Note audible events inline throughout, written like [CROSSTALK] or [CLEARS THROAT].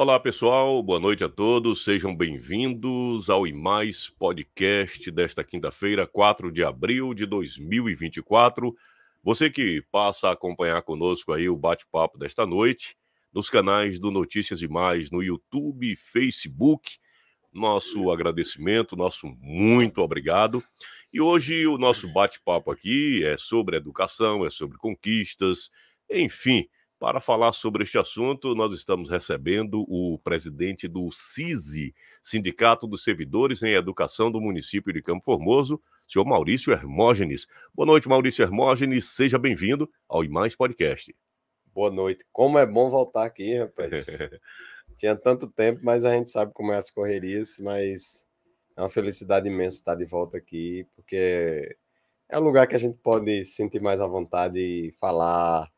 Olá, pessoal. Boa noite a todos. Sejam bem-vindos ao Imais Podcast desta quinta-feira, 4 de abril de 2024. Você que passa a acompanhar conosco aí o bate-papo desta noite nos canais do Notícias e Mais no YouTube, Facebook. Nosso agradecimento, nosso muito obrigado. E hoje o nosso bate-papo aqui é sobre educação, é sobre conquistas, enfim, para falar sobre este assunto, nós estamos recebendo o presidente do CISI, Sindicato dos Servidores em Educação do município de Campo Formoso, senhor Maurício Hermógenes. Boa noite, Maurício Hermógenes. Seja bem-vindo ao Imais Podcast. Boa noite. Como é bom voltar aqui, rapaz. [LAUGHS] Tinha tanto tempo, mas a gente sabe como é as correrias, mas é uma felicidade imensa estar de volta aqui, porque é um lugar que a gente pode se sentir mais à vontade e falar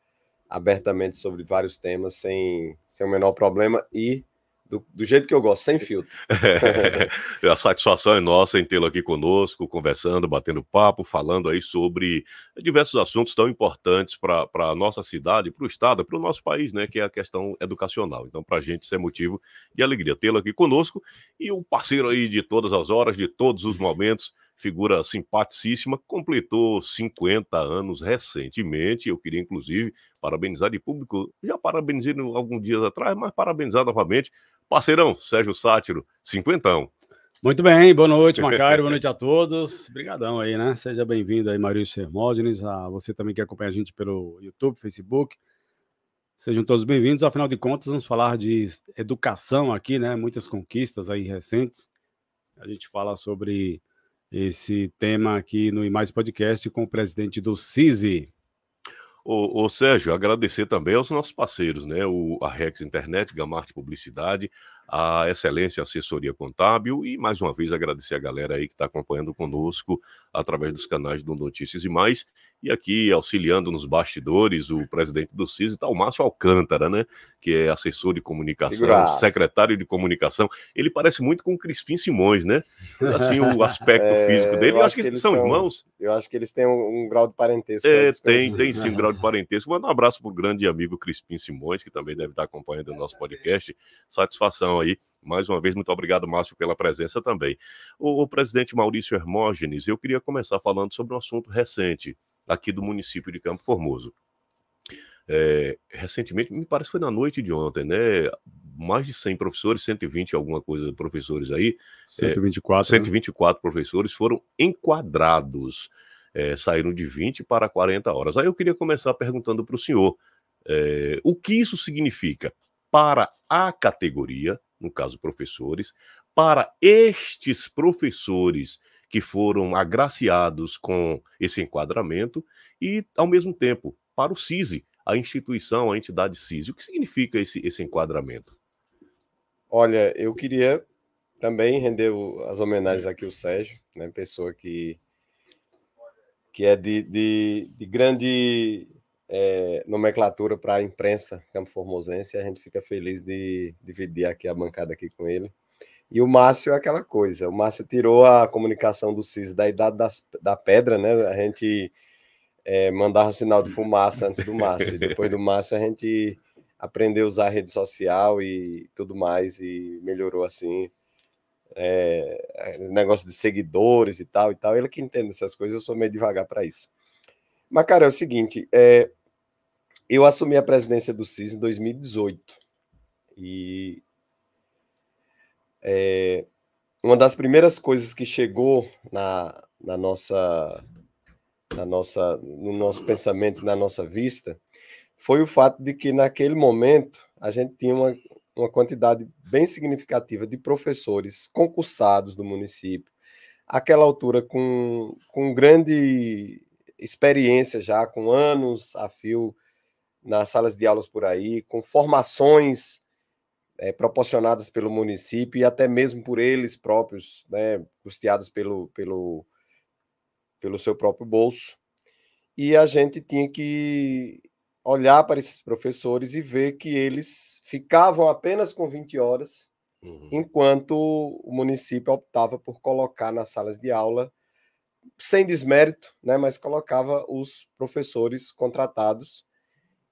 abertamente sobre vários temas sem, sem o menor problema e do, do jeito que eu gosto, sem filtro. [LAUGHS] É, a satisfação é nossa em tê-lo aqui conosco, conversando, batendo papo, falando aí sobre diversos assuntos tão importantes para a nossa cidade, para o estado, para o nosso país, né? Que é a questão educacional. Então, para a gente, isso é motivo de alegria tê-lo aqui conosco e um parceiro aí de todas as horas, de todos os uhum. momentos figura simpaticíssima, completou 50 anos recentemente. Eu queria, inclusive, parabenizar de público, já parabenizei alguns dias atrás, mas parabenizar novamente, parceirão Sérgio Sátiro, cinquentão. Muito bem, boa noite, [LAUGHS] Macário, boa noite a todos. Obrigadão aí, né? Seja bem-vindo aí, Maurício Hermógenes, a você também que acompanha a gente pelo YouTube, Facebook. Sejam todos bem-vindos. Afinal de contas, vamos falar de educação aqui, né? Muitas conquistas aí recentes. A gente fala sobre esse tema aqui no Imais Podcast com o presidente do CISI. Ô, ô, Sérgio, agradecer também aos nossos parceiros, né? O, a Rex Internet, Gamarte Publicidade, a Excelência Assessoria Contábil e mais uma vez agradecer a galera aí que está acompanhando conosco através dos canais do Notícias e Mais. E aqui auxiliando nos bastidores o presidente do CIS tal o Márcio Alcântara, né? Que é assessor de comunicação, Figuraça. secretário de comunicação. Ele parece muito com o Crispim Simões, né? Assim, o [LAUGHS] aspecto é, físico dele. Eu, eu acho que, que eles são, são, irmãos. Eu acho que eles têm um, um grau de parentesco. É, tem, tem sim um grau de parentesco. Manda um abraço para o grande amigo Crispim Simões, que também deve estar acompanhando o nosso podcast. Satisfação aí. Mais uma vez, muito obrigado, Márcio, pela presença também. O, o presidente Maurício Hermógenes, eu queria começar falando sobre um assunto recente aqui do município de Campo Formoso. É, recentemente, me parece que foi na noite de ontem, né? Mais de 100 professores, 120 alguma coisa professores aí. 124. É, 124 né? professores foram enquadrados, é, saíram de 20 para 40 horas. Aí eu queria começar perguntando para o senhor é, o que isso significa para a categoria, no caso professores, para estes professores que foram agraciados com esse enquadramento e, ao mesmo tempo, para o CISI, a instituição, a entidade CISI. O que significa esse, esse enquadramento? Olha, eu queria também render as homenagens aqui ao Sérgio, né, pessoa que, que é de, de, de grande eh, é, nomenclatura para a imprensa Campo Formosense, a gente fica feliz de dividir aqui a bancada aqui com ele. E o Márcio é aquela coisa, o Márcio tirou a comunicação do CIS da idade das, da pedra, né? A gente é, mandava sinal de fumaça antes do Márcio, depois do Márcio a gente aprendeu a usar a rede social e tudo mais, e melhorou assim. É, negócio de seguidores e tal e tal, ele que entende essas coisas, eu sou meio devagar para isso. Mas, cara, é o seguinte, é, eu assumi a presidência do CIS em 2018 e é, uma das primeiras coisas que chegou na, na nossa, na nossa, no nosso pensamento, na nossa vista, foi o fato de que naquele momento a gente tinha uma, uma quantidade bem significativa de professores concursados do município, aquela altura com, com grande experiência já, com anos a fio nas salas de aulas por aí, com formações é, proporcionadas pelo município e até mesmo por eles próprios, né, custeadas pelo, pelo, pelo seu próprio bolso. E a gente tinha que olhar para esses professores e ver que eles ficavam apenas com 20 horas, uhum. enquanto o município optava por colocar nas salas de aula, sem desmérito, né, mas colocava os professores contratados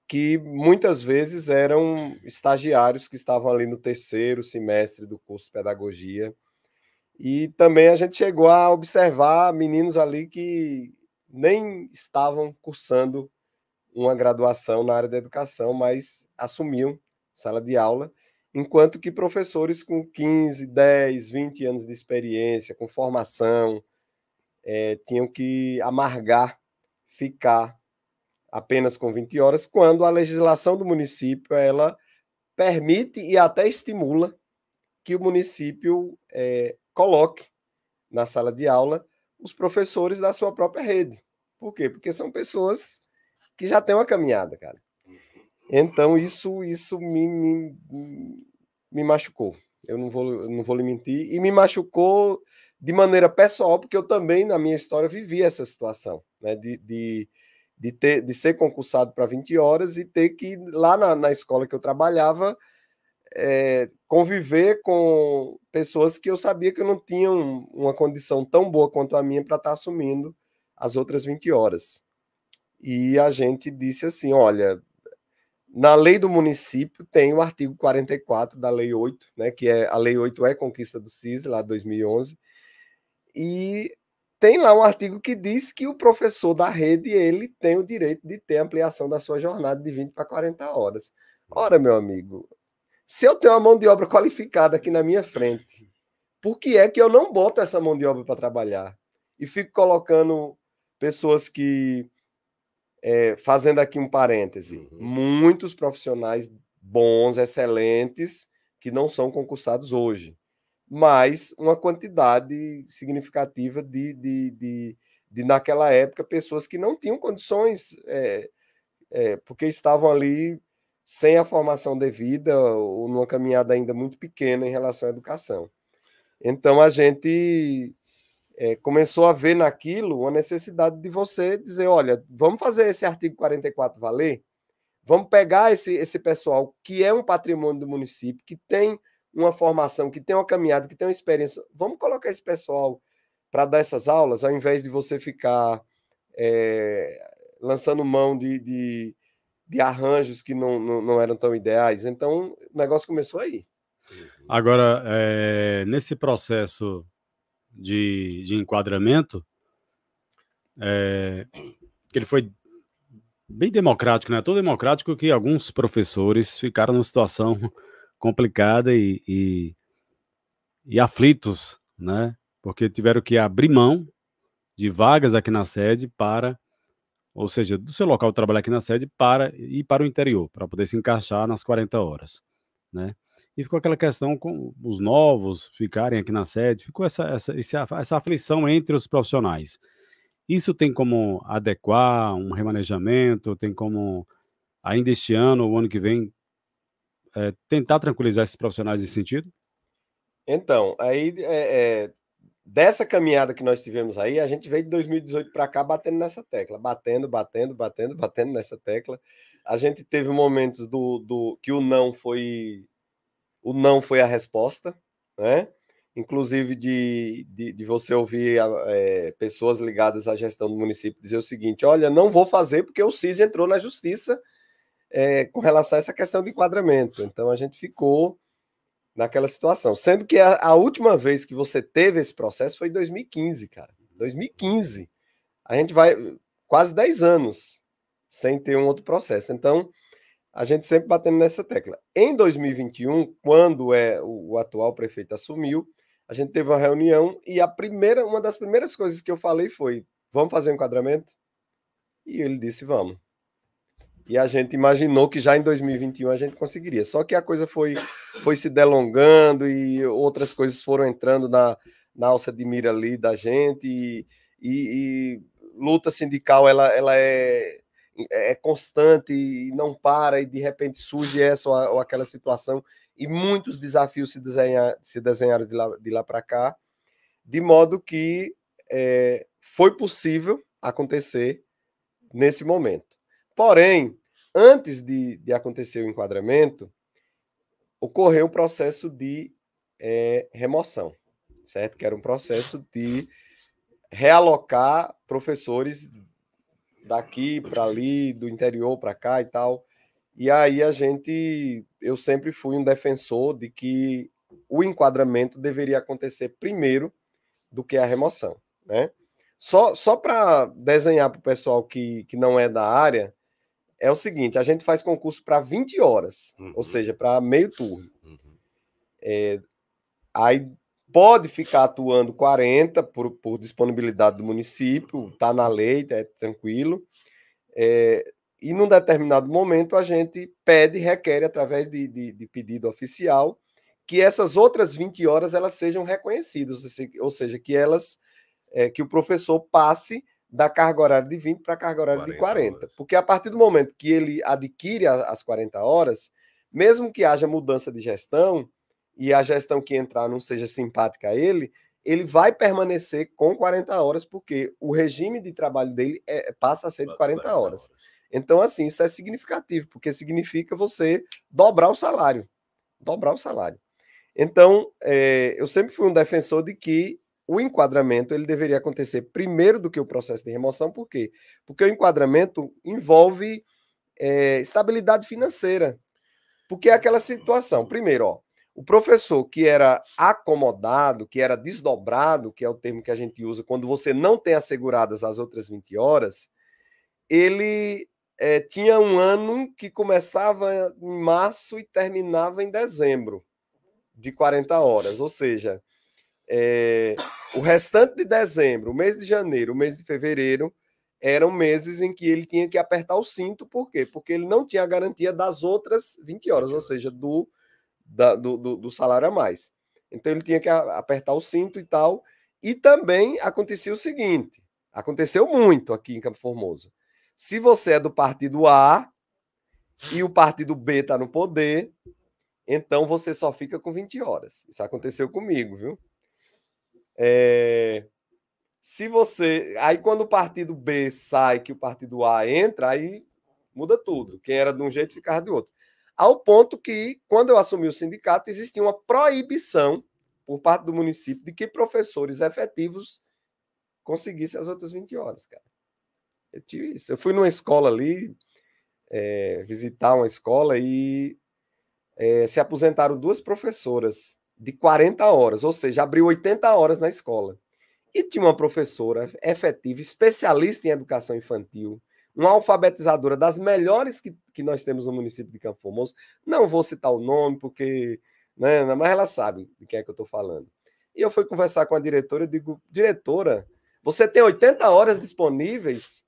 que muitas vezes eram estagiários que estavam ali no terceiro semestre do curso de pedagogia. E também a gente chegou a observar meninos ali que nem estavam cursando uma graduação na área da educação, mas assumiam sala de aula, enquanto que professores com 15, 10, 20 anos de experiência, com formação, é, tinham que amargar, ficar apenas com 20 horas, quando a legislação do município ela permite e até estimula que o município é, coloque na sala de aula os professores da sua própria rede. Por quê? Porque são pessoas que já têm uma caminhada, cara. Uhum. Então isso isso me, me, me machucou. Eu não vou não vou lhe mentir e me machucou de maneira pessoal porque eu também na minha história vivi essa situação, né? de, de de, ter, de ser concursado para 20 horas e ter que, lá na, na escola que eu trabalhava, é, conviver com pessoas que eu sabia que eu não tinha uma condição tão boa quanto a minha para estar tá assumindo as outras 20 horas. E a gente disse assim: olha, na lei do município tem o artigo 44 da Lei 8, né, que é a Lei 8 é conquista do CIS, lá de 2011, e tem lá um artigo que diz que o professor da rede ele tem o direito de ter ampliação da sua jornada de 20 para 40 horas. Ora, meu amigo, se eu tenho uma mão de obra qualificada aqui na minha frente, por que é que eu não boto essa mão de obra para trabalhar? E fico colocando pessoas que. É, fazendo aqui um parêntese, uhum. muitos profissionais bons, excelentes, que não são concursados hoje mas uma quantidade significativa de, de, de, de naquela época, pessoas que não tinham condições, é, é, porque estavam ali sem a formação devida ou numa caminhada ainda muito pequena em relação à educação. Então a gente é, começou a ver naquilo a necessidade de você dizer: olha, vamos fazer esse artigo 44 valer, vamos pegar esse, esse pessoal que é um patrimônio do município, que tem uma formação, que tem uma caminhada, que tem uma experiência, vamos colocar esse pessoal para dar essas aulas, ao invés de você ficar é, lançando mão de, de, de arranjos que não, não, não, eram tão ideais. Então, o negócio começou aí. Agora, é, nesse processo de, de enquadramento, é, ele foi bem democrático, né? Tão democrático que alguns professores ficaram numa situação complicada e, e, e aflitos, né? Porque tiveram que abrir mão de vagas aqui na sede para, ou seja, do seu local de trabalho aqui na sede para ir para o interior, para poder se encaixar nas 40 horas, né? E ficou aquela questão com os novos ficarem aqui na sede, ficou essa, essa, essa aflição entre os profissionais. Isso tem como adequar um remanejamento, tem como ainda este ano ou ano que vem é, tentar tranquilizar esses profissionais nesse sentido? Então, aí é, é, dessa caminhada que nós tivemos aí, a gente veio de 2018 para cá batendo nessa tecla, batendo, batendo, batendo, batendo nessa tecla. A gente teve momentos do, do que o não foi o não foi a resposta, né? Inclusive de, de, de você ouvir é, pessoas ligadas à gestão do município dizer o seguinte: olha, não vou fazer porque o CIS entrou na justiça é, com relação a essa questão de enquadramento. Então a gente ficou naquela situação. Sendo que a, a última vez que você teve esse processo foi em 2015, cara. 2015. A gente vai quase 10 anos sem ter um outro processo. Então, a gente sempre batendo nessa tecla. Em 2021, quando é o, o atual prefeito assumiu, a gente teve uma reunião e a primeira, uma das primeiras coisas que eu falei foi: vamos fazer um enquadramento? E ele disse: vamos e a gente imaginou que já em 2021 a gente conseguiria. Só que a coisa foi, foi se delongando e outras coisas foram entrando na, na alça de mira ali da gente e, e, e luta sindical ela, ela é, é, é constante e não para e de repente surge essa ou, ou aquela situação e muitos desafios se, desenhar se desenharam de lá, de lá para cá, de modo que é, foi possível acontecer nesse momento. Porém, antes de, de acontecer o enquadramento, ocorreu o processo de é, remoção, certo? Que era um processo de realocar professores daqui para ali, do interior para cá e tal. E aí a gente, eu sempre fui um defensor de que o enquadramento deveria acontecer primeiro do que a remoção, né? Só, só para desenhar para o pessoal que, que não é da área, é o seguinte: a gente faz concurso para 20 horas, uhum. ou seja, para meio turno. Uhum. É, aí pode ficar atuando 40 por, por disponibilidade do município, está na lei, é tranquilo. É, e num determinado momento a gente pede, requer através de, de, de, pedido oficial que essas outras 20 horas elas sejam reconhecidas, ou seja, que elas é, que o professor passe da carga horária de 20 para a carga horária 40 de 40. Horas. Porque a partir do momento que ele adquire as 40 horas, mesmo que haja mudança de gestão e a gestão que entrar não seja simpática a ele, ele vai permanecer com 40 horas, porque o regime de trabalho dele é, passa a ser de 40, horas. horas. Então, assim, isso é significativo, porque significa você dobrar o salário. Dobrar o salário. Então, é, eu sempre fui um defensor de que o enquadramento ele deveria acontecer primeiro do que o processo de remoção, por quê? Porque o enquadramento envolve é, estabilidade financeira. Porque é aquela situação, primeiro, ó, o professor que era acomodado, que era desdobrado, que é o termo que a gente usa quando você não tem asseguradas as outras 20 horas, ele é, tinha um ano que começava em março e terminava em dezembro de 40 horas, ou seja, é, o restante de dezembro, o mês de janeiro, o mês de fevereiro, eram meses em que ele tinha que apertar o cinto, por quê? Porque ele não tinha a garantia das outras 20 horas, ou seja, do, da, do, do, do, salário a mais. Então ele tinha que apertar o cinto e tal. E também acontecia o seguinte: aconteceu muito aqui em Campo Formoso. Se você é do partido A e o partido B está no poder, então você só fica com 20 horas. Isso aconteceu comigo, viu? É, se você. Aí quando o partido B sai, que o partido A entra, aí muda tudo. Quem era de um jeito ficava de outro. Ao ponto que, quando eu assumi o sindicato, existia uma proibição por parte do município de que professores efetivos conseguissem as outras 20 horas, cara. Eu tive isso. Eu fui numa escola ali, é, visitar uma escola e é, se aposentaram duas professoras de 40 horas, ou seja, abriu 80 horas na escola. E tinha uma professora efetiva, especialista em educação infantil, uma alfabetizadora das melhores que, que nós temos no município de Campo Formoso. Não vou citar o nome, porque. Né, mas ela sabe de quem é que eu estou falando. E eu fui conversar com a diretora e digo: diretora, você tem 80 horas disponíveis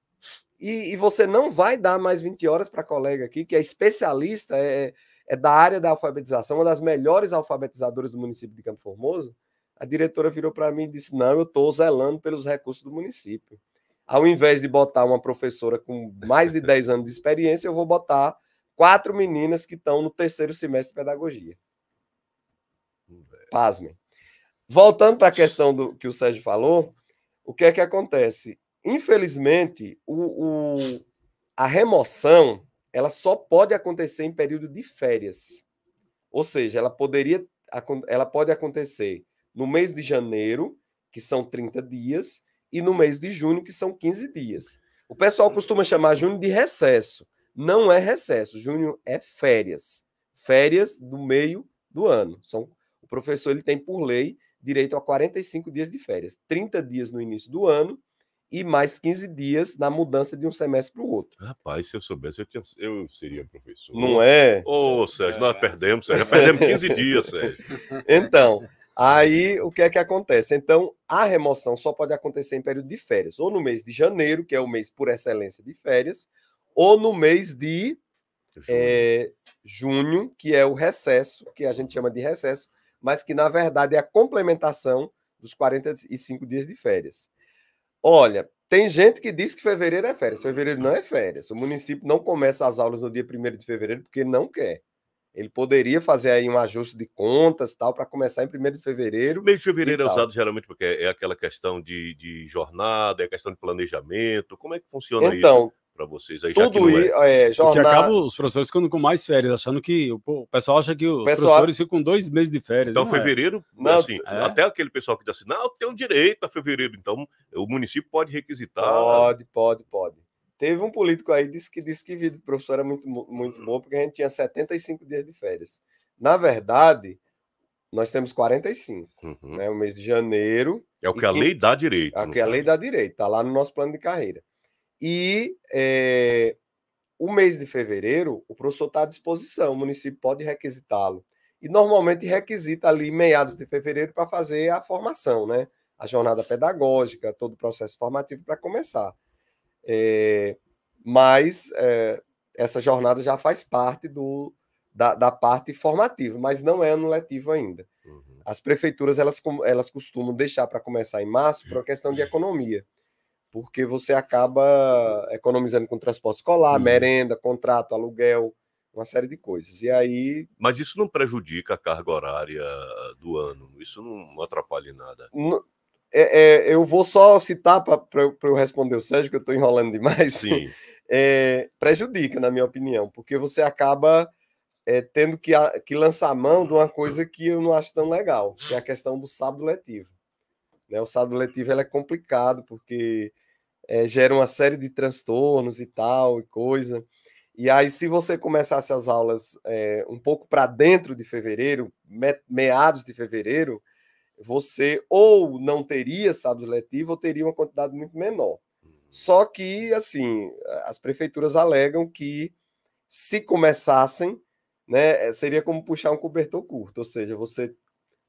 e, e você não vai dar mais 20 horas para a colega aqui, que é especialista, é, é é da área da alfabetização, uma das melhores alfabetizadoras do município de Campo Formoso, a diretora virou para mim e disse: Não, eu estou zelando pelos recursos do município. Ao invés de botar uma professora com mais de 10 anos de experiência, eu vou botar quatro meninas que estão no terceiro semestre de pedagogia. Pasmem. Voltando para a questão do que o Sérgio falou, o que é que acontece? Infelizmente, o, o a remoção ela só pode acontecer em período de férias. Ou seja, ela poderia ela pode acontecer no mês de janeiro, que são 30 dias, e no mês de junho, que são 15 dias. O pessoal costuma chamar junho de recesso. Não é recesso, junho é férias. Férias do meio do ano. São, o professor ele tem por lei direito a 45 dias de férias, 30 dias no início do ano e mais 15 dias na mudança de um semestre para o outro. Rapaz, se eu soubesse, eu, tinha, eu seria professor. Não é? Ô, oh, Sérgio, nós perdemos, Sérgio. Perdemos 15 dias, Sérgio. [LAUGHS] Então, aí o que é que acontece? Então, a remoção só pode acontecer em período de férias, ou no mês de janeiro, que é o mês por excelência de férias, ou no mês de junho, é, junho que é o recesso, que a gente chama de recesso, mas que na verdade é a complementação dos 45 dias de férias. Olha, tem gente que diz que fevereiro é férias. Fevereiro não é férias. O município não começa as aulas no dia 1 de fevereiro porque não quer. Ele poderia fazer aí um ajuste de contas tal para começar em 1 de fevereiro. Mês de fevereiro é usado geralmente porque é, é aquela questão de, de jornada, é questão de planejamento. Como é que funciona então, isso? Então, para vocês aí, Tudo que é. é jornada... Porque acaba os professores ficando com mais férias, achando que o pessoal acha que os pessoal... professores ficam com dois meses de férias. Então, fevereiro, não, é? Né, assim, é. até aquele pessoal que diz assim, não, tem um direito a fevereiro, então o município pode requisitar. Pode, pode, pode. Teve um político aí disse que disse que o professor era muito, muito bom porque a gente tinha 75 dias de férias. Na verdade, nós temos 45, uhum. né? O mês de janeiro. É o que a lei dá direito. É o que a lei dá direito, tá lá no nosso plano de carreira. E é, o mês de fevereiro, o professor está à disposição, o município pode requisitá-lo. E normalmente requisita ali meados de fevereiro para fazer a formação, né? A jornada pedagógica, todo o processo formativo para começar. É, mas é, essa jornada já faz parte do, da, da, parte formativa, mas não é ano letivo ainda. Uhum. As prefeituras elas, elas costumam deixar para começar em março por uma questão de economia porque você acaba economizando com transporte escolar, uhum. merenda, contrato, aluguel, uma série de coisas. E aí. Mas isso não prejudica a carga horária do ano, isso não atrapalha em nada. Não... É, é, eu vou só citar para eu responder o Sérgio, que eu estou enrolando demais. Sim. [LAUGHS] É, prejudica, na minha opinião, porque você acaba é, tendo que, que lançar mão de uma coisa que eu não acho tão legal, que é a questão do sábado letivo. Né? O sábado letivo é complicado, porque é, gera uma série de transtornos e tal, e coisa. E aí, se você começasse as aulas é, um pouco para dentro de fevereiro, me, meados de fevereiro, você ou não teria sábado letivo ou teria uma quantidade muito menor. Uhum. Só que, assim, as prefeituras alegam que se começassem, né, eh, seria como puxar um cobertor curto, ou seja, você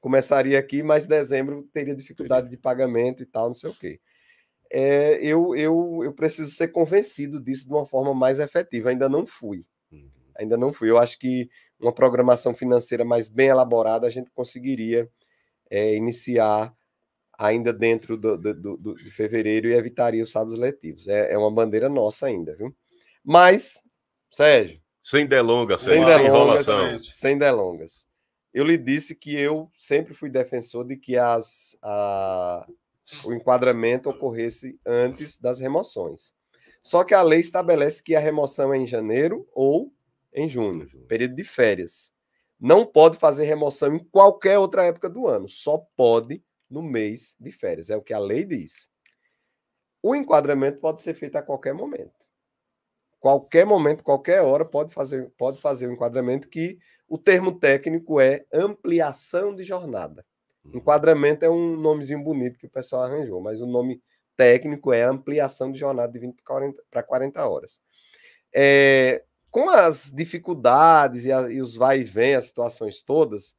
começaria aqui, mas dezembro teria dificuldade de pagamento e tal, não sei o quê. É, eu, eu, eu preciso ser convencido disso de uma forma mais efetiva. Ainda não fui. Uhum. Ainda não fui. Eu acho que uma programação financeira mais bem elaborada a gente conseguiria é, iniciar ainda dentro do, do, do, de fevereiro e evitaria os sábados letivos. É, é uma bandeira nossa ainda, viu? Mas, Sérgio. Sem delongas, sem, sem delongas, enrolação. Sem delongas eu lhe disse que eu sempre fui defensor de que as, a, o enquadramento ocorresse antes das remoções. Só que a lei estabelece que a remoção é em janeiro ou em junho, período de férias. Não pode fazer remoção em qualquer outra época do ano, só pode no mês de férias, é o que a lei diz. O enquadramento pode ser feito a qualquer momento. Qualquer momento, qualquer hora pode fazer, pode fazer o enquadramento que o termo técnico é ampliação de jornada. Hum. Enquadramento é um nomezinho bonito que o pessoal arranjou, mas o nome técnico é ampliação de jornada de 20 para 40 horas. É, com as dificuldades e, a, e, os vai e vem, as situações todas,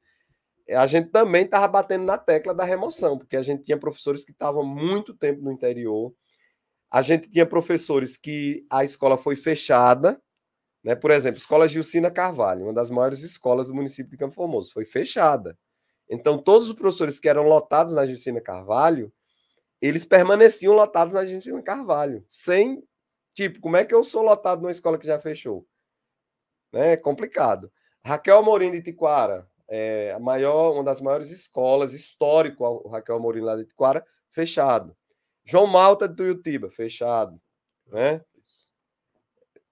é, a gente também estava batendo na tecla da remoção, porque a gente tinha professores que estavam muito tempo no interior, a gente tinha professores que a escola foi fechada, né? Por exemplo, Escola Gilcina Carvalho, uma das maiores escolas do município de Campo Formoso, foi fechada. Então, todos os professores que eram lotados na Gilcina Carvalho, eles permaneciam lotados na Gilcina Carvalho, sem, tipo, como é que eu sou lotado numa escola que já fechou? Né? É complicado. Raquel Amorim de Tiquara, é, a maior, uma das maiores escolas, histórico, o Raquel Amorim lá de Tiquara, fechado. João Malta de Tuiutiba, fechado. Né?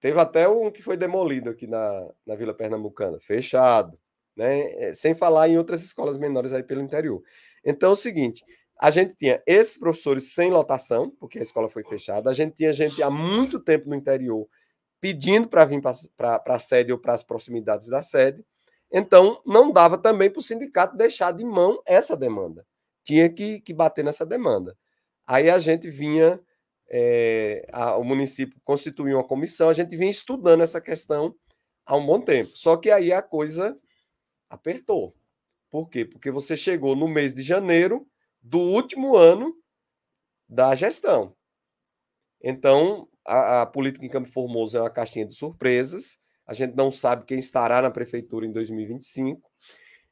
Teve até um que foi demolido aqui na, na Vila Pernambucana, fechado, né? É, sem falar em outras escolas menores aí pelo interior. Então é o seguinte, a gente tinha esses professores sem lotação, porque a escola foi fechada, a gente tinha gente há muito tempo no interior pedindo para vir para a sede ou para as proximidades da sede. Então, não dava também para o sindicato deixar de mão essa demanda. Tinha que, que bater nessa demanda. Aí a gente vinha é, a, o município constituiu uma comissão, a gente vinha estudando essa questão há um bom tempo. Só que aí a coisa apertou. Por quê? Porque você chegou no mês de janeiro do último ano da gestão. Então, a, a política em Campo Formoso é uma caixinha de surpresas. A gente não sabe quem estará na prefeitura em 2025.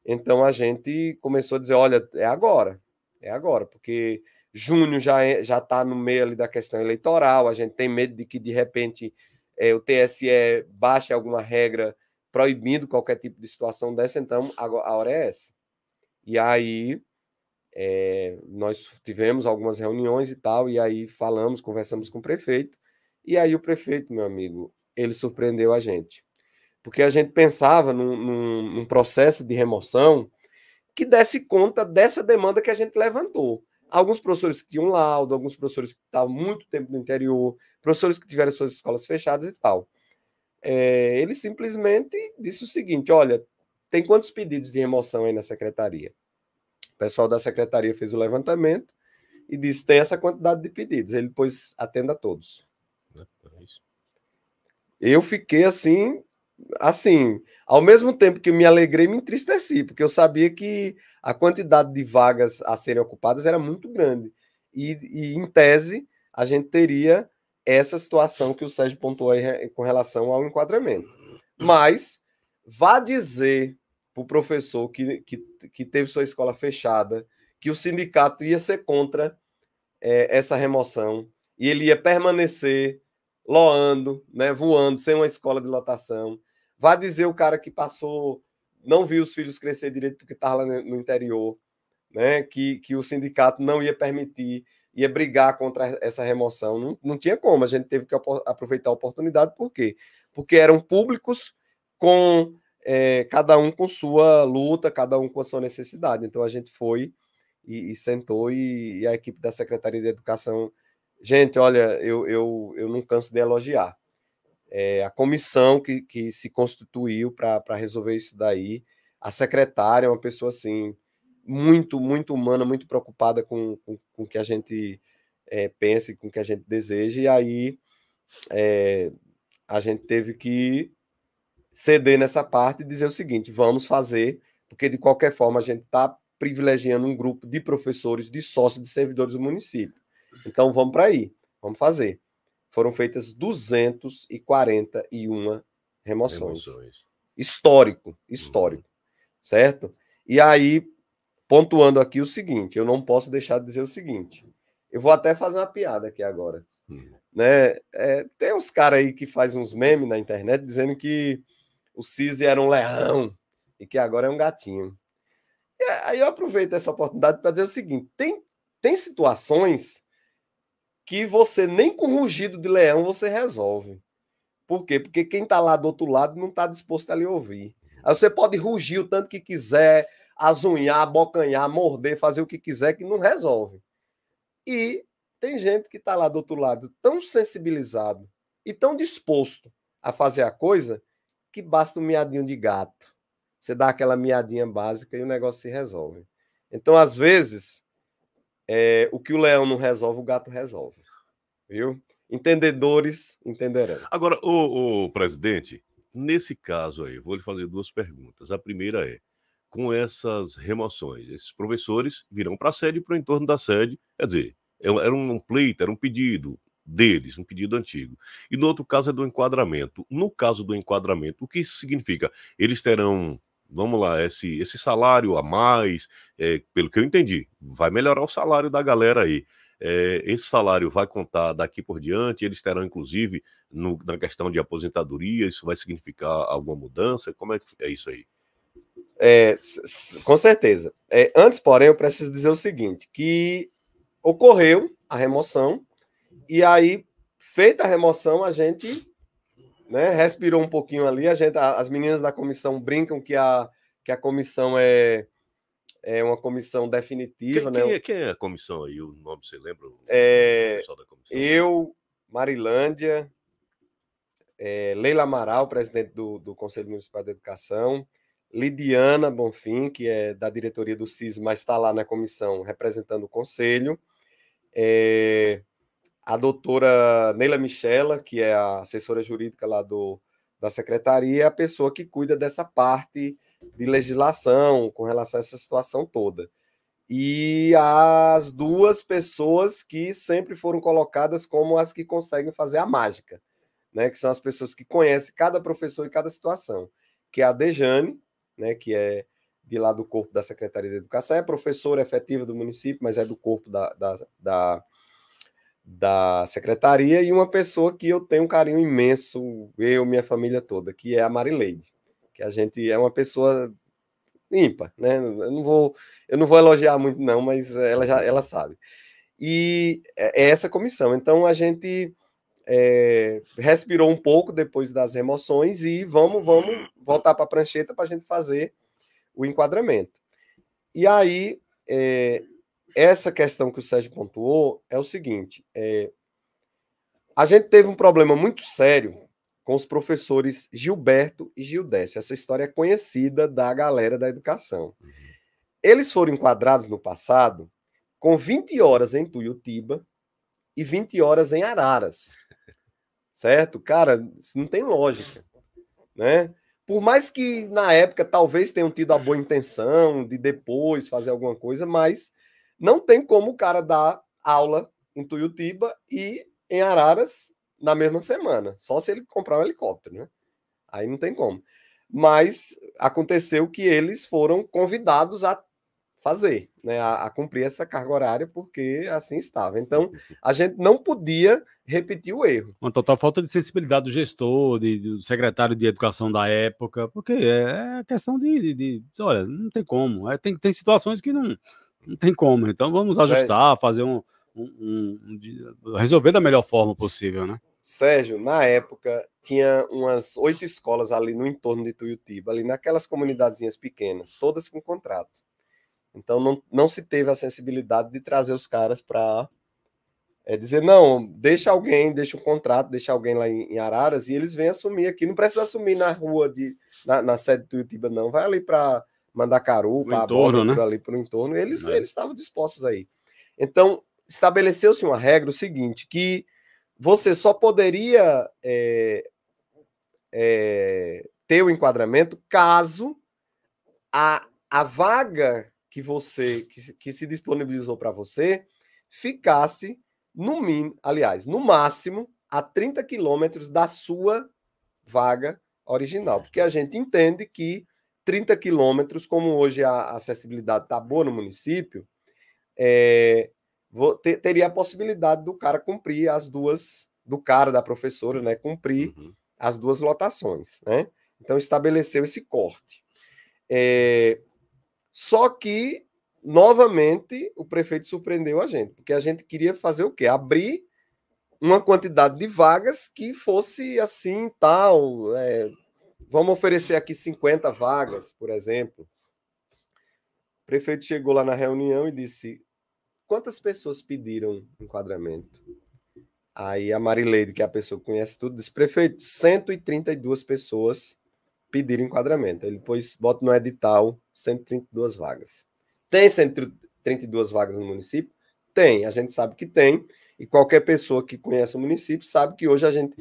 Então, a gente começou a dizer: olha, é agora, é agora, porque Junho já é, já está no meio ali da questão eleitoral. A gente tem medo de que de repente é, o TSE baixe alguma regra proibindo qualquer tipo de situação dessa. Então a, a hora é essa. E aí é, nós tivemos algumas reuniões e tal. E aí falamos, conversamos com o prefeito. E aí o prefeito, meu amigo, ele surpreendeu a gente, porque a gente pensava num, num, num processo de remoção que desse conta dessa demanda que a gente levantou alguns professores que tinham laudo, alguns professores que estavam muito tempo no interior, professores que tiveram suas escolas fechadas e tal. É, ele simplesmente disse o seguinte: olha, tem quantos pedidos de remoção aí na secretaria? O pessoal da secretaria fez o levantamento e disse: tem essa quantidade de pedidos. Ele, pois, atenda a todos. Né, é Eu fiquei assim, assim, ao mesmo tempo que me alegrei, me entristeci, porque eu sabia que a quantidade de vagas a serem ocupadas era muito grande. E, e em tese, a gente teria essa situação que o Sérgio pontuou aí com relação ao enquadramento. Mas vá dizer para o professor que, que, que, teve sua escola fechada que o sindicato ia ser contra é, essa remoção e ele ia permanecer loando, né, voando, sem uma escola de lotação Vá dizer o cara que passou, não viu os filhos crescer direito porque estava lá no interior, né? que, que o sindicato não ia permitir, ia brigar contra essa remoção. Não, não tinha como, a gente teve que aproveitar a oportunidade, por quê? Porque eram públicos com é, cada um com sua luta, cada um com a sua necessidade. Então a gente foi e, e sentou e, e, a equipe da Secretaria de Educação. Gente, olha, eu, eu, eu não canso de elogiar é, a comissão que, que se constituiu para resolver isso daí, a secretária é uma pessoa assim muito, muito humana, muito preocupada com, com, com o que a gente é, pensa e com o que a gente deseja, e aí é, a gente teve que ceder nessa parte e dizer o seguinte: vamos fazer, porque de qualquer forma a gente está privilegiando um grupo de professores, de sócios, de servidores do município. Então vamos para aí, vamos fazer foram feitas 241 remoções. remoções. Histórico, histórico. Uhum. Certo? E aí, pontuando aqui o seguinte, eu não posso deixar de dizer o seguinte. Eu vou até fazer uma piada aqui agora. Uhum. Né? É, tem uns caras aí que faz uns memes na internet dizendo que o Cise era um leão e que agora é um gatinho. E aí eu aproveito essa oportunidade para dizer o seguinte: tem, tem situações que você nem com rugido de leão você resolve. Por quê? Porque quem está lá do outro lado não está disposto a lhe ouvir. Aí você pode rugir o tanto que quiser, azunhar, bocanhar, morder, fazer o que quiser, que não resolve. E tem gente que está lá do outro lado tão sensibilizado e tão disposto a fazer a coisa que basta um miadinho de gato. Você dá aquela miadinha básica e o negócio se resolve. Então, às vezes, é, o que o leão não resolve, o gato resolve viu? Entendedores entenderão. Agora, o, presidente, nesse caso aí, vou lhe fazer duas perguntas. A primeira é: com essas remoções, esses professores virão para a sede, para o entorno da sede, quer dizer, é era um pleito, era um pedido deles, um pedido antigo. E no outro caso é do enquadramento. No caso do enquadramento, o que isso significa? Eles terão vamos lá, esse, esse salário a mais, é, pelo que eu entendi, vai melhorar o salário da galera aí. É, esse salário vai contar daqui por diante, eles terão, inclusive, no, na questão de aposentadoria, isso vai significar alguma mudança? Como é que é isso aí? É, com certeza. É, antes, porém, eu preciso dizer o seguinte: que ocorreu a remoção, e aí, feita a remoção, a gente né, respirou um pouquinho ali. A gente, a, as meninas da comissão brincam que a, que a comissão é é uma comissão definitiva. Quem, né? quem, é, quem é a comissão aí? O nome você lembra? É, eu, Marilândia, é, Leila Amaral, presidente do, do Conselho Municipal de Educação, Lidiana Bonfim, que é da diretoria do CIS, mas está lá na comissão representando o Conselho, é, a doutora Neila Michela, que é a assessora jurídica lá do, da secretaria, é a pessoa que cuida dessa parte de legislação com relação a essa situação toda. E as duas pessoas que sempre foram colocadas como as que conseguem fazer a mágica, né? Que são as pessoas que conhecem cada professor e cada situação, que é a Dejane, né? Que é de lá do corpo da Secretaria de Educação, é professora efetiva do município, mas é do corpo da, da, da, da secretaria, e uma pessoa que eu tenho um carinho imenso, eu, e minha família toda, que é a Marileide que a gente é uma pessoa ímpar, né? Eu não vou, eu não vou elogiar muito não, mas ela já ela sabe. E é, é essa comissão. Então a gente é, respirou um pouco depois das remoções e vamos, vamos voltar para a prancheta para a gente fazer o enquadramento. E aí é, essa questão que o Sérgio pontuou é o seguinte: é, a gente teve um problema muito sério com os professores Gilberto e Gildécio. Essa história é conhecida da galera da educação. Uhum. Eles foram enquadrados no passado com 20 horas em Tuiutiba e 20 horas em Araras. [LAUGHS] Certo? Cara, isso não tem lógica, né? Por mais que na época talvez tenham tido a boa intenção de depois fazer alguma coisa, mas não tem como o cara dar aula em Tuiutiba e em Araras na mesma semana, só se ele comprar um helicóptero, né? Aí não tem como. Mas aconteceu que eles foram convidados a fazer, né, a, a, cumprir essa carga horária, porque assim estava. Então, a gente não podia repetir o erro. Uma total falta de sensibilidade do gestor, de, do secretário de educação da época, porque é, é questão de, de, de olha, não tem como. É, tem, tem situações que não, não tem como. Então, vamos ajustar, fazer um, um, um, um resolver da melhor forma possível, né? Sérgio, na época, tinha umas oito escolas ali no entorno de Tuiutiba, ali naquelas comunidadezinhas pequenas, todas com contrato. Então, não, não se teve a sensibilidade de trazer os caras para é, dizer, não, deixa alguém, deixa um contrato, deixa alguém lá em, Araras e eles vêm assumir aqui. Não precisa assumir na rua, de, na, na sede de Tuiutiba, não. Vai ali para Mandacaru, para Borda, né? ali para o entorno. Eles né? eles estavam dispostos aí. Então, estabeleceu-se uma regra, o seguinte, que você só poderia é, é, ter o enquadramento caso a, a vaga que você que, que se disponibilizou para você ficasse no min, aliás, no máximo a 30 quilômetros da sua vaga original, é. porque a gente entende que 30 quilômetros, como hoje a acessibilidade está boa no município, é, ter, teria a possibilidade do cara cumprir as duas, do cara, da professora, né, cumprir uhum. as duas lotações, né? Então estabeleceu esse corte. É, só que, novamente, o prefeito surpreendeu a gente, porque a gente queria fazer o quê? Abrir uma quantidade de vagas que fosse assim, tal. É, vamos oferecer aqui 50 vagas, por exemplo. O prefeito chegou lá na reunião e disse: quantas pessoas pediram enquadramento? Aí a Marileide, que é a pessoa que conhece tudo, disse: prefeito, 132 pessoas pediram enquadramento. Ele depois bota no edital 132 vagas. Tem 132 vagas no município? Tem, a gente sabe que tem. E qualquer pessoa que conhece o município sabe que hoje a gente,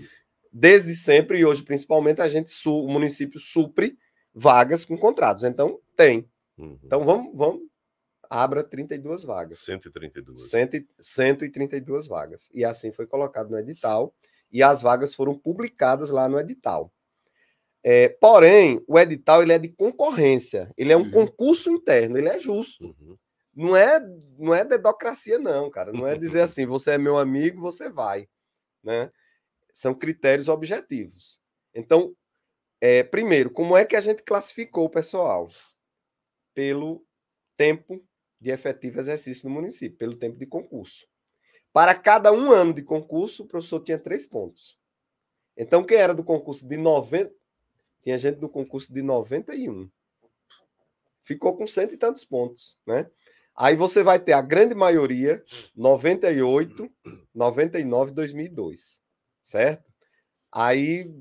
desde sempre e hoje principalmente, a gente o município supre vagas com contratos. Então, tem. Uhum. Então, vamos, vamos abra 32 vagas. 132. Cento, 132 vagas. E assim foi colocado no edital, e as vagas foram publicadas lá no edital. É, porém, o edital ele é de concorrência, ele é um uhum. concurso interno, ele é justo. Uhum. Não é, não é dedocracia, não, cara. Não é dizer [LAUGHS] assim, você é meu amigo, você vai. Né? São critérios objetivos. Então, é, primeiro, como é que a gente classificou o pessoal? Pelo tempo de efetivo exercício no município, pelo tempo de concurso. Para cada um ano de concurso, o professor tinha três pontos. Então, quem era do concurso de 90. Tinha gente do concurso de 91. Ficou com cento e tantos pontos, né? Aí você vai ter a grande maioria, 98, 99, 2002, certo? Aí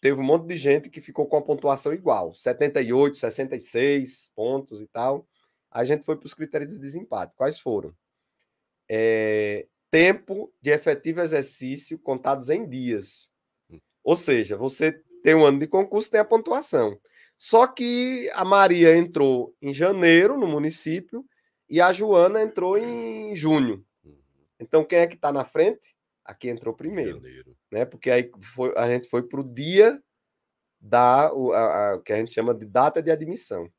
teve um monte de gente que ficou com a pontuação igual, 78, 66 pontos e tal a gente foi para os critérios de desempate. Quais foram? É, tempo de efetivo exercício contados em dias. Ou seja, você tem um ano de concurso, tem a pontuação. Só que a Maria entrou em janeiro no município e a Joana entrou em junho. Então, quem é que está na frente? Aqui entrou primeiro. Janeiro. Né? Porque aí foi, a gente foi para o dia da o, a, a, que a gente chama de data de admissão.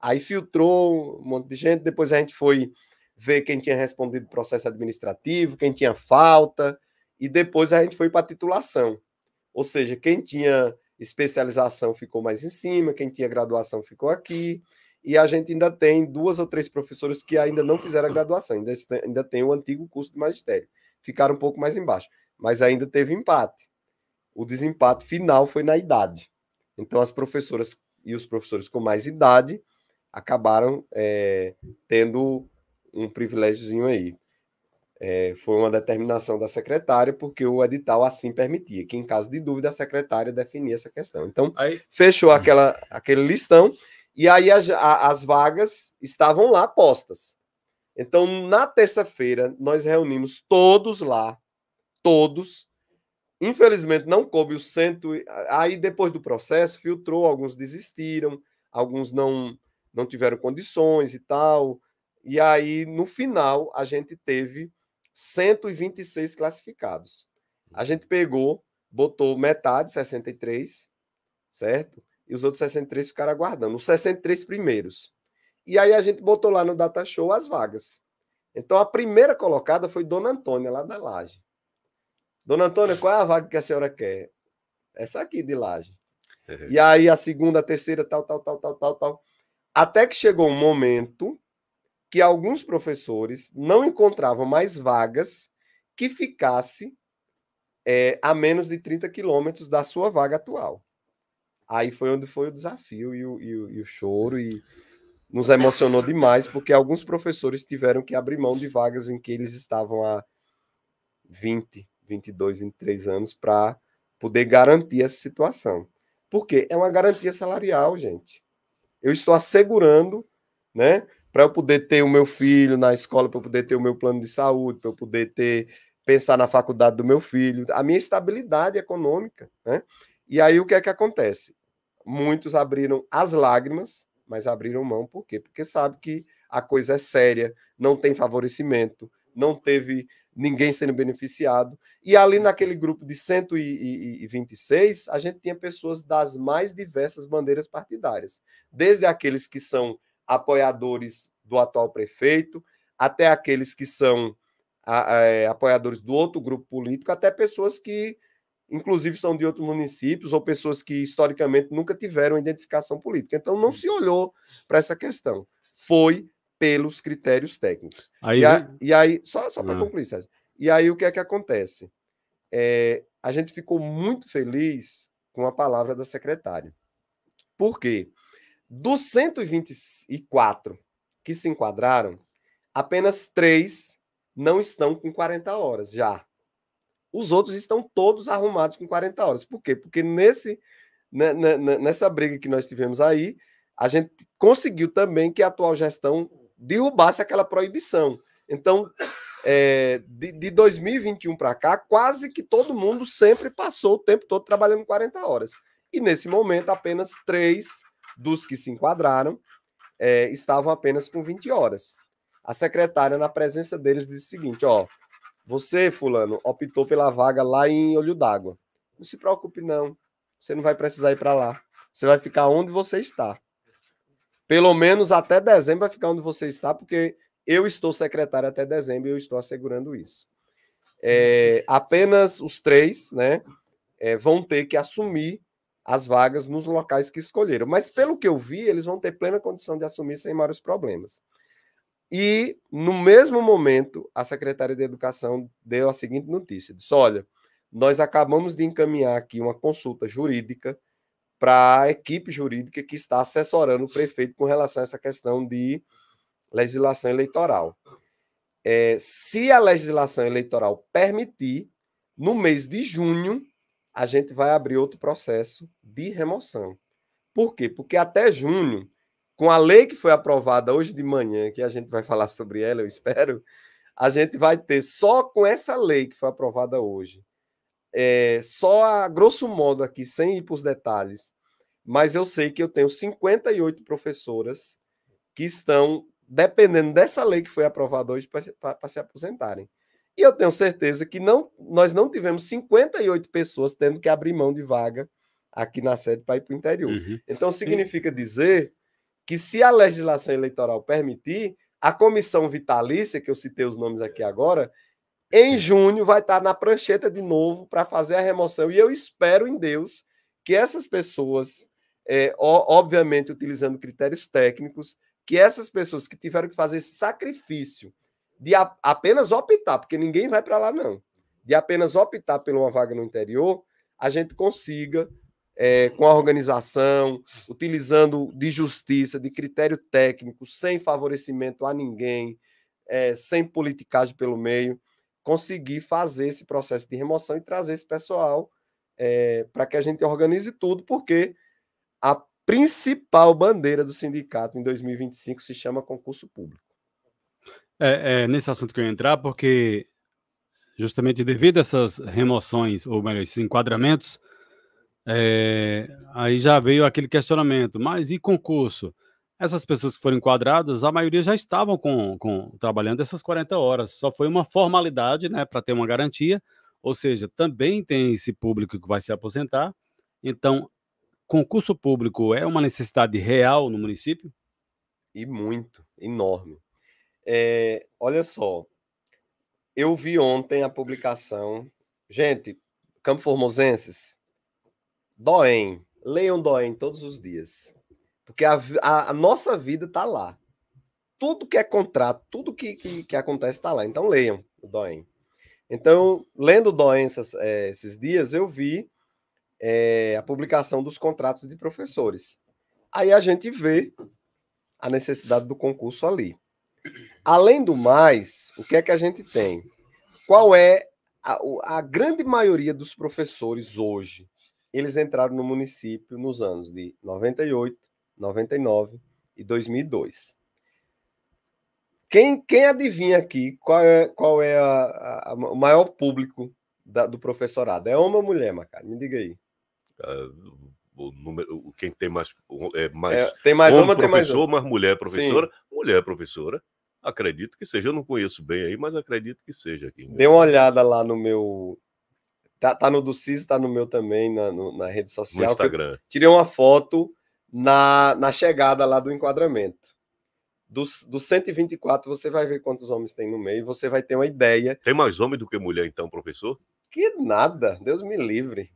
Aí filtrou um monte de gente, depois a gente foi ver quem tinha respondido processo administrativo, quem tinha falta, e depois a gente foi para titulação. Ou seja, quem tinha especialização ficou mais em cima, quem tinha graduação ficou aqui, e a gente ainda tem duas ou três professores que ainda não fizeram a graduação, ainda, ainda tem o antigo curso de magistério, ficaram um pouco mais embaixo, mas ainda teve empate. O desempate final foi na idade. Então, as professoras e os professores com mais idade acabaram é, tendo um privilégiozinho aí. É, foi uma determinação da secretária, porque o edital assim permitia, que em caso de dúvida a secretária definia essa questão. Então, aí... fechou aquela, aquele listão, e aí as, as vagas estavam lá postas. Então, na terça-feira, nós reunimos todos lá, todos. Infelizmente, não coube o cento. Aí, depois do processo, filtrou, alguns desistiram, alguns não não tiveram condições e tal. E aí, no final, a gente teve 126 classificados. A gente pegou, botou metade, 63, certo? E os outros 63 ficaram aguardando, os 63 primeiros. E aí a gente botou lá no Data Show as vagas. Então a primeira colocada foi Dona Antônia, lá da Laje. Dona Antônia, qual é a vaga que a senhora quer? Essa aqui de Laje. [LAUGHS] E aí a segunda, a terceira, tal, tal, tal, tal, tal, tal. Até que chegou um momento que alguns professores não encontravam mais vagas que ficasse é, a menos de 30 quilômetros da sua vaga atual. Aí foi onde foi o desafio e o, e o, e o choro, e nos emocionou demais, porque alguns professores tiveram que abrir mão de vagas em que eles estavam há 20, 22, 23 anos para poder garantir essa situação. Porque é uma garantia salarial, gente eu estou assegurando, né? Para eu poder ter o meu filho na escola, para eu poder ter o meu plano de saúde, para eu poder ter pensar na faculdade do meu filho, a minha estabilidade econômica, né? E aí o que é que acontece? Muitos abriram as lágrimas, mas abriram mão por quê? Porque sabe que a coisa é séria, não tem favorecimento, não teve ninguém sendo beneficiado. E ali naquele grupo de 126, a gente tinha pessoas das mais diversas bandeiras partidárias, desde aqueles que são apoiadores do atual prefeito, até aqueles que são é, apoiadores do outro grupo político, até pessoas que, inclusive, são de outros municípios ou pessoas que historicamente nunca tiveram identificação política. Então, não hum. se olhou para essa questão. Foi pelos critérios técnicos. Aí, e, a, e aí só, só para ah. concluir, Sérgio. E aí o que é que acontece? É, a gente ficou muito feliz com a palavra da secretária. Por quê? Dos 124 que se enquadraram, apenas três não estão com 40 horas já. Os outros estão todos arrumados com 40 horas. Por quê? Porque nesse, né, né, né, nessa briga que nós tivemos aí, a gente conseguiu também que a atual gestão derrubasse aquela proibição. Então, é, de, de 2021 para cá, quase que todo mundo sempre passou o tempo todo trabalhando 40 horas. E nesse momento, apenas três dos que se enquadraram é, estavam apenas com 20 horas. A secretária, na presença deles, disse o seguinte: ó, você, Fulano, optou pela vaga lá em Olho d'Água. Não se preocupe, não. Você não vai precisar ir para lá. Você vai ficar onde você está. Pelo menos até dezembro vai ficar onde você está, porque eu estou secretário até dezembro e eu estou assegurando isso. É, apenas os três né, é, vão ter que assumir as vagas nos locais que escolheram. Mas, pelo que eu vi, eles vão ter plena condição de assumir sem maiores problemas. E, no mesmo momento, a secretária de Educação deu a seguinte notícia: disse, olha, nós acabamos de encaminhar aqui uma consulta jurídica para a equipe jurídica que está assessorando o prefeito com relação a essa questão de legislação eleitoral. É, se a legislação eleitoral permitir, no mês de junho, a gente vai abrir outro processo de remoção. Por quê? Porque até junho, com a lei que foi aprovada hoje de manhã, que a gente vai falar sobre ela, eu espero, a gente vai ter só com essa lei que foi aprovada hoje é, só a grosso modo aqui, sem ir para os detalhes, mas eu sei que eu tenho 58 professoras que estão dependendo dessa lei que foi aprovada hoje para se aposentarem. E eu tenho certeza que não, nós não tivemos 58 pessoas tendo que abrir mão de vaga aqui na sede para ir para o interior. Uhum. Então, significa dizer que se a legislação eleitoral permitir, a comissão vitalícia, que eu citei os nomes aqui agora, em junho vai estar na prancheta de novo para fazer a remoção. E eu espero em Deus que essas pessoas, é, obviamente utilizando critérios técnicos, que essas pessoas que tiveram que fazer sacrifício de a, apenas optar, porque ninguém vai para lá não, de apenas optar por uma vaga no interior, a gente consiga é, com a organização, utilizando de justiça, de critério técnico, sem favorecimento a ninguém, é, sem politicagem pelo meio, conseguir fazer esse processo de remoção e trazer esse pessoal é, eh, para que a gente organize tudo, porque a principal bandeira do sindicato em 2025 se chama concurso público. É, é nesse assunto que eu ia entrar, porque justamente devido a essas remoções, ou melhor, esses enquadramentos, é, aí já veio aquele questionamento, mas e concurso? Essas pessoas que foram enquadradas, a maioria já estavam com, com trabalhando essas 40 horas, só foi uma formalidade né, para ter uma garantia, ou seja, também tem esse público que vai se aposentar. Então, concurso público é uma necessidade real no município? E muito, enorme. É, olha só, eu vi ontem a publicação. Gente, Campo Formosenses, Doem, leiam Doem todos os dias. Porque a, a, a nossa vida está lá. Tudo que é contrato, tudo que, que, que acontece está lá. Então leiam o Doen. Então, lendo o é, esses dias, eu vi é, a publicação dos contratos de professores. Aí a gente vê a necessidade do concurso ali. Além do mais, o que é que a gente tem? Qual é a, a, grande maioria dos professores hoje? Eles entraram no município nos anos de 98, 99 e 2002. Quem, quem adivinha aqui qual é, qual é a, a, a, o maior público da, do professorado? É homem ou mulher, Macari? Me diga aí. Uh, o número, quem tem mais, é mais, é, tem mais homem, uma, tem mais, mais mulher professora, Sim. mulher professora, acredito que seja. Eu não conheço bem aí, mas acredito que seja aqui. Dê uma olhada lá no meu, tá, tá no do CIS, tá no meu também na, no, na rede social. No Instagram. Tirei uma foto na, na chegada lá do enquadramento. Dos, dos 124, você vai ver quantos homens tem no meio, você vai ter uma ideia. Tem mais homem do que mulher, então, professor? Que nada, Deus me livre.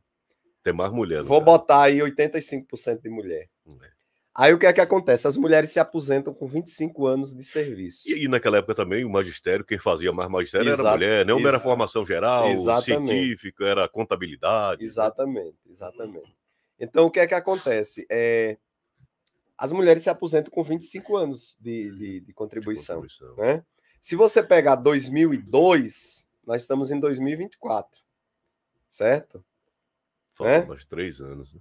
Tem mais mulher. Vou cara. botar aí 85% de mulher. É. Aí o que é que acontece? As mulheres se aposentam com 25 anos de serviço. E, e naquela época também o magistério, quem fazia mais magistério Exato, era mulher, não era formação geral, científica, era contabilidade. Né? Exatamente, exatamente. Então o que é que acontece? É, as mulheres se aposentam com 25 anos de, hum, de, de contribuição. De contribuição. Né? Se você pegar 2002, nós estamos em 2024, certo? Faltam né? mais três anos. Né?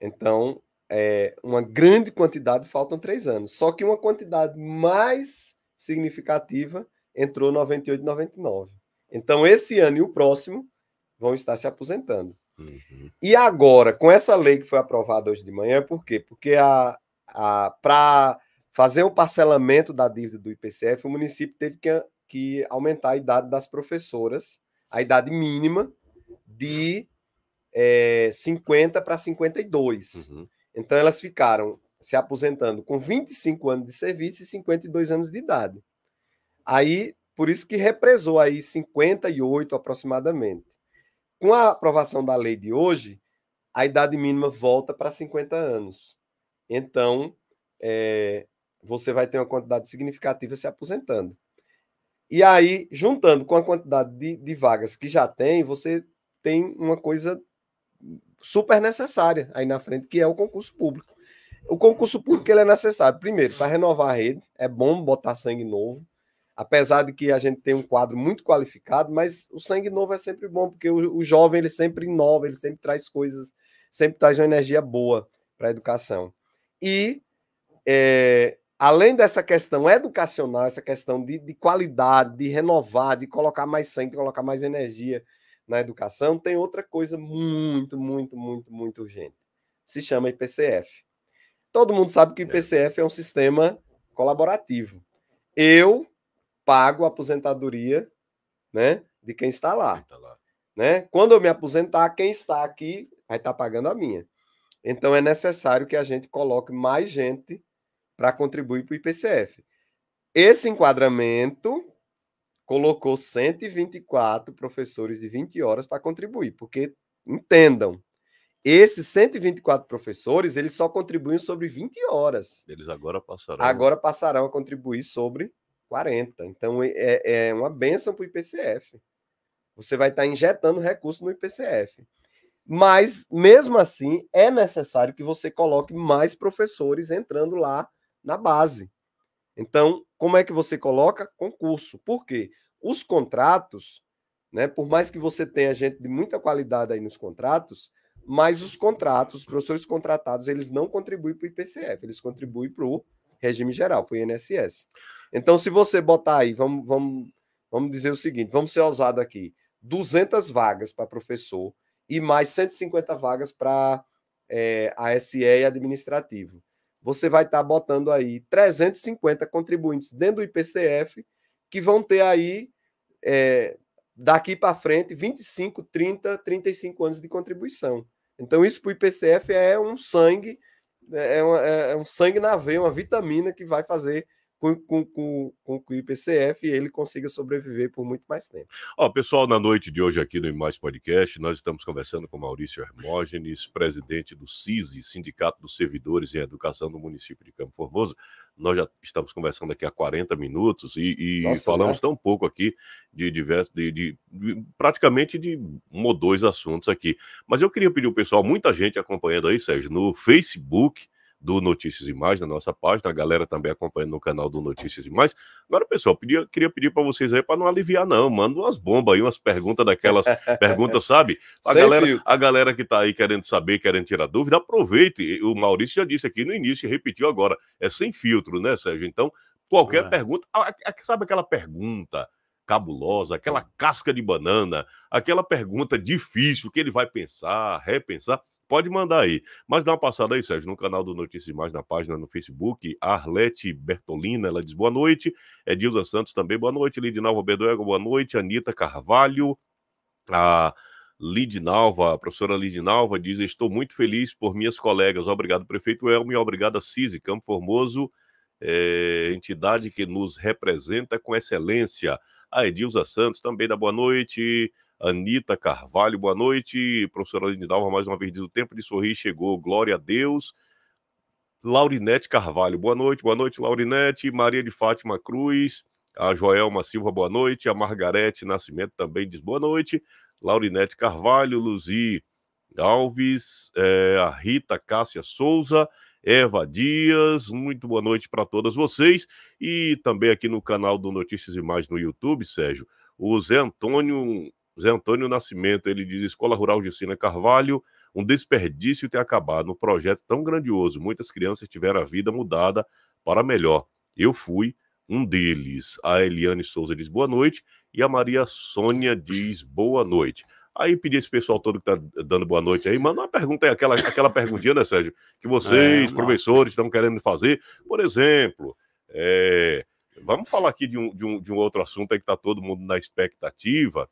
Então, é, uma grande quantidade faltam três anos. Só que uma quantidade mais significativa entrou 98 99. Então, esse ano e o próximo vão estar se aposentando. Uhum. E agora, com essa lei que foi aprovada hoje de manhã, por quê? Porque a, para fazer o parcelamento da dívida do IPCF, o município teve que, que aumentar a idade das professoras, a idade mínima de é, 50 para 52. Uhum. Então elas ficaram se aposentando com 25 anos de serviço e 52 anos de idade. Aí, por isso que represou aí 58 aproximadamente. Com a aprovação da lei de hoje, a idade mínima volta para 50 anos. Então, é, você vai ter uma quantidade significativa se aposentando. E aí, juntando com a quantidade de, de vagas que já tem, você tem uma coisa super necessária aí na frente, que é o concurso público. O concurso público ele é necessário, primeiro, para renovar a rede, é bom botar sangue novo, apesar de que a gente tem um quadro muito qualificado, mas o sangue novo é sempre bom, porque o, o jovem ele sempre inova, ele sempre traz coisas, sempre traz uma energia boa para a educação. E, é, além dessa questão educacional, essa questão de, de qualidade, de renovar, de colocar mais sangue, de colocar mais energia na educação, tem outra coisa muito, muito, muito, muito urgente. Se chama IPCF. Todo mundo sabe que o é. IPCF é um sistema colaborativo. Eu pago a aposentadoria né, de quem está lá. Tá né? Quando eu me aposentar, quem está aqui vai estar tá pagando a minha. Então é necessário que a gente coloque mais gente para contribuir para o IPCF. Esse enquadramento colocou 124 professores de 20 horas para contribuir, porque entendam, esses 124 professores, eles só contribuem sobre 20 horas. Eles agora passarão. Agora passarão a contribuir sobre 40. Então é, é, é uma benção para o IPCF. Você vai estar tá injetando recurso no IPCF. Mas, mesmo assim, é necessário que você coloque mais professores entrando lá na base. Então, como é que você coloca? Concurso. Por quê? Os contratos, né, por mais que você tenha gente de muita qualidade aí nos contratos, mas os contratos, os professores contratados, eles não contribuem para o IPCF, eles contribuem para o regime geral, para o INSS. Então, se você botar aí, vamos, vamos, vamos dizer o seguinte, vamos ser ousado aqui, 200 vagas para professor, e mais 150 vagas para é, eh, SE administrativo. Você vai estar tá botando aí 350 contribuintes dentro do IPCF que vão ter aí, é, daqui para frente, 25, 30, 35 anos de contribuição. Então, isso para o IPCF é um sangue, é, uma, é, é um sangue na veia, uma vitamina que vai fazer com, com, com, com o IPCF ele consiga sobreviver por muito mais tempo. Ó, pessoal, na noite de hoje aqui no Imagem Podcast, nós estamos conversando com Maurício Hermógenes, presidente do CISI, Sindicato dos Servidores em Educação do município de Campo Formoso. Nós já estamos conversando aqui há 40 minutos e, e Nossa, falamos né? tão pouco aqui de diversos, de, de, de, praticamente de um ou dois assuntos aqui. Mas eu queria pedir o pessoal, muita gente acompanhando aí, Sérgio, no Facebook, do Notícias e Mais, na nossa página, a galera também acompanhando no canal do Notícias e Mais. Agora, pessoal, pedia, queria pedir para vocês aí para não aliviar, não. Manda umas bombas aí, umas perguntas daquelas [LAUGHS] perguntas, sabe? A galera, a galera que está aí querendo saber, querendo tirar dúvida, aproveite. O Maurício já disse aqui no início e repetiu agora. É sem filtro, né, Sérgio? Então, qualquer é. pergunta, sabe aquela pergunta cabulosa, aquela casca de banana, aquela pergunta difícil que ele vai pensar, repensar. Pode mandar aí. Mas dá uma passada aí, Sérgio, no canal do Notícias Mais, na página no Facebook. Arlete Bertolina, ela diz boa noite. Edilza é Santos também, boa noite. Lidinalva Bedoego, boa noite. Anitta Carvalho. A Lidinalva, a professora Lidinalva diz: Estou muito feliz por minhas colegas. Obrigado, prefeito Elmo, e obrigado a CISI, Campo Formoso, é, entidade que nos representa com excelência. A Edilza Santos também dá boa noite. Anitta Carvalho, boa noite. Professora Lindalva, mais uma vez diz: o tempo de sorrir chegou, glória a Deus. Laurinete Carvalho, boa noite, boa noite, Laurinete. Maria de Fátima Cruz, a Joelma Silva, boa noite. A Margarete Nascimento também diz boa noite. Laurinete Carvalho, Luzi Alves, é, a Rita Cássia Souza, Eva Dias, muito boa noite para todas vocês. E também aqui no canal do Notícias e Mais no YouTube, Sérgio, o Zé Antônio Zé Antônio Nascimento, ele diz: Escola Rural de Sina Carvalho, um desperdício ter acabado. Um projeto tão grandioso. Muitas crianças tiveram a vida mudada para melhor. Eu fui um deles. A Eliane Souza diz boa noite e a Maria Sônia diz boa noite. Aí pedi esse pessoal todo que está dando boa noite aí, manda uma pergunta aí, aquela, aquela perguntinha, né, Sérgio? Que é, vocês, é, professores, estão querendo fazer. Por exemplo, é, vamos falar aqui de um, de um, de um outro assunto aí que está todo mundo na expectativa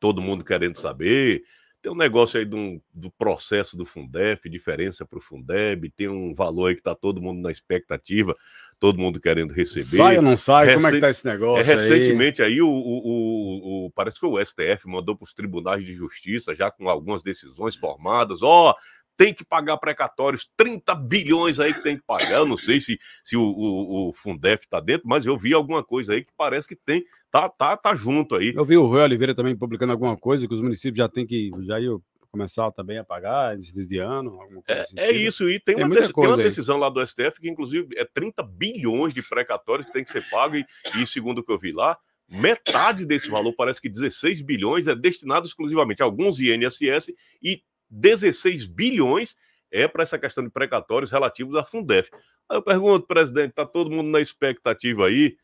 todo mundo querendo saber. Tem um negócio aí do, do processo do Fundef, diferença para o Fundeb, tem um valor aí que está todo mundo na expectativa, todo mundo querendo receber. Sai ou não sai? Recent... Como é que está esse negócio? É, recentemente aí, aí o, o, o, parece que o STF mandou para os tribunais de justiça, já com algumas decisões formadas, ó, oh, tem que pagar precatórios, 30 bilhões aí que tem que pagar. Eu não sei se, se o, o, o Fundef está dentro, mas eu vi alguma coisa aí que parece que tem, tá, tá, tá junto aí. Eu vi o Rui Oliveira também publicando alguma coisa que os municípios já tem que. Já iam começar também a pagar antes de ano. É, é, isso, e tem, tem uma, tem uma decisão aí. lá do STF que, inclusive, é 30 bilhões de precatórios que tem que ser pago, e, e segundo o que eu vi lá, metade desse valor, parece que 16 bilhões, é destinado exclusivamente a alguns INSS e 16 bilhões é para essa questão de precatórios relativos à Fundef. Aí eu pergunto, presidente, está todo mundo na expectativa aí?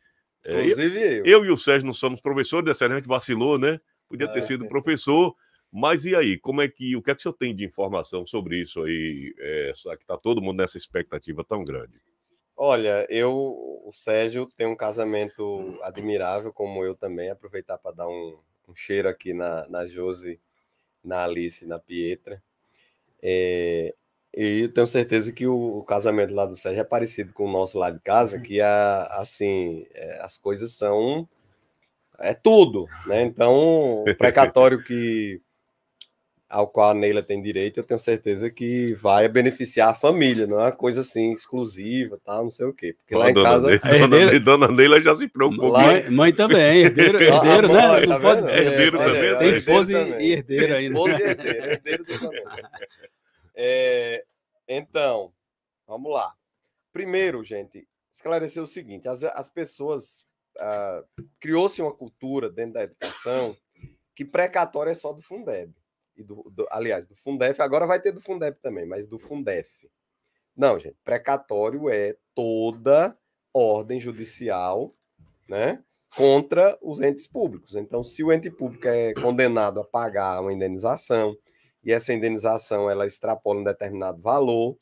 É, Inclusive eu. Eu e o Sérgio não somos professores, né, Sérgio? A gente vacilou, né? Podia ter ah, é. sido professor. Mas e aí, como é que o que é que o senhor tem de informação sobre isso aí? É, que está todo mundo nessa expectativa tão grande. Olha, eu, o Sérgio tem um casamento admirável, como eu também. Aproveitar para dar um, um cheiro aqui na, na Josi na Alice, na Pietra. É, e eu tenho certeza que o, o, casamento lá do Sérgio é parecido com o nosso lá de casa, que a, assim, é, as coisas são. É tudo, né? Então, o precatório que ao qual a Neila tem direito, eu tenho certeza que vai beneficiar a família, não é uma coisa assim exclusiva, tal, tá, não sei o quê. Porque oh, lá em dona casa. Neila, dona, Neila já se preocupou. Lá... Mãe, mãe também, herdeiro, [LAUGHS] ah, herdeiro né? Mãe, tá pode... é, herdeiro é, também. tem esposa e herdeira ainda. Esposa e herdeiro, herdeiro também. É, então, vamos lá. Primeiro, gente, esclarecer o seguinte: as, as pessoas. Ah, criou-se uma cultura dentro da educação que precatório é só do Fundeb e do, do, aliás, do Fundef, agora vai ter do Fundeb também, mas do Fundef. Não, gente, precatório é toda ordem judicial, né, contra os entes públicos. Então, se o ente público é condenado a pagar uma indenização e essa indenização ela extrapola um determinado valor,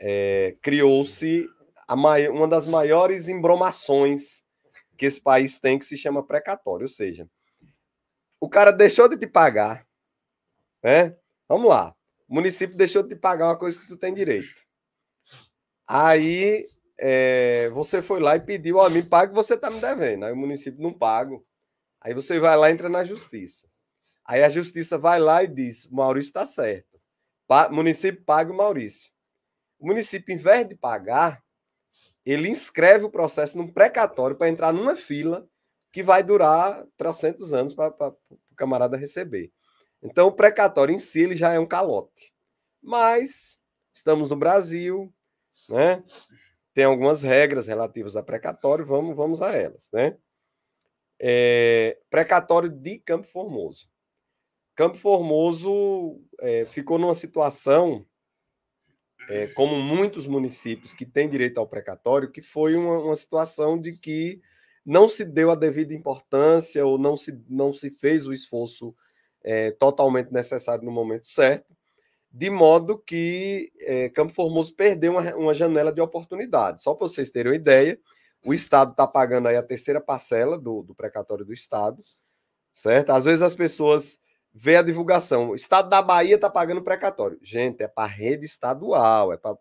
é, criou-se uma das maiores embromações que esse país tem, que se chama precatório, ou seja, o cara deixou de te pagar, é? Vamos lá. O município deixou de pagar uma coisa que tu tem direito. Aí é, você foi lá e pediu, ó, mim me paga você tá me devendo. Aí o município não paga. Aí você vai lá e entra na justiça. Aí a justiça vai lá e diz: Maurício está certo. Pa município paga o Maurício. O município, em vez de pagar, ele inscreve o processo num precatório para entrar numa fila que vai durar trocentos anos para o camarada receber. Então, o precatório em si ele já é um calote. Mas estamos no Brasil, né? Tem algumas regras relativas a precatório, vamos, vamos a elas, né? É, precatório de Campo Formoso. Campo Formoso é, ficou numa situação, é, como muitos municípios que têm direito ao precatório, que foi uma, uma situação de que não se deu a devida importância ou não se, não se fez o esforço é, totalmente necessário no momento certo, de modo que é, Campo Formoso perdeu uma, uma janela de oportunidade. Só para vocês terem uma ideia, o Estado está pagando aí a terceira parcela do, do precatório do Estado, certo? Às vezes as pessoas vê a divulgação. O estado da Bahia está pagando precatório. Gente, é para a rede estadual, é para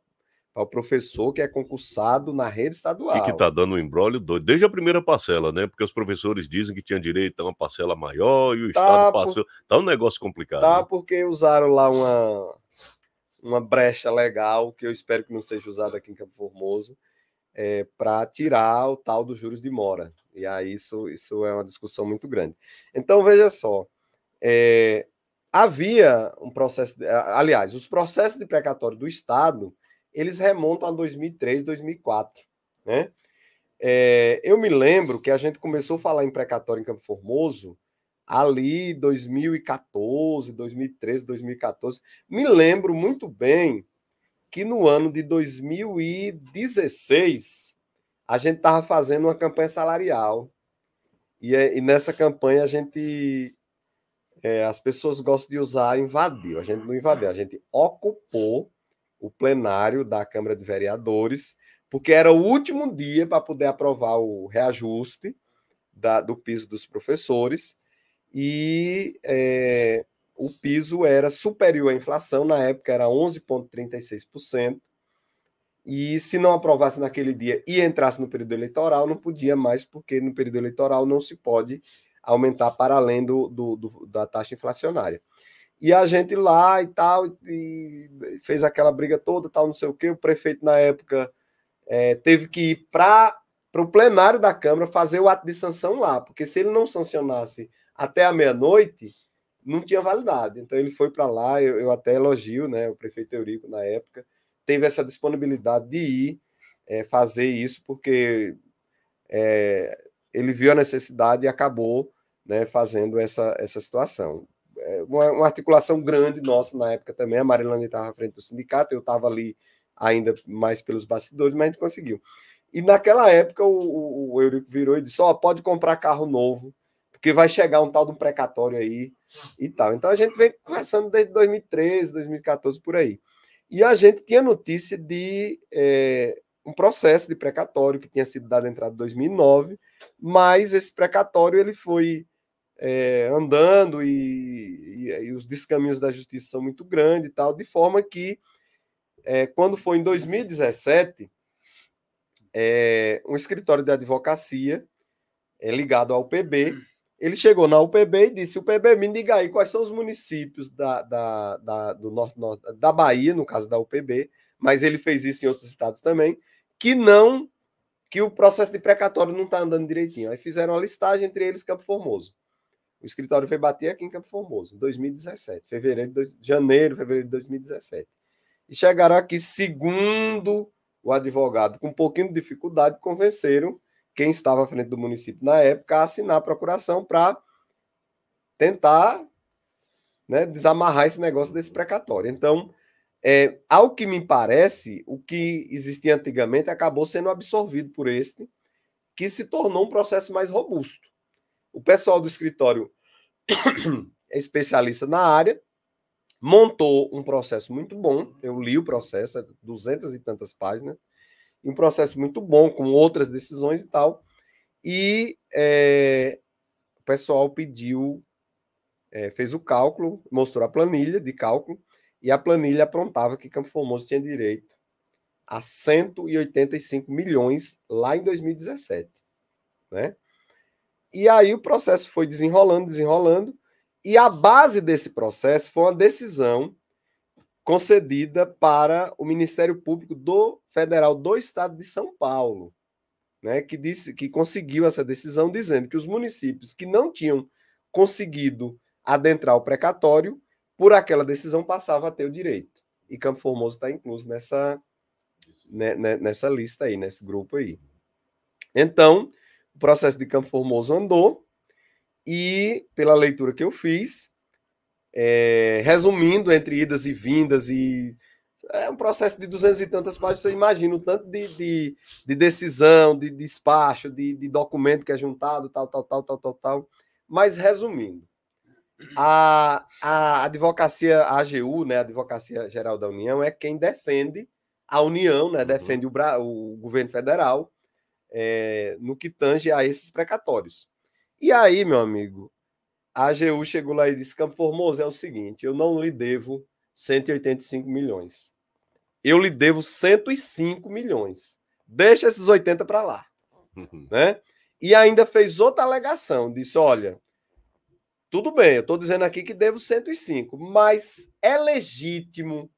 para o professor que é concursado na rede estadual. E que está dando um embrólio doido, desde a primeira parcela, né? Porque os professores dizem que tinha direito a uma parcela maior e o tá Estado passou. Está um negócio complicado. Tá, né? porque usaram lá uma, uma brecha legal, que eu espero que não seja usada aqui em Campo Formoso, é, para tirar o tal dos juros de mora. E aí isso, isso é uma discussão muito grande. Então, veja só. É, havia um processo, aliás, os processos de precatório do Estado eles remontam a 2003, 2004, né? É, eu me lembro que a gente começou a falar em precatório em Campo Formoso ali 2014, 2013, 2014. Me lembro muito bem que no ano de 2016 a gente estava fazendo uma campanha salarial. E, é, e nessa campanha a gente. É, as pessoas gostam de usar invadiu. A gente não invadiu, a gente ocupou o plenário da Câmara de Vereadores, porque era o último dia para poder aprovar o reajuste da, do piso dos professores, e é, o piso era superior à inflação, na época era 11,36%, e se não aprovasse naquele dia e entrasse no período eleitoral, não podia mais, porque no período eleitoral não se pode aumentar para além do, do, do da taxa inflacionária. E a gente lá e tal, e fez aquela briga toda, tal, não sei o quê. O prefeito, na época, é, teve que ir para o plenário da Câmara fazer o ato de sanção lá, porque se ele não sancionasse até a meia-noite, não tinha validade. Então ele foi para lá, eu, eu, até elogio né, o prefeito Eurico na época, teve essa disponibilidade de ir é, fazer isso, porque é, ele viu a necessidade e acabou né, fazendo essa, essa situação. É, uma, uma articulação grande nossa na época também. A Marilane estava à frente do sindicato, eu estava ali ainda mais pelos bastidores, mas a gente conseguiu. E naquela época o, o Eurico virou e disse: oh, pode comprar carro novo, porque vai chegar um tal de um precatório aí e tal. Então a gente vem conversando desde 2013, 2014 por aí. E a gente tinha notícia de é, um processo de precatório que tinha sido dado entrada em 2009, mas esse precatório ele foi é, andando e, e, e, os descaminhos da justiça são muito grandes e tal, de forma que, é, quando foi em 2017, é, um escritório de advocacia é, ligado ao PB, hum. ele chegou na UPB e disse, UPB, me diga aí quais são os municípios da, da, da do norte, norte, da Bahia, no caso da UPB, mas ele fez isso em outros estados também, que não, que o processo de precatório não está andando direitinho. Aí fizeram a listagem, entre eles Campo Formoso. O escritório veio bater aqui em Campo Formoso, em 2017, fevereiro, dois, janeiro, fevereiro de 2017. E chegaram aqui, segundo o advogado, com um pouquinho de dificuldade, convenceram quem estava à frente do município na época a assinar a procuração para tentar né, desamarrar esse negócio desse precatório. Então, é, ao que me parece, o que existia antigamente acabou sendo absorvido por este, que se tornou um processo mais robusto. O pessoal do escritório [COUGHS] é especialista na área, montou um processo muito bom. Eu li o processo, é duzentas e tantas páginas, um processo muito bom, com outras decisões e tal. E é, o pessoal pediu, é, fez o cálculo, mostrou a planilha de cálculo, e a planilha aprontava que Campo Formoso tinha direito a 185 milhões lá em 2017. Né? E aí o processo foi desenrolando, desenrolando, e a base desse processo foi uma decisão concedida para o Ministério Público do Federal do Estado de São Paulo, né, que disse que conseguiu essa decisão dizendo que os municípios que não tinham conseguido adentrar o precatório, por aquela decisão passava a ter o direito. E Campo Formoso está incluso nessa né, né, nessa lista aí, nesse grupo aí. Então, o processo de Campo Formoso andou e, pela leitura que eu fiz, é, resumindo entre idas e vindas e é um processo de duzentas e tantas páginas, você imagina o tanto de, de, de decisão, de despacho, de, de, documento que é juntado, tal, tal, tal, tal, tal, tal. Mas resumindo, a, a advocacia a AGU, né, a Advocacia Geral da União, é quem defende a União, né, uhum. defende o, o governo federal é, no que tange a esses precatórios. E aí, meu amigo, a AGU chegou lá e disse: Campo Formoso é o seguinte, eu não lhe devo 185 milhões. Eu lhe devo 105 milhões. Deixa esses 80 para lá. Uhum. Né? E ainda fez outra alegação: disse, olha, tudo bem, eu estou dizendo aqui que devo 105, mas é legítimo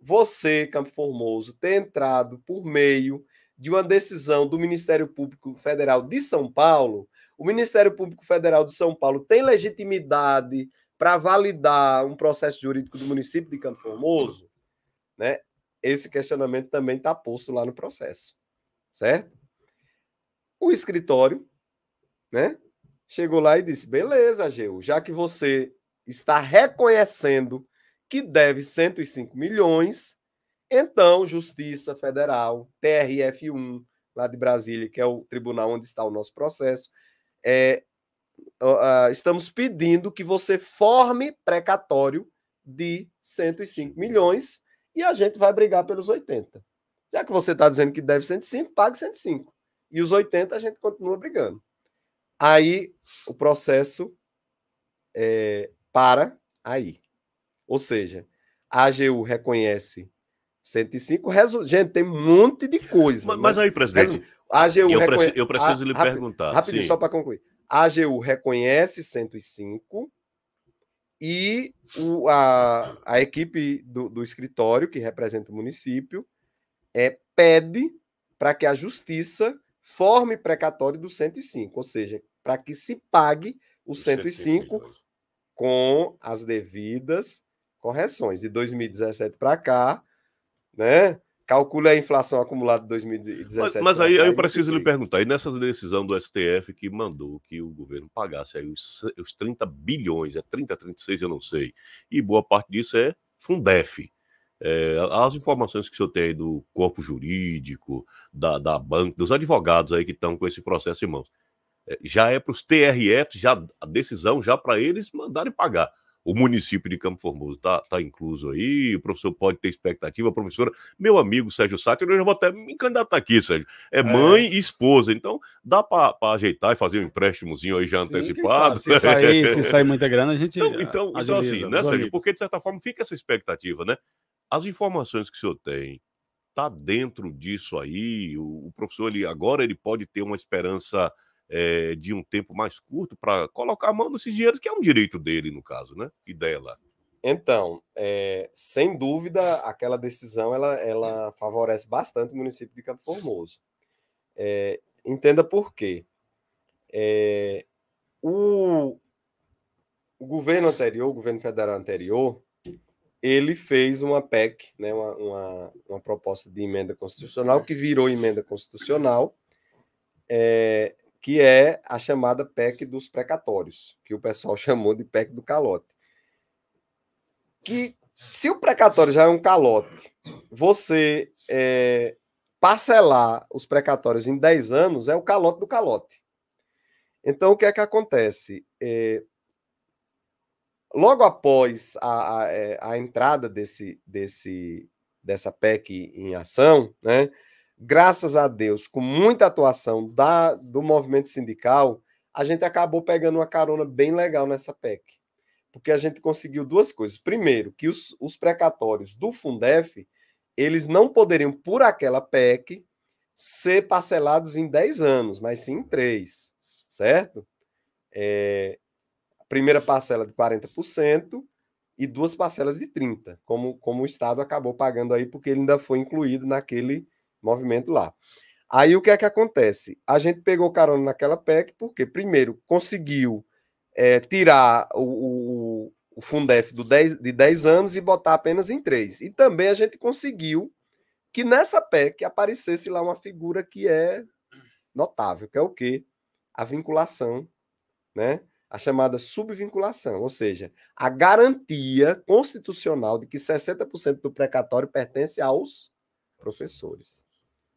você, Campo Formoso, ter entrado por meio de uma decisão do Ministério Público Federal de São Paulo, o Ministério Público Federal de São Paulo tem legitimidade para validar um processo jurídico do município de Campo Formoso, né? Esse questionamento também está posto lá no processo, certo? O escritório, né? Chegou lá e disse: beleza, Geu, já que você está reconhecendo que deve 105 milhões, então, Justiça Federal, TRF1, lá de Brasília, que é o tribunal onde está o nosso processo, é, uh, estamos pedindo que você forme precatório de 105 milhões e a gente vai brigar pelos 80. Já que você está dizendo que deve 105, pague 105. E os 80 a gente continua brigando. Aí o processo é, para aí. Ou seja, a AGU reconhece 105, resu... gente, tem um monte de coisa. Mas, né? mas aí, presidente, a AGU eu, reconhe... eu preciso a... lhe perguntar. Rapidinho, sim. só para concluir. A AGU reconhece 105 e o, a, a equipe do, do escritório, que representa o município, é, pede para que a justiça forme precatório do 105, ou seja, para que se pague o 105 com as devidas correções. De 2017 para cá, né? Calcule a inflação acumulada de 2017. Mas, mas aí, aí eu preciso lhe perguntar, e nessa decisão do STF que mandou que o governo pagasse aí os, os 30 bilhões, é 30, 36, eu não sei, e boa parte disso é Fundef. É, as informações que o senhor tem aí do corpo jurídico, da, da banca, dos advogados aí que estão com esse processo em mãos, é, já é para os TRF, já, a decisão já para eles mandarem pagar o município de Campo Formoso está tá incluso aí, o professor pode ter expectativa, a professora, meu amigo Sérgio Sátiro, eu já vou até me candidatar aqui, Sérgio, é, é. mãe é. e esposa, então dá para ajeitar e fazer um empréstimozinho aí já Sim, antecipado. Se sair, se [LAUGHS] sair muita grana, a gente Então, então, então agiliza, então assim, né, Sérgio, amigos. porque de certa forma fica essa expectativa, né? As informações que o senhor tem, tá dentro disso aí, o, o professor, ele, agora ele pode ter uma esperança é, de um tempo mais curto para colocar a mão nesses dinheiro, que é um direito dele, no caso, né? E dela. Então, é, sem dúvida, aquela decisão ela, ela é. favorece bastante o município de Campo Formoso. É, entenda por quê. É, o, o, governo anterior, o governo federal anterior, ele fez uma PEC, né, uma, uma, uma proposta de emenda constitucional, que virou emenda constitucional, é, que é a chamada PEC dos precatórios, que o pessoal [LAUGHS] chamou de PEC do calote. Que se o precatório já é um calote, você é, parcelar os precatórios em 10 anos é o calote do calote. Então, o que é que acontece? É, logo após a, a, é, a entrada desse, desse, dessa PEC em ação, né, graças a Deus, com muita atuação da, do movimento sindical, a gente acabou pegando uma carona bem legal nessa PEC. Porque a gente conseguiu duas coisas. Primeiro, que os, os precatórios do Fundef, eles não poderiam, por aquela PEC, ser parcelados em 10 anos, mas sim em 3, certo? É, a primeira parcela de 40% e duas parcelas de 30%, como, como o Estado acabou pagando aí, porque ele ainda foi incluído naquele movimento lá. Aí o que é que acontece? A gente pegou carona naquela PEC porque, primeiro, conseguiu é, tirar o, o, o, Fundef do 10, de 10 anos e botar apenas em 3. E também a gente conseguiu que nessa PEC aparecesse lá uma figura que é notável, que é o quê? A vinculação, né? A chamada subvinculação, ou seja, a garantia constitucional de que 60% do precatório pertence aos professores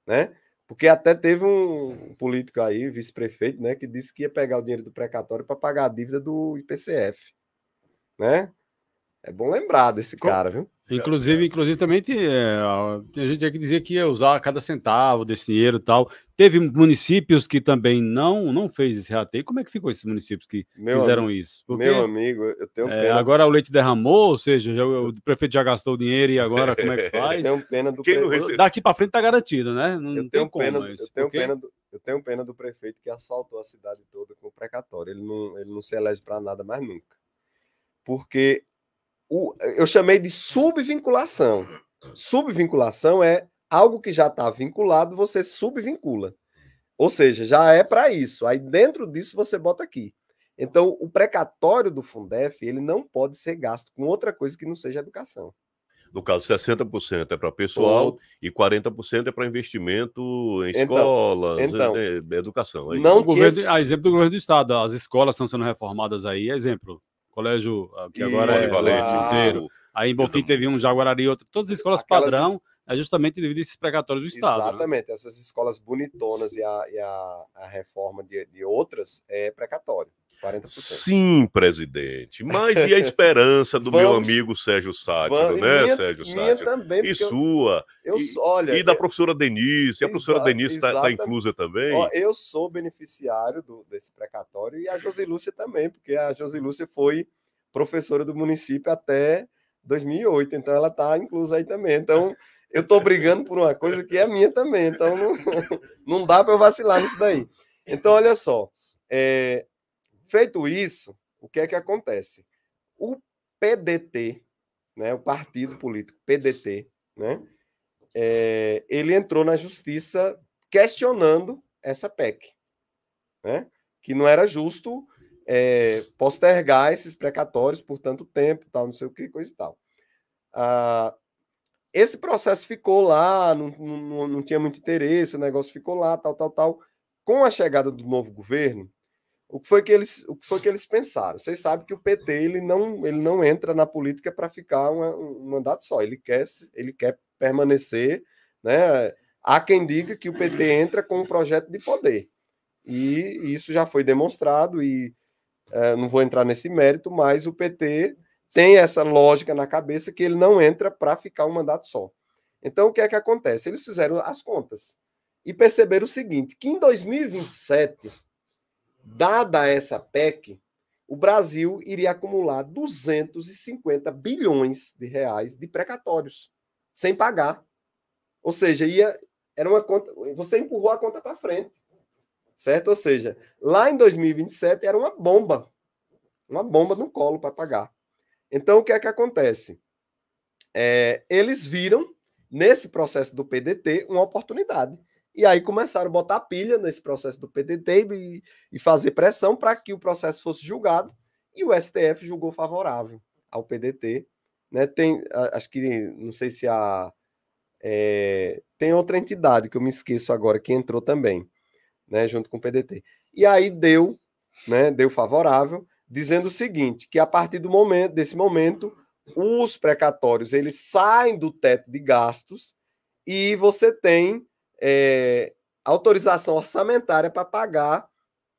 né? Porque até teve um político aí, vice-prefeito, né, que disse que ia pegar o dinheiro do precatório para pagar a dívida do IPCF, né? É bom lembrar desse cara, viu? É, inclusive, é. inclusive também é, a gente tinha que dizer que ia usar cada centavo desse dinheiro e tal. Teve municípios que também não não fez esse rateio. Como é que ficou esses municípios que meu fizeram amigo, isso? Porque, meu amigo, eu tenho é, pena. Agora o leite derramou, ou seja, já, o prefeito já gastou o dinheiro e agora como é que [LAUGHS] faz? eu tenho pena do Quem prefeito. Daqui para frente tá garantido, né? Não, eu tenho pena, como, eu tenho porque... pena do eu tenho pena do prefeito que assaltou a cidade toda com precatório. Ele não, ele não se elege para nada mais nunca. Porque o, eu chamei de subvinculação. Subvinculação é algo que já está vinculado, você subvincula. Ou seja, já é para isso. Aí dentro disso você bota aqui. Então, o precatório do Fundef, ele não pode ser gasto com outra coisa que não seja educação. No caso, 60% é para pessoal Todo. e 40% é para investimento em então, escolas, é, então, é, é educação. É não o governo, A exemplo do governo do Estado, as escolas estão sendo reformadas aí, exemplo colégio ah, que agora e, é Valente inteiro. Aí em Bonfim teve um, Jaguarari e outro. Todas as escolas Aquelas padrão é justamente devido a esses precatórios do Estado. Né? Exatamente, né? essas escolas bonitonas e a, e a, a reforma de, de outras é precatório. 40%. Sim, presidente. Mas e a esperança do meu [LAUGHS] amigo Sérgio Sátiro, vamos, né, minha, Sérgio Sátiro? Minha também, e sua. Eu, eu, e, olha, e da professora Denise. a professora Denise está tá, tá inclusa também. Ó, eu sou beneficiário do, desse precatório e a Josilúcia também, porque a Josilúcia foi professora do município até 2008, então ela está inclusa aí também. Então, eu estou brigando por uma coisa que é minha também, então não, [LAUGHS] não dá para eu vacilar nisso daí. Então, olha só, é, Feito isso, o que é que acontece? O PDT, né, o partido político PDT, né, é, ele entrou na justiça questionando essa PEC, né, que não era justo é, postergar esses precatórios por tanto tempo, tal, não sei o que, coisa e tal. Ah, esse processo ficou lá, não, não, não tinha muito interesse, o negócio ficou lá, tal, tal, tal. Com a chegada do novo governo, o que foi que eles, o que foi que eles pensaram? Vocês sabem que o PT ele não, ele não entra na política para ficar uma, um mandato só. Ele quer, ele quer permanecer, né? Há quem diga que o PT entra com um projeto de poder. E isso já foi demonstrado e é, não vou entrar nesse mérito, mas o PT tem essa lógica na cabeça que ele não entra para ficar um mandato só. Então, o que é que acontece? Eles fizeram as contas e perceberam o seguinte, que em 2027 dada essa PEC, o Brasil iria acumular 250 bilhões de reais de precatórios sem pagar. Ou seja, ia era uma conta, você empurrou a conta para frente. Certo? Ou seja, lá em 2027 era uma bomba. Uma bomba no colo para pagar. Então, o que é que acontece? É, eles viram nesse processo do PDT uma oportunidade. E aí começaram a botar pilha nesse processo do PDT e, e fazer pressão para que o processo fosse julgado. E o STF julgou favorável ao PDT. Né? Tem, acho que, não sei se a. É, tem outra entidade que eu me esqueço agora que entrou também, né, junto com o PDT. E aí deu, né, deu favorável, dizendo o seguinte, que a partir do momento, desse momento, os precatórios eles saem do teto de gastos e você tem é, autorização orçamentária para pagar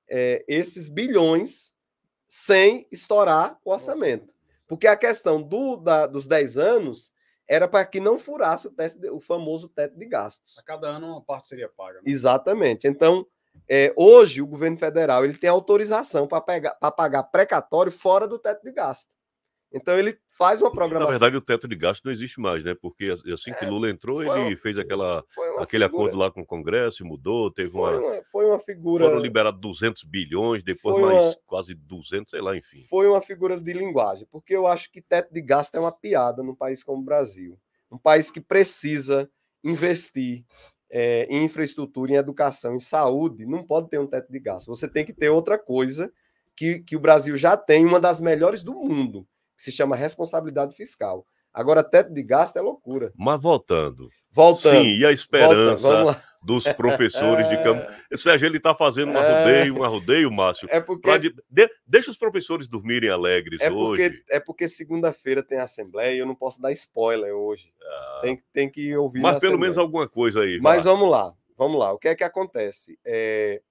é, esses bilhões sem estourar o orçamento. Porque a questão do, da, dos 10 anos era para que não furasse o, teste, o famoso teto de gastos. A cada ano uma parte seria paga. Né? Exatamente. Então, é, hoje o governo federal ele tem autorização para pagar precatório fora do teto de gasto. Então ele faz uma programação. Na verdade, o teto de gasto não existe mais, né? Porque assim que é, Lula entrou, ele uma, fez aquela, aquele figura, acordo lá com o Congresso, mudou, teve foi uma, uma, Foi uma figura. Foram liberados 200 bilhões, depois mais uma, quase 200, sei lá, enfim. Foi uma figura de linguagem, porque eu acho que teto de gasto é uma piada num país como o Brasil. Um país que precisa investir é, em infraestrutura, em educação, em saúde, não pode ter um teto de gasto. Você tem que ter outra coisa que, que o Brasil já tem, uma das melhores do mundo que se chama responsabilidade fiscal. Agora, teto de gasto é loucura. Mas voltando. Voltando. Sim, e a esperança dos professores de campo. [LAUGHS] Sérgio, ele está fazendo um é. arrodeio, um arrodeio, Márcio. É porque... De... De... Deixa os professores dormirem alegres é hoje. Porque, é porque segunda-feira tem assembleia e eu não posso dar spoiler hoje. Ah. Tem, tem que ouvir. Mas pelo menos alguma coisa aí. Mas Márcio. vamos lá, vamos lá. O que é que acontece? É...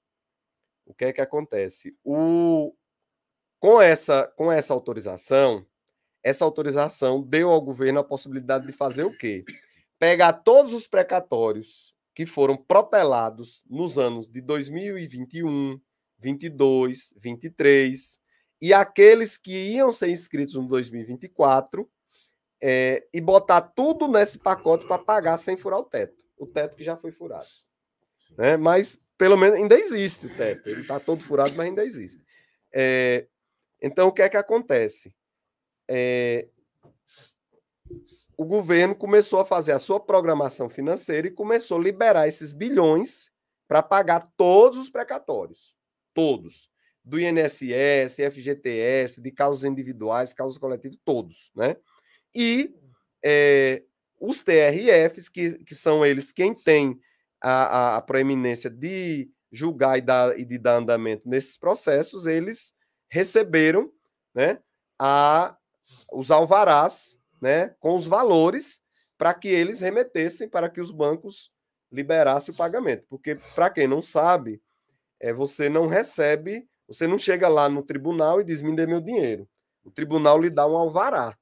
O que é que acontece? O... Com, essa, com essa autorização, essa autorização deu ao governo a possibilidade de fazer o quê? Pegar todos os precatórios que foram protelados nos anos de 2021, 22, 23 e aqueles que iam ser inscritos no 2024 é, e botar tudo nesse pacote para pagar sem furar o teto, o teto que já foi furado, né? Mas pelo menos ainda existe o teto, ele está todo furado, mas ainda existe. É, então o que é que acontece? é, o governo começou a fazer a sua programação financeira e começou a liberar esses bilhões para pagar todos os precatórios. Todos. Do INSS, FGTS, de causas individuais, causas coletivas, todos. Né? E é, os TRFs, que, que são eles quem tem a, a, a proeminência de julgar e, dar, e de dar andamento nesses processos, eles receberam né, a os alvarás, né, com os valores para que eles remetessem para que os bancos liberassem o pagamento. Porque, para quem não sabe, é, você não recebe, você não chega lá no tribunal e diz, me dê meu dinheiro. O tribunal lhe dá um alvará,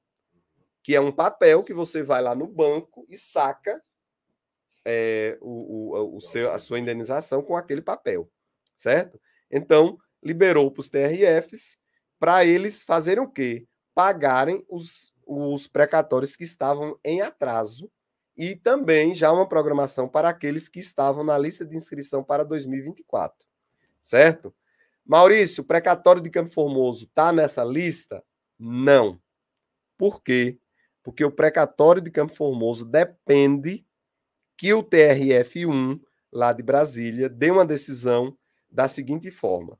que é um papel que você vai lá no banco e saca é, o, o, o seu, a sua indenização com aquele papel, certo? Então, liberou para os TRFs para eles fazerem o quê? pagarem os, os precatórios que estavam em atraso e também já uma programação para aqueles que estavam na lista de inscrição para 2024, certo? Maurício, o precatório de Campo Formoso está nessa lista? Não. Por quê? Porque o precatório de Campo Formoso depende que o TRF1, lá de Brasília, dê uma decisão da seguinte forma: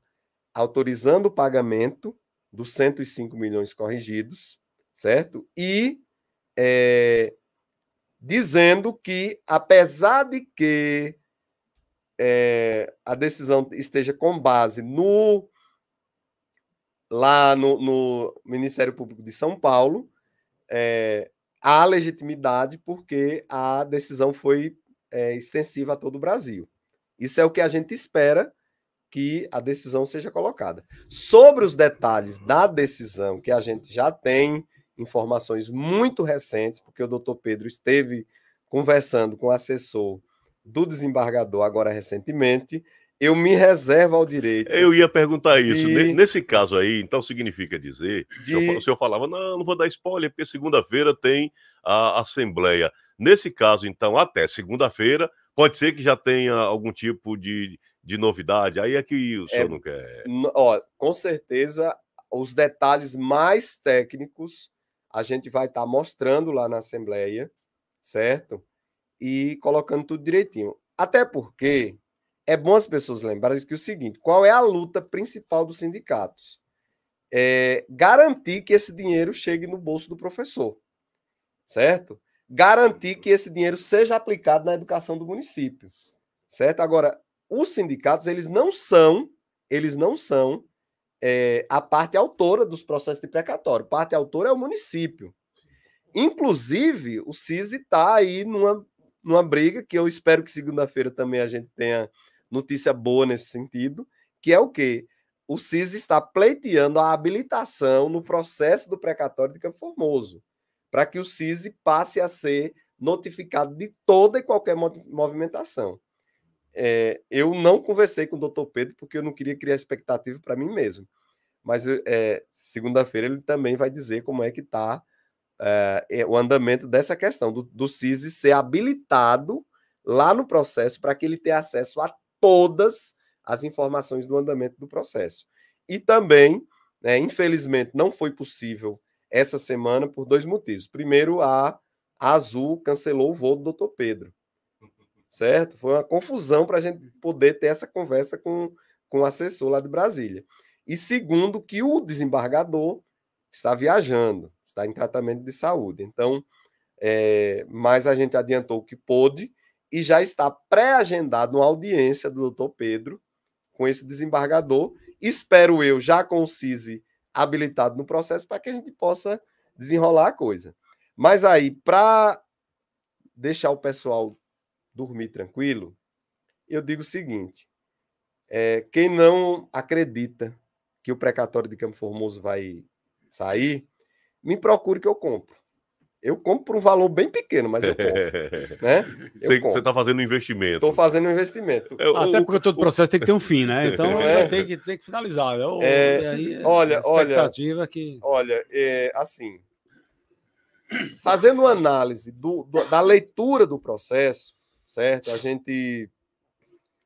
autorizando o pagamento dos 105 milhões corrigidos, certo? E é, dizendo que, apesar de que é, a decisão esteja com base no lá no, no Ministério Público de São Paulo, é, há legitimidade porque a decisão foi extensiva a todo o Brasil. Isso é o que a gente espera que a decisão seja colocada. Sobre os detalhes da decisão, que a gente já tem informações muito recentes, porque o doutor Pedro esteve conversando com o assessor do desembargador agora recentemente, eu me reservo ao direito. Eu ia perguntar isso. De... Nesse caso aí, então significa dizer. De... Se, eu, falava, não, não vou dar spoiler, porque segunda-feira tem a Assembleia. Nesse caso, então, até segunda-feira, pode ser que já tenha algum tipo de, de novidade? Aí é que o é, senhor é, não quer. Ó, com certeza, os detalhes mais técnicos a gente vai estar tá mostrando lá na Assembleia, certo? E colocando tudo direitinho. Até porque é bom as pessoas lembrarem que é o seguinte: qual é a luta principal dos sindicatos? É garantir que esse dinheiro chegue no bolso do professor, certo? Garantir que esse dinheiro seja aplicado na educação do município, certo? Agora, os sindicatos, eles não são, eles não são é, a parte autora dos processos de precatório. Parte autora é o município. Inclusive, o CISI está aí numa, numa briga que eu espero que segunda-feira também a gente tenha notícia boa nesse sentido, que é o quê? O CISI está pleiteando a habilitação no processo do precatório de Campo Formoso, para que o CISI passe a ser notificado de toda e qualquer movimentação. É, eu não conversei com o doutor Pedro porque eu não queria criar expectativa para mim mesmo. Mas é, segunda-feira ele também vai dizer como é que está é, o andamento dessa questão do, do CISI ser habilitado lá no processo para que ele tenha acesso a todas as informações do andamento do processo. E também, né, infelizmente, não foi possível essa semana por dois motivos. Primeiro, a Azul cancelou o voo do doutor Pedro certo? Foi uma confusão para a gente poder ter essa conversa com, com o assessor lá de Brasília. E segundo, que o desembargador está viajando, está em tratamento de saúde. Então, é, mas a gente adiantou o que pôde e já está pré-agendado uma audiência do doutor Pedro com esse desembargador. Espero eu, já com o CISI habilitado no processo, para que a gente possa desenrolar a coisa. Mas aí, para deixar o pessoal dormir tranquilo, eu digo o seguinte: é, quem não acredita que o precatório de Campo Formoso vai sair, me procure que eu compro. Eu compro por um valor bem pequeno, mas eu compro. [LAUGHS] né? Você está fazendo um investimento. Estou fazendo um investimento. É, ah, Até porque todo o... processo tem que ter um fim, né? Então [LAUGHS] é, tem, que, tem que finalizar. é, é aí, é olha, olha, que... olha, é, assim, fazendo análise do, do, da leitura do processo, certo? A gente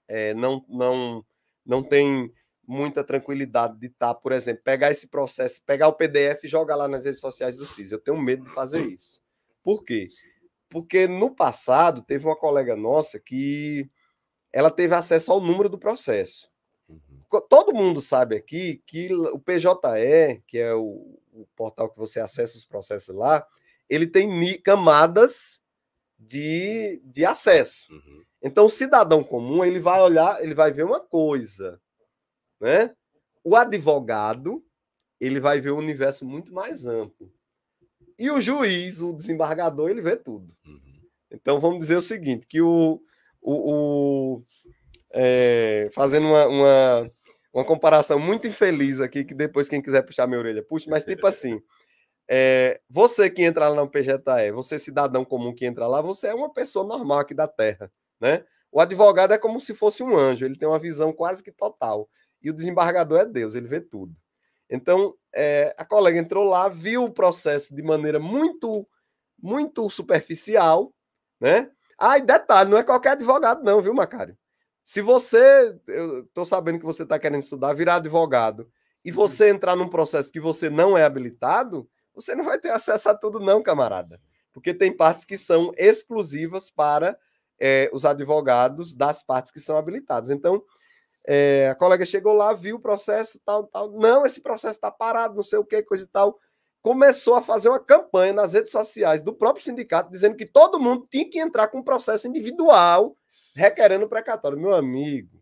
é, não, não, não tem muita tranquilidade de estar, tá, por exemplo, pegar esse processo, pegar o PDF e jogar lá nas redes sociais do CIS. Eu tenho medo de fazer isso. Por quê? Porque no passado teve uma colega nossa que ela teve acesso ao número do processo. Uhum. Todo mundo sabe aqui que o PJE, que é o, o portal que você acessa os processos lá, ele tem camadas de, de acesso. Uhum. Então, o cidadão comum, ele vai olhar, ele vai ver uma coisa, né? O advogado, ele vai ver um universo muito mais amplo. E o juiz, o desembargador, ele vê tudo. Uhum. Então, vamos dizer o seguinte, que o... o, o é, fazendo uma, uma, uma comparação muito infeliz aqui, que depois quem quiser puxar minha orelha, puxa, mas tipo assim... [LAUGHS] É, você que entra lá no PGTAE, você cidadão comum que entra lá, você é uma pessoa normal aqui da Terra, né? O advogado é como se fosse um anjo, ele tem uma visão quase que total. E o desembargador é Deus, ele vê tudo. Então, é, a colega entrou lá, viu o processo de maneira muito, muito superficial, né? Ah, e detalhe, não é qualquer advogado não, viu, Macário? Se você, eu estou sabendo que você está querendo estudar, virar advogado, e uhum. você entrar num processo que você não é habilitado, você não vai ter acesso a tudo, não, camarada. Porque tem partes que são exclusivas para é, os advogados das partes que são habilitadas. Então, é, a colega chegou lá, viu o processo, tal, tal. Não, esse processo está parado, não sei o que, coisa e tal. Começou a fazer uma campanha nas redes sociais do próprio sindicato, dizendo que todo mundo tinha que entrar com um processo individual requerendo precatório. Meu amigo,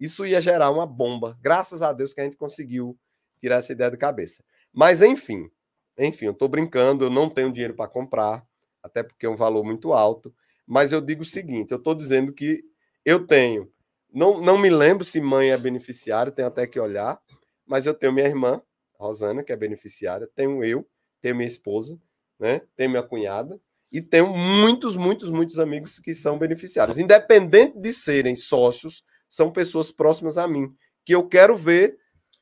isso ia gerar uma bomba. Graças a Deus que a gente conseguiu tirar essa ideia da cabeça. Mas, enfim, enfim, eu estou brincando, eu não tenho dinheiro para comprar, até porque é um valor muito alto. Mas eu digo o seguinte: eu estou dizendo que eu tenho. Não, não me lembro se mãe é beneficiária, tenho até que olhar, mas eu tenho minha irmã, Rosana, que é beneficiária, tenho eu, tenho minha esposa, né? tenho minha cunhada, e tenho muitos, muitos, muitos amigos que são beneficiários. Independente de serem sócios, são pessoas próximas a mim, que eu quero ver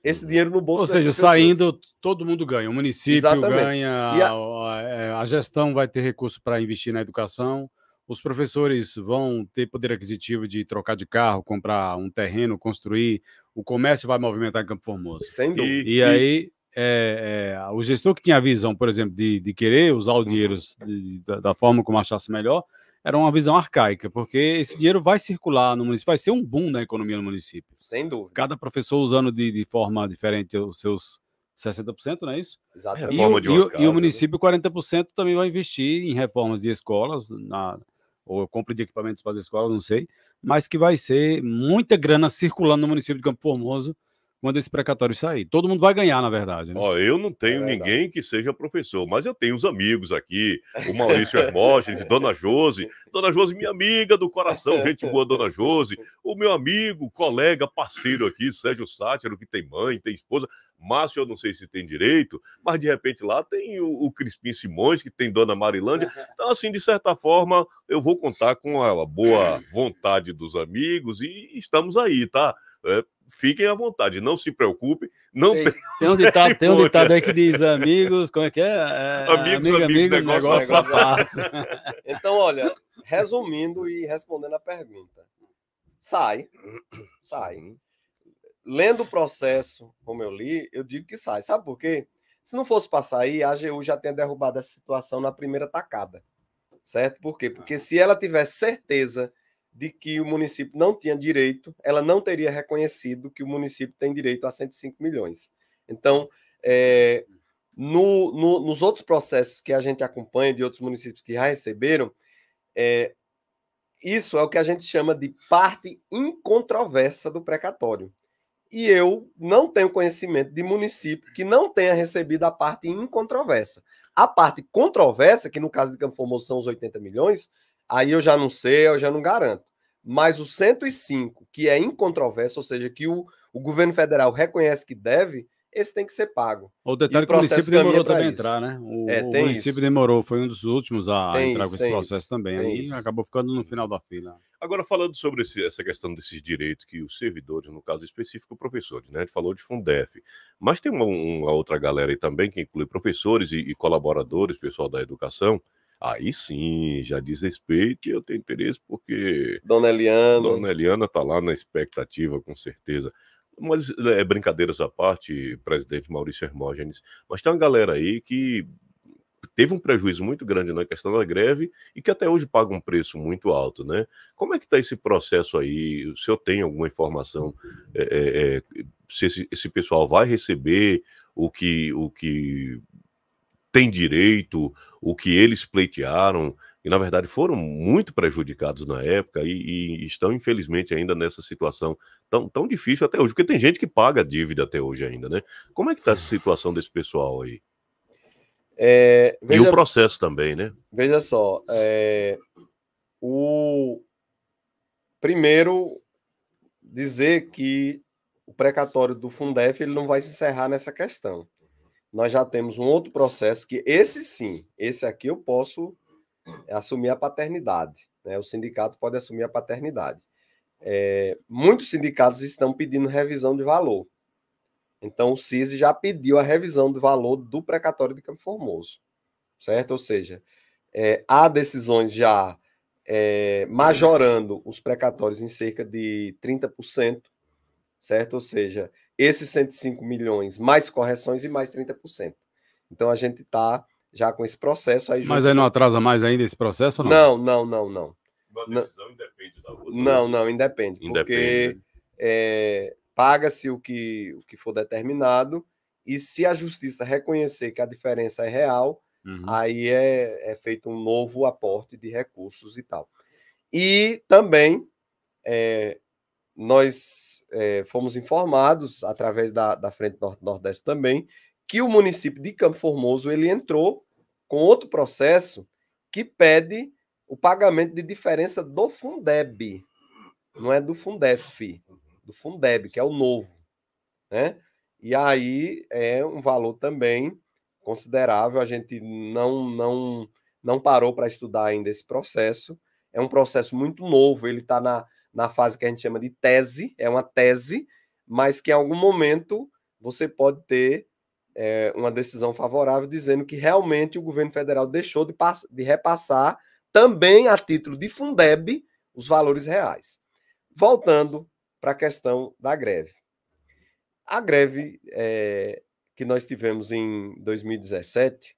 esse dinheiro no bolso. Ou seja, saindo, todo mundo ganha. O município Exatamente. ganha, a... a... gestão vai ter recurso para investir na educação, os professores vão ter poder aquisitivo de trocar de carro, comprar um terreno, construir, o comércio vai movimentar em Campo Formoso. Sem dúvida. E, e aí. É, é, o gestor que tinha a visão, por exemplo, de, de querer usar o uhum. dinheiro uhum. de, da forma como achasse melhor, era uma visão arcaica, porque esse dinheiro vai circular no município, vai ser um boom na economia no município. Sem dúvida. Cada professor usando de, de forma diferente os seus 60%, não é isso? Exato. E, o, e, o, e o né? município, 40%, também vai investir em reformas de escolas, na, ou compra de equipamentos para as escolas, não sei, mas que vai ser muita grana circulando no município de Campo Formoso quando esse precatório sair. Todo mundo vai ganhar, na verdade. Né? Ó, eu não é tenho é ninguém que seja professor, mas eu tenho os amigos aqui, o Maurício [LAUGHS] Hermógenes, Dona Jose. Dona Jose, minha amiga do coração, gente boa, Dona Jose. O meu amigo, colega, parceiro aqui, Sérgio Sátiro, que tem mãe, tem esposa. Márcio, eu não sei se tem direito, mas de repente lá tem o, o Crispim Simões, que tem Dona Marilândia. [LAUGHS] Então, assim, de certa forma, eu vou contar com a boa vontade dos amigos e estamos aí, tá? É, fiquem à vontade, não se preocupe, não tem. Tem um ditado, [LAUGHS] tem um ditado aí que diz amigos, como é que é? é amigos, amigo, é amigos, amigo, negócio, negócio [LAUGHS] Então, olha, resumindo e respondendo a pergunta, sai, sai. Lendo o processo, como eu li, eu digo que sai. Sabe por quê? Se não fosse para sair, a AGU já tinha derrubado essa situação na primeira tacada. Certo? Por quê? Porque se ela tivesse certeza de que o município não tinha direito, ela não teria reconhecido que o município tem direito a 105 milhões. Então, é, no, no, nos outros processos que a gente acompanha de outros municípios que já receberam, é, isso é o que a gente chama de parte incontroversa do precatório. E eu não tenho conhecimento de município que não tenha recebido a parte incontroversa. A parte controversa, que no caso de Campo Formoso são os 80 milhões, aí eu já não sei, eu já não garanto. Mas o 105, que é incontroverso, ou seja, que o, o governo federal reconhece que deve, esse tem que ser pago. O detalhe é que o município demorou também isso. entrar, né? O, é, o município isso. demorou, foi um dos últimos a tem entrar isso, com esse processo isso, também. Aí isso. acabou ficando no final da fila. Agora, falando sobre esse, essa questão desses direitos que os servidores, no caso específico, professores, né? A gente falou de Fundef, mas tem uma, uma outra galera aí também que inclui professores e, e colaboradores, pessoal da educação, Aí sim, já diz respeito e eu tenho interesse porque. Dona Eliana. Dona Eliana está lá na expectativa, com certeza. Mas é, brincadeiras à parte, presidente Maurício Hermógenes, mas tem uma galera aí que teve um prejuízo muito grande na questão da greve e que até hoje paga um preço muito alto, né? Como é que está esse processo aí? O senhor tem alguma informação é, é, é, se esse, esse, pessoal vai receber o que, o que tem direito, o que eles pleitearam, e na verdade foram muito prejudicados na época e, e, estão infelizmente ainda nessa situação tão, tão difícil até hoje, porque tem gente que paga dívida até hoje ainda, né? Como é que está essa situação desse pessoal aí? É, veja, e o processo também, né? Veja só, é, o primeiro dizer que o precatório do Fundef ele não vai se encerrar nessa questão nós já temos um outro processo que esse sim, esse aqui eu posso assumir a paternidade. Né? O sindicato pode assumir a paternidade. É, muitos sindicatos estão pedindo revisão de valor. Então, o CISI já pediu a revisão do valor do precatório de Campo Formoso, certo? Ou seja, é, há decisões já é, majorando os precatórios em cerca de 30%, certo? Ou seja, esses 105 milhões, mais correções e mais 30%. Então a gente está já com esse processo aí. Mas aí não atrasa mais ainda esse processo? Não, não, não, não. não. Uma decisão não, independe da outra. Não, né? não, independe. independe. Porque é, paga-se o que, o que for determinado e se a justiça reconhecer que a diferença é real, uhum. aí é, é feito um novo aporte de recursos e tal. E também é, nós é, fomos informados, através da, da Frente Norte-Nordeste também, que o município de Campo Formoso ele entrou com outro processo que pede o pagamento de diferença do Fundeb. Não é do Fundef, do Fundeb, que é o novo. Né? E aí é um valor também considerável. A gente não, não, não parou para estudar ainda esse processo. É um processo muito novo, ele está na na fase que a gente chama de tese, é uma tese, mas que em algum momento você pode ter é, uma decisão favorável dizendo que realmente o governo federal deixou de, de repassar também a título de Fundeb os valores reais. Voltando para a questão da greve. A greve é, que nós tivemos em 2017,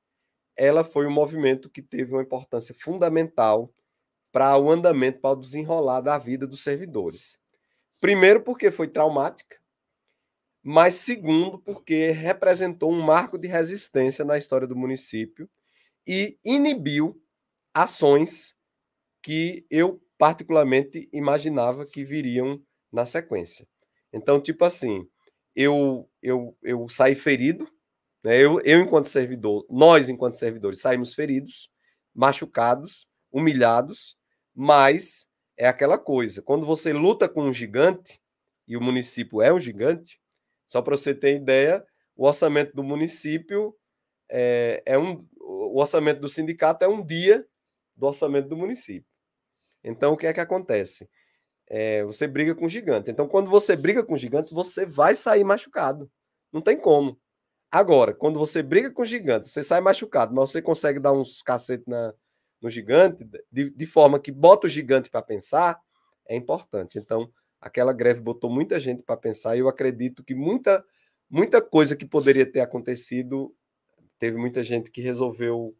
ela foi um movimento que teve uma importância fundamental para o andamento, para o desenrolar da vida dos servidores. Primeiro, porque foi traumática, mas segundo, porque representou um marco de resistência na história do município e inibiu ações que eu particularmente imaginava que viriam na sequência. Então, tipo assim, eu eu, eu saí ferido, né? eu, eu enquanto servidor, nós enquanto servidores saímos feridos, machucados, humilhados, mas é aquela coisa, quando você luta com um gigante, e o município é um gigante, só para você ter ideia, o orçamento do município é, é um. O orçamento do sindicato é um dia do orçamento do município. Então, o que é que acontece? É, você briga com o gigante. Então, quando você briga com o gigante, você vai sair machucado. Não tem como. Agora, quando você briga com o gigante, você sai machucado, mas você consegue dar uns cacetes na, no gigante, de, de forma que bota o gigante para pensar, é importante. Então, aquela greve botou muita gente para pensar e eu acredito que muita, muita coisa que poderia ter acontecido, teve muita gente que resolveu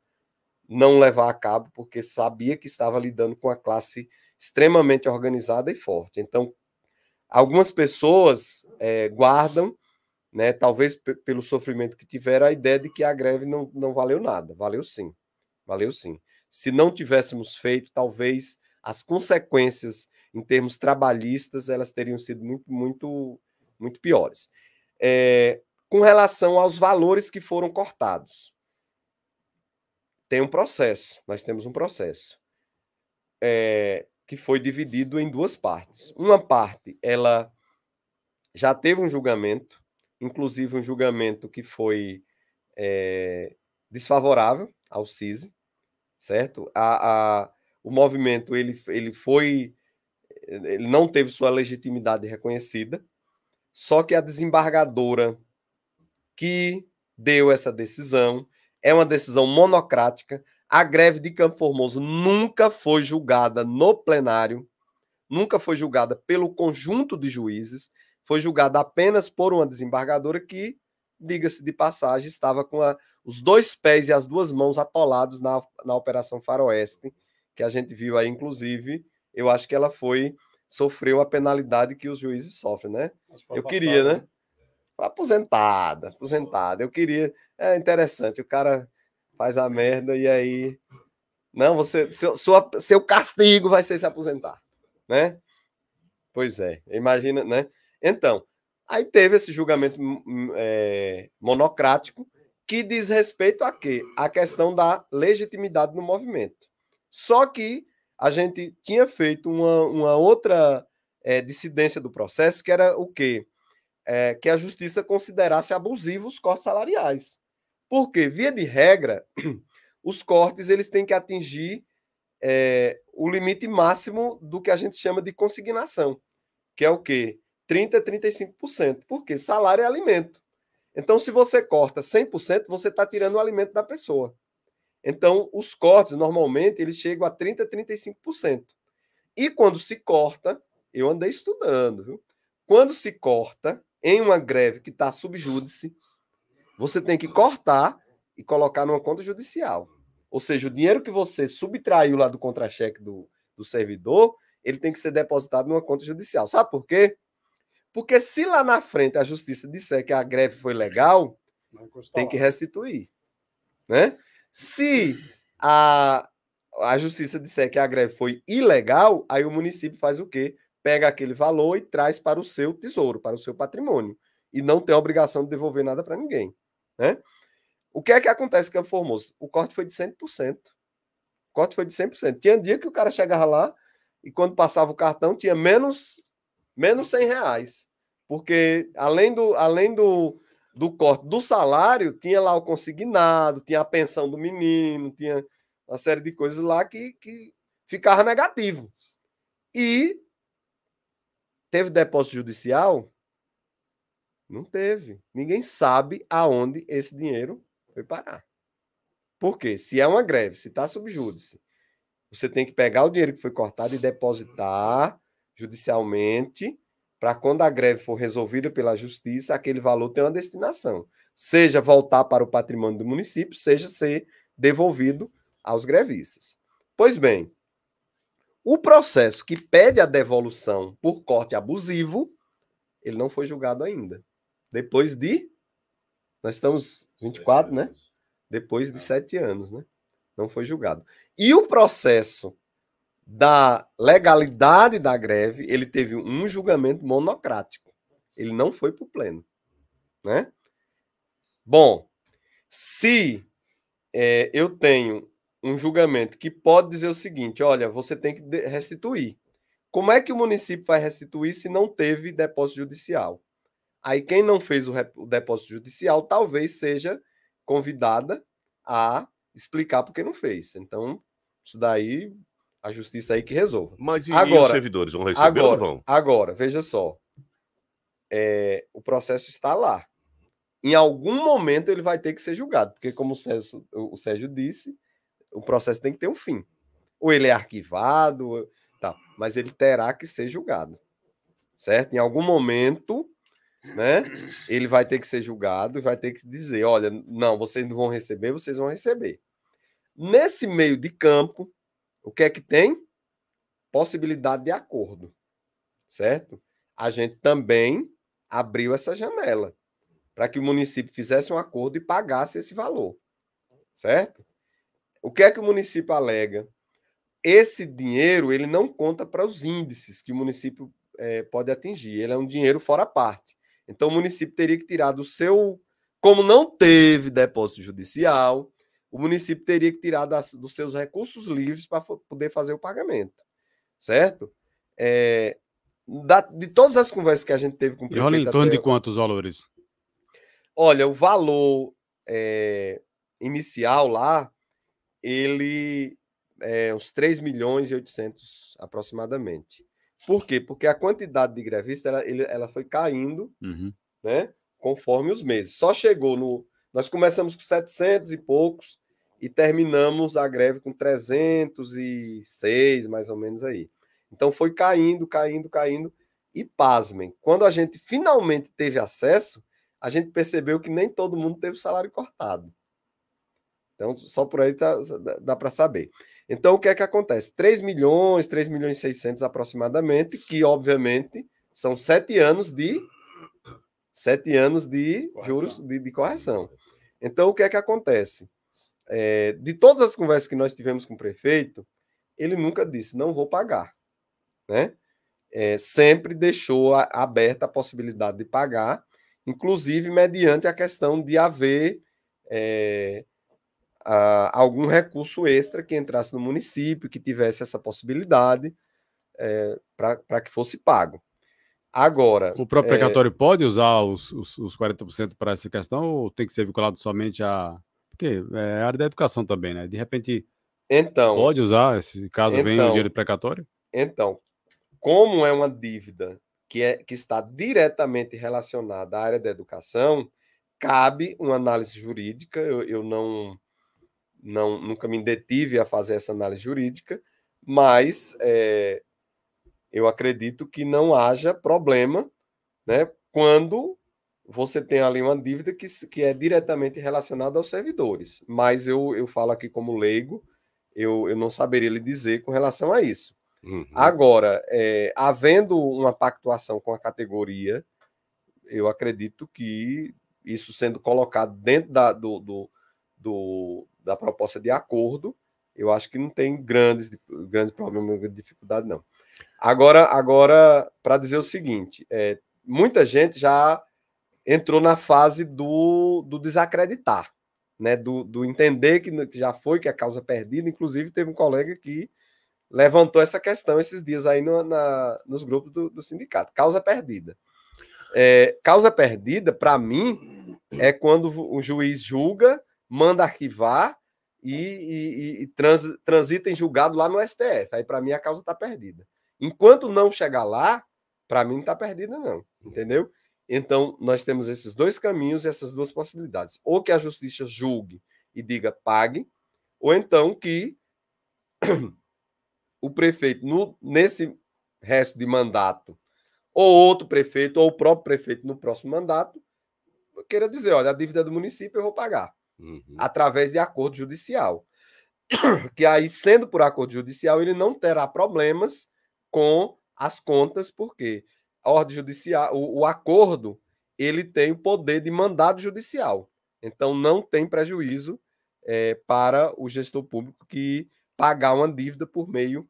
não levar a cabo porque sabia que estava lidando com a classe extremamente organizada e forte. Então, algumas pessoas é, guardam, né, talvez pelo sofrimento que tiveram, a ideia de que a greve não, não valeu nada. Valeu sim, valeu sim se não tivéssemos feito, talvez as consequências em termos trabalhistas elas teriam sido muito, muito, muito piores. É, com relação aos valores que foram cortados, tem um processo, nós temos um processo é, que foi dividido em duas partes. Uma parte, ela já teve um julgamento, inclusive um julgamento que foi é, desfavorável ao CISI, certo? A, a, o movimento ele, ele foi, eh, ele não teve sua legitimidade reconhecida, só que a desembargadora que deu essa decisão é uma decisão monocrática. A greve de Campo Formoso nunca foi julgada no plenário, nunca foi julgada pelo conjunto de juízes, foi julgada apenas por uma desembargadora que, diga-se de passagem, estava com a os dois pés e as duas mãos atolados na, na Operação Faroeste, que a gente viu aí, inclusive, eu acho que ela foi sofreu a penalidade que os juízes sofrem, né? Eu queria, né? né? Aposentada, aposentada. Eu queria. É interessante, o cara faz a merda e aí. Não, você. Seu, sua, seu castigo vai ser se aposentar, né? Pois é, imagina, né? Então, aí teve esse julgamento hum, hum, é, monocrático que diz respeito a quê? A questão da legitimidade no movimento. Só que a gente tinha feito uma, uma outra é, dissidência do processo, que era o quê? É, que a justiça considerasse abusivos os cortes salariais. Porque, via de regra, [CLEARS THROAT] os cortes eles têm que atingir é, o limite máximo do que a gente chama de consignação, que é o quê? 30%, 35%. Porque salário é alimento. Então, se você corta 100%, você está tirando o alimento da pessoa. Então, os cortes, normalmente, eles chegam a 30%, 35%. E quando se corta, eu andei estudando, viu? Quando se corta em uma greve que está subjúdice, você tem que cortar e colocar numa conta judicial. Ou seja, o dinheiro que você subtraiu lá do contra-cheque do, do servidor, ele tem que ser depositado numa conta judicial. Sabe por quê? Porque se lá na frente a justiça disser que a greve foi legal, tem que restituir. Né? Se a, a justiça disser que a greve foi ilegal, aí o município faz o quê? Pega aquele valor e traz para o seu tesouro, para o seu patrimônio. E não tem obrigação de devolver nada para ninguém. Né? O que é que acontece com Campo Formoso? O corte foi de 100%. O corte foi de 100%. Tinha um dia que o cara chegava lá e quando passava o cartão tinha menos, menos 100 reais. Porque além do, além do, do corte do salário, tinha lá o consignado, tinha a pensão do menino, tinha uma série de coisas lá que, que ficava negativo. E teve depósito judicial? Não teve. Ninguém sabe aonde esse dinheiro foi parar. Por quê? Se é uma greve, se está sob júdice, você tem que pegar o dinheiro que foi cortado e depositar judicialmente para quando a greve for resolvida pela justiça, aquele valor tem uma destinação, seja voltar para o patrimônio do município, seja ser devolvido aos grevistas. Pois bem, o processo que pede a devolução por corte abusivo, ele não foi julgado ainda. Depois de nós estamos 24, né? Depois de é. sete anos, né? Não foi julgado. E o processo da legalidade da greve, ele teve um julgamento monocrático. Ele não foi para o pleno. Né? Bom, se é, eu tenho um julgamento que pode dizer o seguinte: olha, você tem que restituir. Como é que o município vai restituir se não teve depósito judicial? Aí quem não fez o, o depósito judicial talvez seja convidada a explicar por que não fez. Então, isso daí a justiça aí que resolva. Mas e, agora, e os servidores vão receber agora, ou não vão? Agora, veja só. É, o processo está lá. Em algum momento ele vai ter que ser julgado, porque, como o Sérgio, o Sérgio disse, o processo tem que ter um fim. Ou ele é arquivado, tá, mas ele terá que ser julgado. Certo? Em algum momento, né? Ele vai ter que ser julgado e vai ter que dizer: olha, não, vocês não vão receber, vocês vão receber. Nesse meio de campo, o que é que tem? Possibilidade de acordo, certo? A gente também abriu essa janela para que o município fizesse um acordo e pagasse esse valor, certo? O que é que o município alega? Esse dinheiro ele não conta para os índices que o município é, pode atingir. Ele é um dinheiro fora parte. Então o município teria que tirar do seu, como não teve depósito judicial, o município teria que tirar das, dos seus recursos livres para poder fazer o pagamento, certo? É, da, de todas as conversas que a gente teve com o prefeito... E olha em torno de quantos valores? Olha, o valor é, inicial lá, ele é uns 3 milhões e 800 aproximadamente. Por quê? Porque a quantidade de grevista ela, ela foi caindo, uhum. né? Conforme os meses. Só chegou no, nós começamos com 700 e poucos e terminamos a greve com 306, mais ou menos aí. Então foi caindo, caindo, caindo. E pasmem, quando a gente finalmente teve acesso, a gente percebeu que nem todo mundo teve salário cortado. Então, só por aí tá, dá para saber. Então, o que é que acontece? 3 milhões, 3 milhões e 600 aproximadamente, que obviamente são sete anos de sete anos de correção. juros de, de correção. Então, o que é que acontece? É, de todas as conversas que nós tivemos com o prefeito, ele nunca disse, não vou pagar. Né? É, sempre deixou a, aberta a possibilidade de pagar, inclusive mediante a questão de haver é, a, algum recurso extra que entrasse no município, que tivesse essa possibilidade é, para que fosse pago. Agora. O próprio é, precatório é... pode usar os, os, os 40% para essa questão ou tem que ser vinculado somente a. Porque é área da educação também, né? De repente. Então. Pode usar, esse caso então, venha o dinheiro precatório? Então, como é uma dívida que, é, que está diretamente relacionada à área da educação, cabe uma análise jurídica. Eu, eu não, não nunca me detive a fazer essa análise jurídica, mas é, eu acredito que não haja problema né, quando você tem ali uma dívida que, que é diretamente relacionada aos servidores. Mas eu, eu falo aqui como leigo, eu, eu não saberia lhe dizer com relação a isso. Uhum. Agora, é, havendo uma pactuação com a categoria, eu acredito que isso sendo colocado dentro da, do, do, do da proposta de acordo, eu acho que não tem grandes, grandes problemas, dificuldade, não. Agora, agora para dizer o seguinte, é, muita gente já entrou na fase do, do desacreditar, né? Do, do entender que, já foi, que a é causa perdida. Inclusive, teve um colega que levantou essa questão esses dias aí no, na, nos grupos do, do sindicato. Causa perdida. É, causa perdida, para mim, é quando o juiz julga, manda arquivar e, e, e trans, transita em julgado lá no STF. Aí, para mim, a causa está perdida. Enquanto não chegar lá, para mim não está perdida, não. Entendeu? Então, nós temos esses dois caminhos e essas duas possibilidades. Ou que a justiça julgue e diga pague, ou então que [CLEARS THROAT] o prefeito, no, nesse resto de mandato, ou outro prefeito, ou o próprio prefeito no próximo mandato, queira dizer: olha, a dívida do município eu vou pagar, uhum. através de acordo judicial. [CLEARS THROAT] que aí, sendo por acordo judicial, ele não terá problemas com as contas, porque a ordem judicial, o, o acordo, ele tem o poder de mandado judicial. Então, não tem prejuízo é, para o gestor público que pagar uma dívida por meio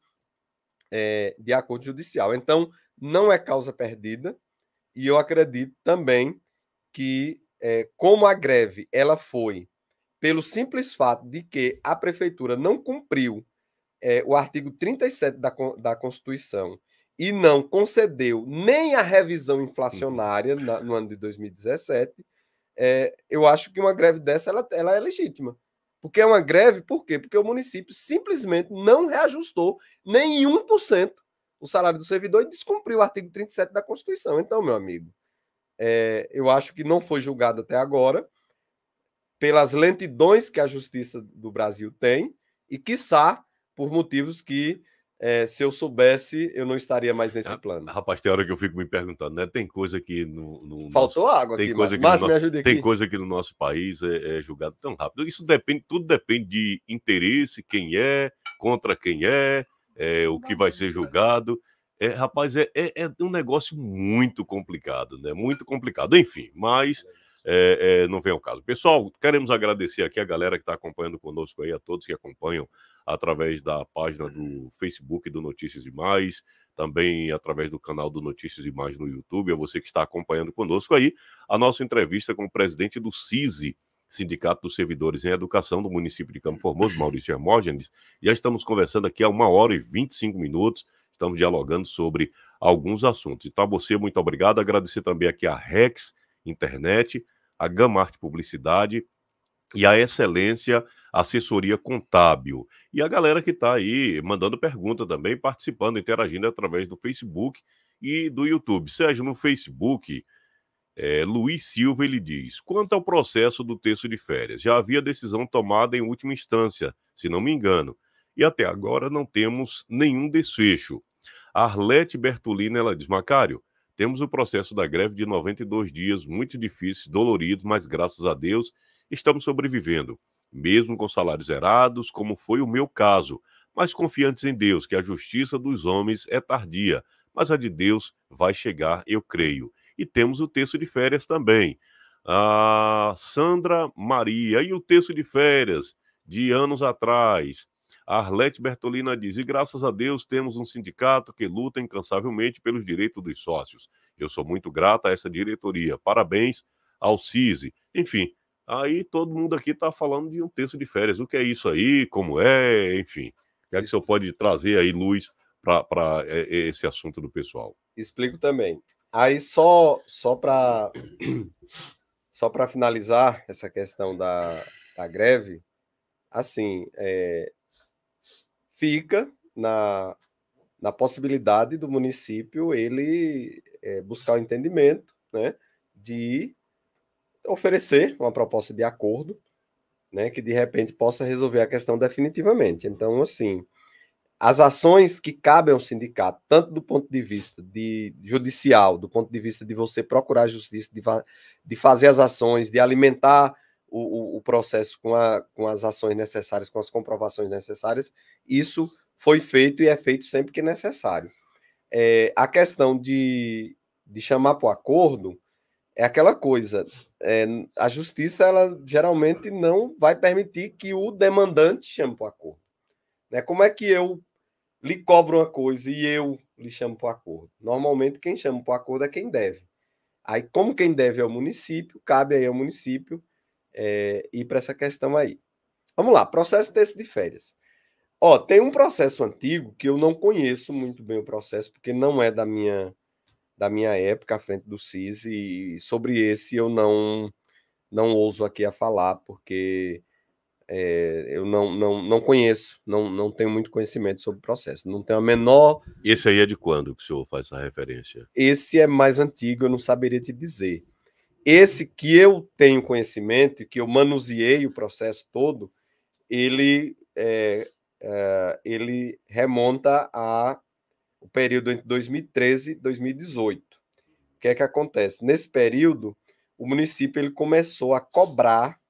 é, de acordo judicial. Então, não é causa perdida, e eu acredito também que, é, como a greve ela foi pelo simples fato de que a prefeitura não cumpriu é, o artigo 37 da, da Constituição e não concedeu nem a revisão uhum. inflacionária na, no ano de 2017, é, eu acho que uma greve dessa ela, ela é legítima. Porque é uma greve, por quê? Porque o município simplesmente não reajustou nem 1% o salário do servidor e descumpriu o artigo 37 da Constituição. Então, meu amigo, é, eu acho que não foi julgado até agora pelas lentidões que a justiça do Brasil tem e, quiçá, por motivos que é, se eu soubesse, eu não estaria mais nesse ah, plano. Rapaz, tem hora que eu fico me perguntando, né? Tem coisa que no. no Faltou nosso... água tem aqui, coisa mas, que no... me ajude Tem coisa que no nosso país é, é julgado tão rápido. Isso depende, tudo depende de interesse, quem é, contra quem é, é o que vai ser julgado. É, rapaz, é, é, é, um negócio muito complicado, né? Muito complicado. Enfim, mas. É, é, não vem ao caso. Pessoal, queremos agradecer aqui a galera que está acompanhando conosco aí, a todos que acompanham através da página do Facebook do Notícias e Mais, também através do canal do Notícias e Mais no YouTube. É você que está acompanhando conosco aí a nossa entrevista com o presidente do CISI, Sindicato dos Servidores em Educação do município de Campo Formoso, Maurício Hermógenes. Já estamos conversando aqui há uma hora e 25 minutos. Estamos dialogando sobre alguns assuntos. Então, a você, muito obrigado. Agradecer também aqui a Rex Internet, a Gamarte Publicidade e a Excelência assessoria contábil. E a galera que está aí mandando pergunta também, participando, interagindo através do Facebook e do YouTube. Sérgio, no Facebook, é, Luiz Silva ele diz: quanto ao processo do texto de férias, já havia decisão tomada em última instância, se não me engano, e até agora não temos nenhum desfecho. Arlete Bertolini ela diz: Macário, temos o processo da greve de 92 dias, muito difícil, dolorido, mas graças a Deus estamos sobrevivendo mesmo com salários erados, como foi o meu caso, mas confiantes em Deus que a justiça dos homens é tardia, mas a de Deus vai chegar, eu creio. E temos o texto de férias também. A Sandra Maria e o texto de férias de anos atrás. A Arlete Bertolina diz: e graças a Deus temos um sindicato que luta incansavelmente pelos direitos dos sócios. Eu sou muito grata a essa diretoria. Parabéns ao CISI. Enfim, Aí todo mundo aqui está falando de um terço de férias. O que é isso aí? Como é? Enfim. O que é que o senhor pode trazer aí luz para é, é, esse assunto do pessoal? Explico também. Aí só só para só para finalizar essa questão da, da greve, assim, é, fica na, na possibilidade do município ele é, buscar o entendimento, né, de oferecer uma proposta de acordo, né, que de repente possa resolver a questão definitivamente. Então, assim, as ações que cabem ao sindicato, tanto do ponto de vista de judicial, do ponto de vista de você procurar justiça, de, de fazer as ações, de alimentar o, o, o processo com, a, com as ações necessárias, com as comprovações necessárias, isso foi feito e é feito sempre que necessário. É, a questão de, de chamar para o acordo, é aquela coisa. É, a justiça, ela geralmente não vai permitir que o demandante chame para o acordo. Né? Como é que eu lhe cobro uma coisa e eu lhe chamo para o acordo? Normalmente, quem chama para o acordo é quem deve. Aí, como quem deve é o município, cabe aí ao município é, ir para essa questão aí. Vamos lá, processo desse de férias. Ó, tem um processo antigo que eu não conheço muito bem o processo, porque não é da minha da minha época à frente do CIS e sobre esse eu não não ouso aqui a falar porque é, eu não, não, não conheço, não, não tenho muito conhecimento sobre o processo, não tenho a menor. Esse aí é de quando que o senhor faz essa referência? Esse é mais antigo, eu não saberia te dizer. Esse que eu tenho conhecimento, que eu manuseei o processo todo, ele, é, é, ele remonta a o período entre 2013 e 2018. O que é que acontece? Nesse período, o município ele começou a cobrar,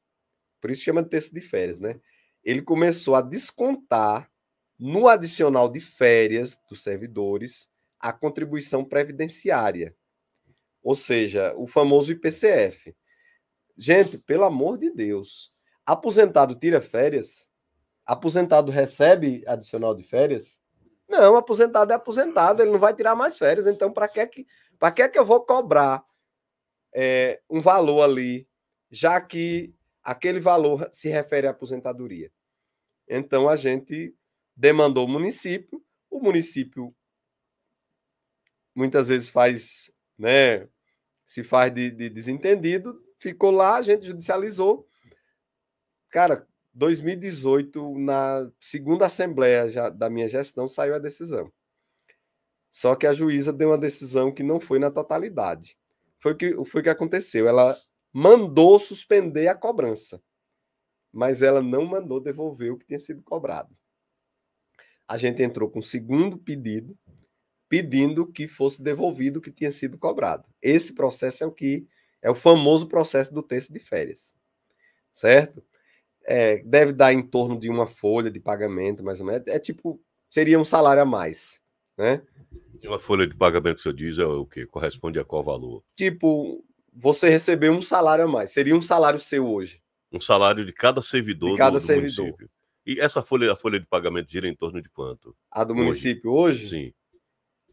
por isso chama de terço de férias, né? Ele começou a descontar no adicional de férias dos servidores a contribuição previdenciária, ou seja, o famoso IPCF. Gente, pelo amor de Deus, aposentado tira férias? Aposentado recebe adicional de férias? Não, aposentado é aposentado, ele não vai tirar mais férias. Então, para que, é que, pra que, é que eu vou cobrar é, um valor ali, já que aquele valor se refere à aposentadoria? Então, a gente demandou o município, o município muitas vezes faz, né, se faz de, de desentendido, ficou lá, a gente judicializou. Cara, 2018, na segunda assembleia já, da minha gestão, saiu a decisão. Só que a juíza deu uma decisão que não foi na totalidade. Foi o foi que aconteceu. Ela mandou suspender a cobrança, mas ela não mandou devolver o que tinha sido cobrado. A gente entrou com o segundo pedido, pedindo que fosse devolvido o que tinha sido cobrado. Esse processo é o que é o famoso processo do texto de férias. Certo? É, deve dar em torno de uma folha de pagamento, mais ou menos. É, é tipo, seria um salário a mais, né? E uma folha de pagamento que o diz é o que? Corresponde a qual valor? Tipo, você receber um salário a mais. Seria um salário seu hoje. Um salário de cada servidor de cada do, do servidor. município. E essa folha, a folha de pagamento gira em torno de quanto? A do hoje? município hoje? Sim.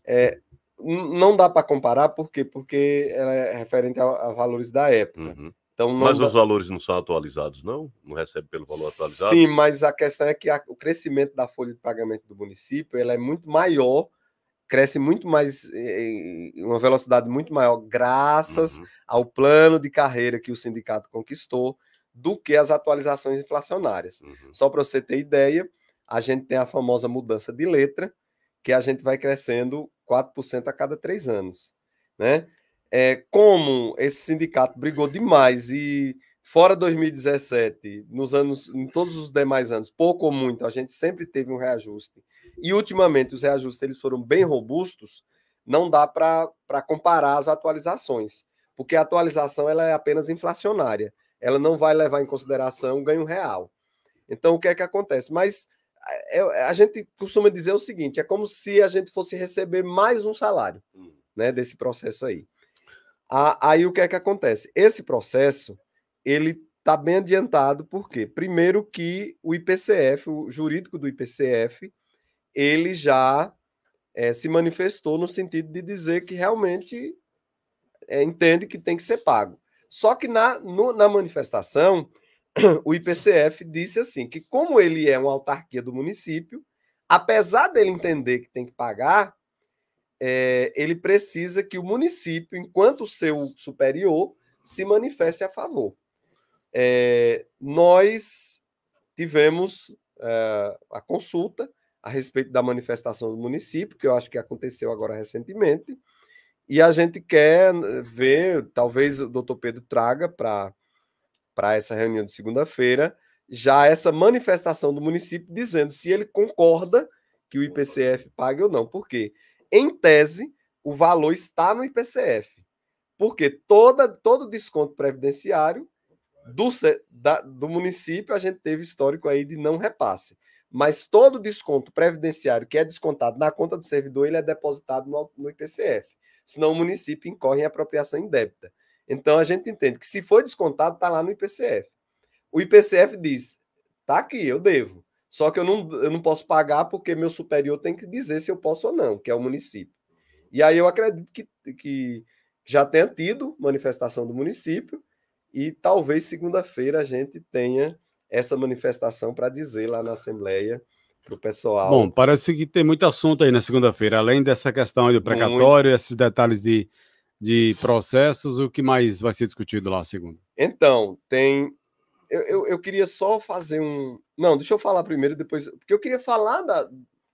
É, não dá para comparar, por quê? Porque ela é referente a, a valores da época. Uhum. Então, mas dá... os valores não são atualizados, não? Não recebe pelo valor atualizado? Sim, mas a questão é que a, o crescimento da folha de pagamento do município ela é muito maior, cresce muito mais, em uma velocidade muito maior, graças uhum. ao plano de carreira que o sindicato conquistou, do que as atualizações inflacionárias. Uhum. Só para você ter ideia, a gente tem a famosa mudança de letra, que a gente vai crescendo 4% a cada três anos. Né? é, como esse sindicato brigou demais e fora 2017, nos anos, em todos os demais anos, pouco ou muito, a gente sempre teve um reajuste. E ultimamente os reajustes eles foram bem robustos, não dá para comparar as atualizações, porque a atualização ela é apenas inflacionária, ela não vai levar em consideração o ganho real. Então o que é que acontece? Mas é, é, a gente costuma dizer o seguinte: é como se a gente fosse receber mais um salário hum. né, desse processo aí. Aí o que é que acontece? Esse processo ele está bem adiantado porque, primeiro, que o IPCF, o jurídico do IPCF, ele já é, se manifestou no sentido de dizer que realmente é, entende que tem que ser pago. Só que na, no, na manifestação, [CLEARS THROAT] o IPCF disse assim que como ele é uma autarquia do município, apesar dele entender que tem que pagar, é, ele precisa que o município, enquanto seu superior, se manifeste a favor. É, nós tivemos é, a consulta a respeito da manifestação do município, que eu acho que aconteceu agora recentemente, e a gente quer ver, talvez o doutor Pedro traga para essa reunião de segunda-feira, já essa manifestação do município dizendo se ele concorda que o IPCF pague ou não. Por quê? Porque em tese, o valor está no IPCF, porque toda, todo desconto previdenciário do, da, do município a gente teve histórico aí de não repasse. Mas todo desconto previdenciário que é descontado na conta do servidor, ele é depositado no, no IPCF. Senão o município incorre em apropriação indébita. Então a gente entende que se foi descontado, está lá no IPCF. O IPCF diz: está aqui, eu devo. Só que eu não, eu não posso pagar porque meu superior tem que dizer se eu posso ou não, que é o município. E aí eu acredito que, que já tenha tido manifestação do município e talvez segunda-feira a gente tenha essa manifestação para dizer lá na Assembleia para o pessoal. Bom, parece que tem muito assunto aí na segunda-feira, além dessa questão do precatório, muito... esses detalhes de, de processos, o que mais vai ser discutido lá segunda? Então, tem eu, eu, eu, queria só fazer um. Não, deixa eu falar primeiro, depois. Porque eu queria falar da,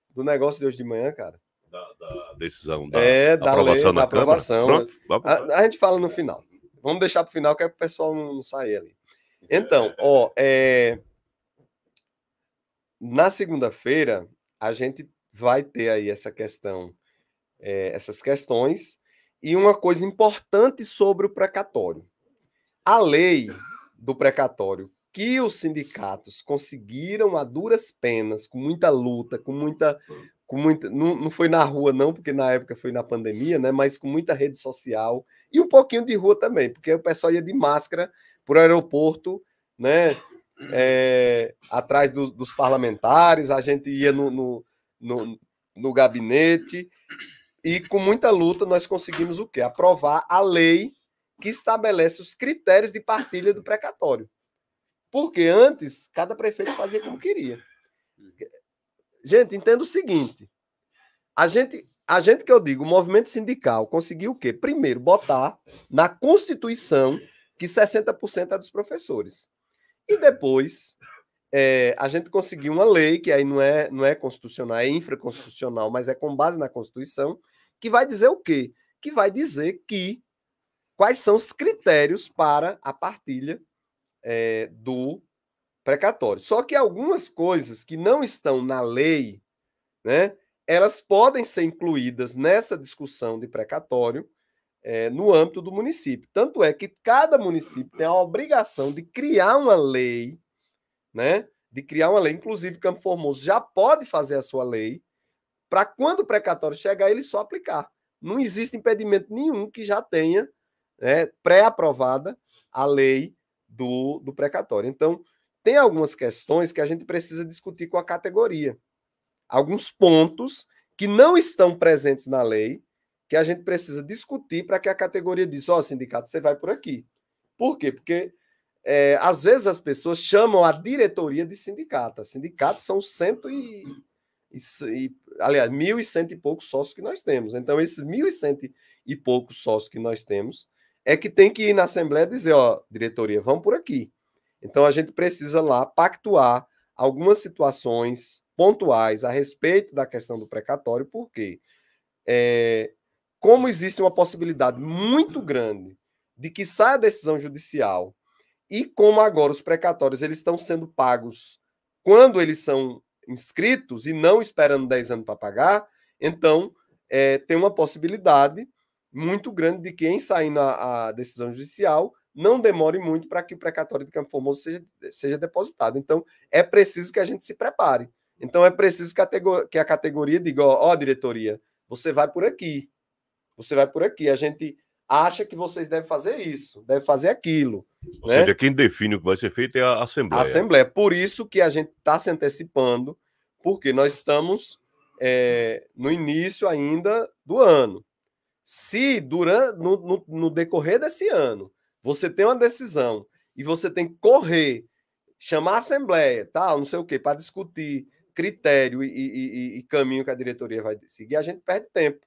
do negócio de hoje de manhã, cara. Da, da decisão da, é, da aprovação lei, da aprovação. Pronto, a, a, gente fala no final. Vamos deixar para o final, que é para o pessoal não, não sair ali. Então, é. ó, é... na segunda-feira, a gente vai ter aí essa questão, é, essas questões, e uma coisa importante sobre o precatório. A lei do precatório que os sindicatos conseguiram a duras penas, com muita luta, com muita. Com muita não, não foi na rua, não, porque na época foi na pandemia, né? Mas com muita rede social e um pouquinho de rua também, porque o pessoal ia de máscara para o aeroporto, né? É, atrás do, dos parlamentares, a gente ia no, no, no, no gabinete, e com muita luta nós conseguimos o quê? Aprovar a lei que estabelece os critérios de partilha do precatório. Porque antes, cada prefeito fazia como queria. Gente, entenda o seguinte: a gente, a gente que eu digo, o movimento sindical conseguiu o quê? Primeiro, botar na Constituição que 60% é dos professores. E depois, é, a gente conseguiu uma lei, que aí não é, não é constitucional, é infraconstitucional, mas é com base na Constituição, que vai dizer o quê? Que vai dizer que quais são os critérios para a partilha é, do precatório. Só que algumas coisas que não estão na lei, né, elas podem ser incluídas nessa discussão de precatório é, no âmbito do município. Tanto é que cada município tem a obrigação de criar uma lei, né, de criar uma lei. Inclusive, Campo Formoso já pode fazer a sua lei para quando o precatório chegar, ele só aplicar. Não existe impedimento nenhum que já tenha né, pré-aprovada a lei do, do precatório. Então, tem algumas questões que a gente precisa discutir com a categoria. Alguns pontos que não estão presentes na lei, que a gente precisa discutir para que a categoria diz, ó, oh, sindicato, você vai por aqui. Por quê? Porque é, às vezes as pessoas chamam a diretoria de sindicato. Sindicatos são cento e, e, e aliás, mil e cento e poucos sócios que nós temos. Então, esses mil e cento e poucos sócios que nós temos, é que tem que ir na Assembleia dizer, ó, diretoria, vamos por aqui. Então a gente precisa lá pactuar algumas situações pontuais a respeito da questão do precatório, porque é, como existe uma possibilidade muito grande de que saia a decisão judicial e como agora os precatórios eles estão sendo pagos quando eles são inscritos e não esperando 10 anos para pagar, então é, tem uma possibilidade muito grande de que, em saindo a, a decisão judicial, não demore muito para que o precatório de Campo Formoso seja, seja depositado. Então, é preciso que a gente se prepare. Então, é preciso que a categoria diga: ó, diretoria, você vai por aqui. Você vai por aqui. A gente acha que vocês devem fazer isso, devem fazer aquilo. Ou né? seja, quem define o que vai ser feito é a Assembleia. A Assembleia. Por isso que a gente está se antecipando, porque nós estamos é, no início ainda do ano. Se durante no, no, no, decorrer desse ano você tem uma decisão e você tem que correr, chamar a Assembleia, tal, não sei o quê, para discutir critério e, e, e caminho que a diretoria vai seguir, a gente perde tempo.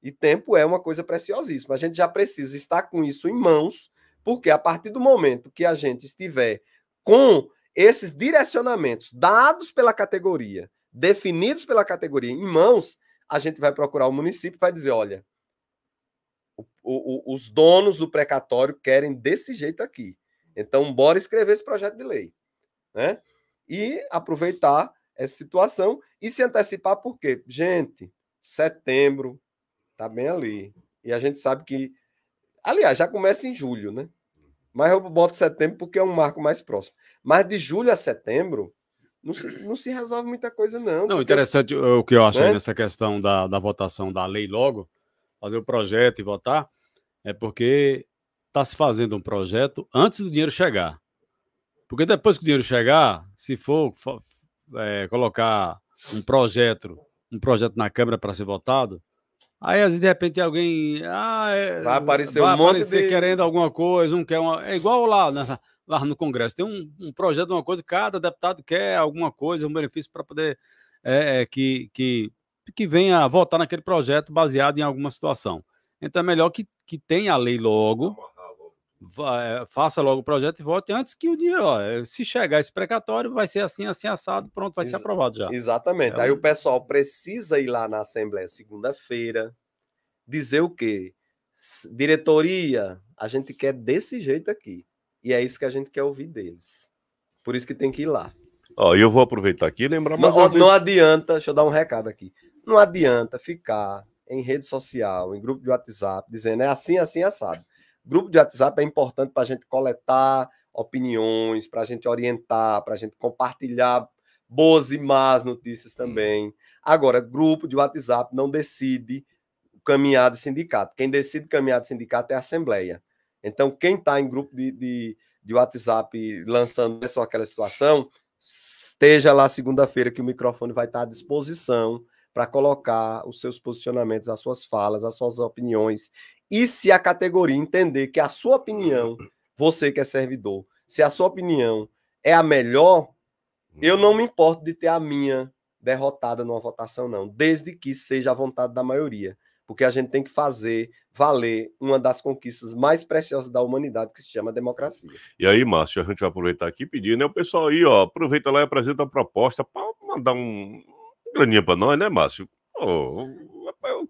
E tempo é uma coisa preciosíssima. A gente já precisa estar com isso em mãos, porque a partir do momento que a gente estiver com esses direcionamentos dados pela categoria, definidos pela categoria em mãos, a gente vai procurar o município e vai dizer: olha, o, o, os donos do precatório querem desse jeito aqui. Então, bora escrever esse projeto de lei. Né? E aproveitar essa situação e se antecipar, por quê? Gente, setembro está bem ali. E a gente sabe que. Aliás, já começa em julho, né? Mas eu boto setembro porque é um marco mais próximo. Mas de julho a setembro, não se, não se resolve muita coisa, não. Não, interessante eu... o que eu acho né? nessa questão da, da votação da lei logo fazer o projeto e votar, é porque está se fazendo um projeto antes do dinheiro chegar. Porque depois que o dinheiro chegar, se for é, colocar um projeto, um projeto na Câmara para ser votado, aí de repente alguém ah, é, vai aparecer vai um monte de... querendo alguma coisa, um quer uma, é igual lá, né, lá no Congresso tem um, um projeto uma coisa, cada deputado quer alguma coisa, um benefício para poder é, é, que, que que venha votar naquele projeto baseado em alguma situação. Então é melhor que, que tenha a lei logo, é, faça logo o projeto e vote antes que o dinheiro, ó, é, se chegar esse precatório, vai ser assim, assim, assado, pronto, vai Ex ser aprovado já. Exatamente. É Aí o pessoal precisa ir lá na Assembleia segunda-feira, dizer o quê? Diretoria, a gente quer desse jeito aqui. E é isso que a gente quer ouvir deles. Por isso que tem que ir lá. Ó, eu vou aproveitar aqui e lembrar mais não, uma vez... não adianta, deixa eu dar um recado aqui. Não adianta ficar em rede social, em grupo de WhatsApp, dizendo é assim, assim, assado. Grupo de WhatsApp é importante para a gente coletar opiniões, para a gente orientar, para a gente compartilhar boas e más notícias também. Agora, grupo de WhatsApp não decide caminhar de sindicato. Quem decide caminhar de sindicato é a Assembleia. Então, quem está em grupo de, de, de WhatsApp lançando essa ou aquela situação, esteja lá segunda-feira que o microfone vai estar tá à disposição para colocar os seus posicionamentos, as suas falas, as suas opiniões. E se a categoria entender que a sua opinião, você que é servidor, se a sua opinião é a melhor, eu não me importo de ter a minha derrotada numa votação, não, desde que seja a vontade da maioria. Porque a gente tem que fazer valer uma das conquistas mais preciosas da humanidade, que se chama democracia. E aí, Márcio, a gente vai aproveitar aqui e pedir, né? O pessoal aí, ó, aproveita lá e apresenta a proposta para mandar um, graninha para nós, né, Márcio? Oh,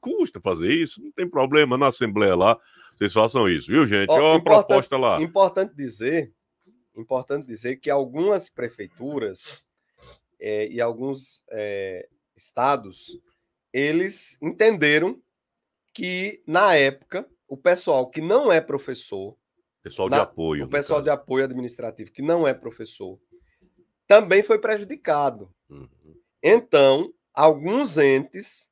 custa fazer isso, não tem problema na Assembleia lá. Vocês façam isso, viu, gente? Ó, uma proposta lá. Importante dizer, importante dizer que algumas prefeituras é, e alguns é, estados, eles entenderam que, na época, o pessoal que não é professor. Pessoal de apoio. O pessoal caso. de apoio administrativo que não é professor também foi prejudicado. Uhum. Então, alguns entes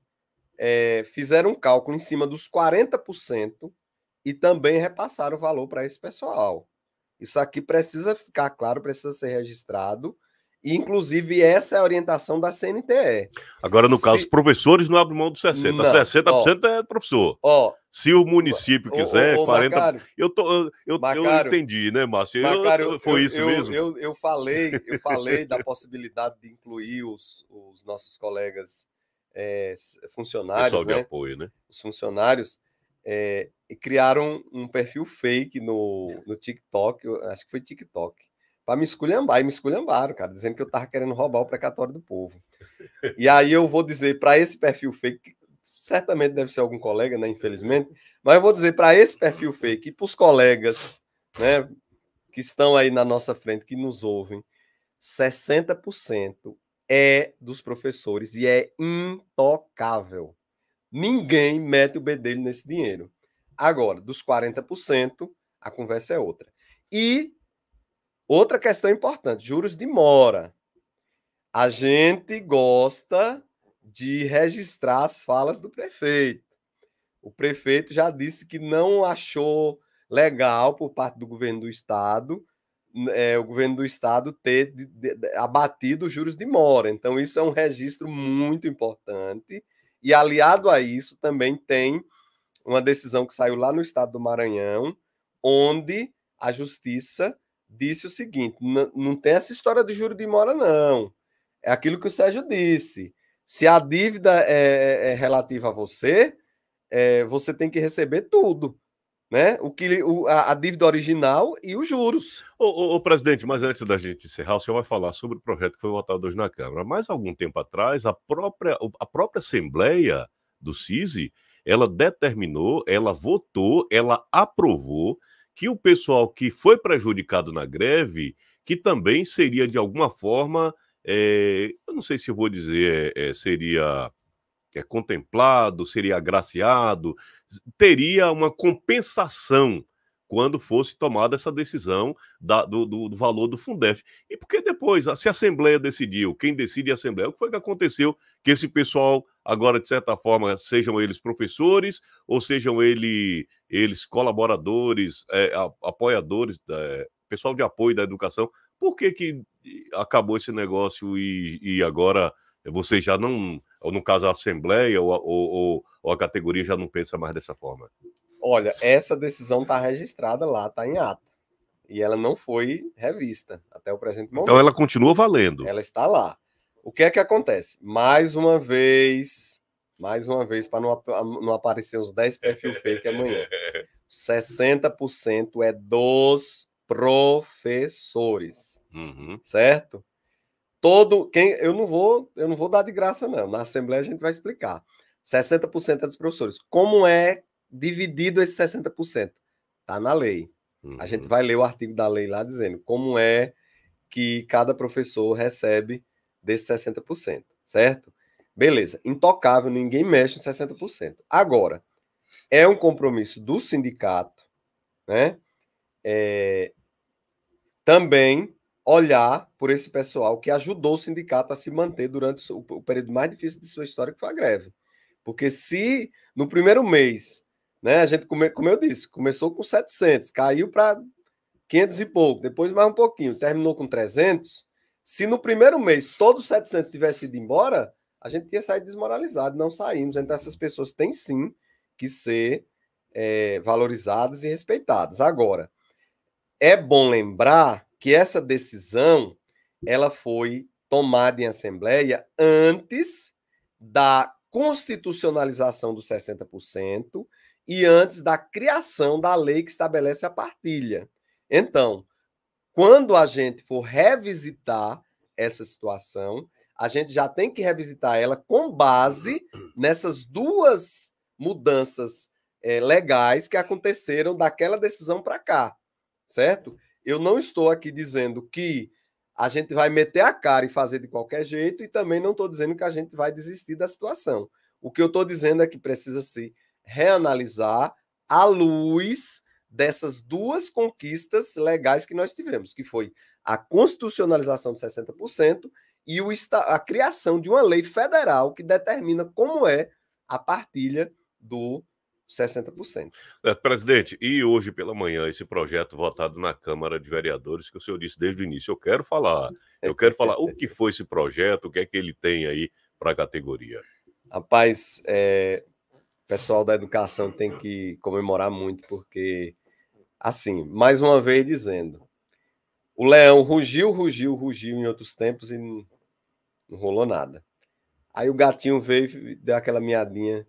é, fizeram um cálculo em cima dos 40% e também repassaram o valor para esse pessoal. Isso aqui precisa ficar claro, precisa ser registrado, inclusive, essa é a orientação da CNTE. Agora, no Se... caso, os professores não abrem mão dos 60%. Não. 60% é professor. Se o município quiser, 40%. eu, tô, eu, eu entendi, né, Márcio? eu, foi eu, isso mesmo? Eu, eu, falei, eu falei da possibilidade de incluir os, os nossos colegas é, funcionários. Né? Apoio, né? Os funcionários. É, criaram um perfil fake no, no TikTok, acho que foi TikTok para me esculhambar. E me esculhambaram, cara, dizendo que eu tava querendo roubar o precatório do povo. E aí eu vou dizer para esse perfil fake, certamente deve ser algum colega, né, infelizmente, mas eu vou dizer para esse perfil fake e para os colegas, né, que estão aí na nossa frente, que nos ouvem, 60% é dos professores e é intocável. Ninguém mete o bedelho nesse dinheiro. Agora, dos 40%, a conversa é outra. E Outra questão importante: juros de mora. A gente gosta de registrar as falas do prefeito. O prefeito já disse que não achou legal por parte do governo do estado é, o governo do estado ter de, de, de, abatido os juros de mora. Então, isso é um registro muito importante. E aliado a isso, também tem uma decisão que saiu lá no estado do Maranhão, onde a justiça disse o seguinte: não tem essa história de juro de mora, não. É aquilo que o Sérgio disse. Se a dívida é, é, é relativa a você, é, você tem que receber tudo. Né? O que o, a, a, dívida original e os juros. Ô, ô, ô, presidente, mas antes da gente encerrar, o senhor vai falar sobre o projeto que foi votado hoje na Câmara. Mas algum tempo atrás, a própria, a própria Assembleia do CISI, ela determinou, ela votou, ela aprovou que o pessoal que foi prejudicado na greve, que também seria de alguma forma, é, eu não sei se vou dizer, é, seria é, contemplado, seria agraciado, teria uma compensação quando fosse tomada essa decisão da, do, do, do, valor do Fundef. E porque depois, se a Assembleia decidiu, quem decide é a Assembleia, o que foi que aconteceu que esse pessoal agora, de certa forma, sejam eles professores ou sejam ele, eles colaboradores, é, apoiadores, é, pessoal de apoio da educação, por que, que acabou esse negócio e, e agora você já não, ou no caso a Assembleia ou, ou, ou, a categoria já não pensa mais dessa forma? Olha, essa decisão está registrada lá, está em ata. E ela não foi revista até o presente então momento. Então ela continua valendo. Ela está lá. O que é que acontece? Mais uma vez, mais uma vez, para não, não aparecer uns 10 perfil fake amanhã. 60% [LAUGHS] é dos professores. Uhum. Certo? Todo quem eu não vou, eu não vou dar de graça não. Na assembleia a gente vai explicar. 60% é dos professores. Como é dividido esse 60%? Tá na lei. Uhum. A gente uhum. vai ler o artigo da lei lá dizendo como é que cada professor recebe desses 60%, certo? Beleza, intocável, ninguém mexe em 60%. Agora, é um compromisso do sindicato, né? É, também olhar por esse pessoal que ajudou o sindicato a se manter durante o, o período mais difícil de sua história, que foi a greve. Porque se no primeiro mês, né, a gente, come, como eu disse, começou com 700, caiu para 500 e pouco, depois mais um pouquinho, terminou com 300, se no primeiro mês todos os 700 tivessem ido embora, a gente tinha saído desmoralizado, não saímos. Então, essas pessoas têm sim que ser é, valorizadas e respeitadas. Agora, é bom lembrar que essa decisão ela foi tomada em assembleia antes da constitucionalização dos 60% e antes da criação da lei que estabelece a partilha. Então, quando a gente for revisitar essa situação, a gente já tem que revisitar ela com base nessas duas mudanças é, legais que aconteceram daquela decisão para cá, certo? Eu não estou aqui dizendo que a gente vai meter a cara e fazer de qualquer jeito, e também não estou dizendo que a gente vai desistir da situação. O que eu estou dizendo é que precisa se reanalisar à luz dessas duas conquistas legais que nós tivemos, que foi a constitucionalização de 60% e o, a criação de uma lei federal que determina como é a partilha do 60%. presidente, e hoje pela manhã esse projeto votado na Câmara de Vereadores, que o senhor disse desde o início, eu quero falar, eu quero falar o que foi esse projeto, o que é que ele tem aí para a categoria. Rapaz, é, o pessoal da educação tem que comemorar muito, porque Assim, mais uma vez dizendo: o leão rugiu, rugiu, rugiu em outros tempos e não, rolou nada. Aí o gatinho veio, deu aquela miadinha.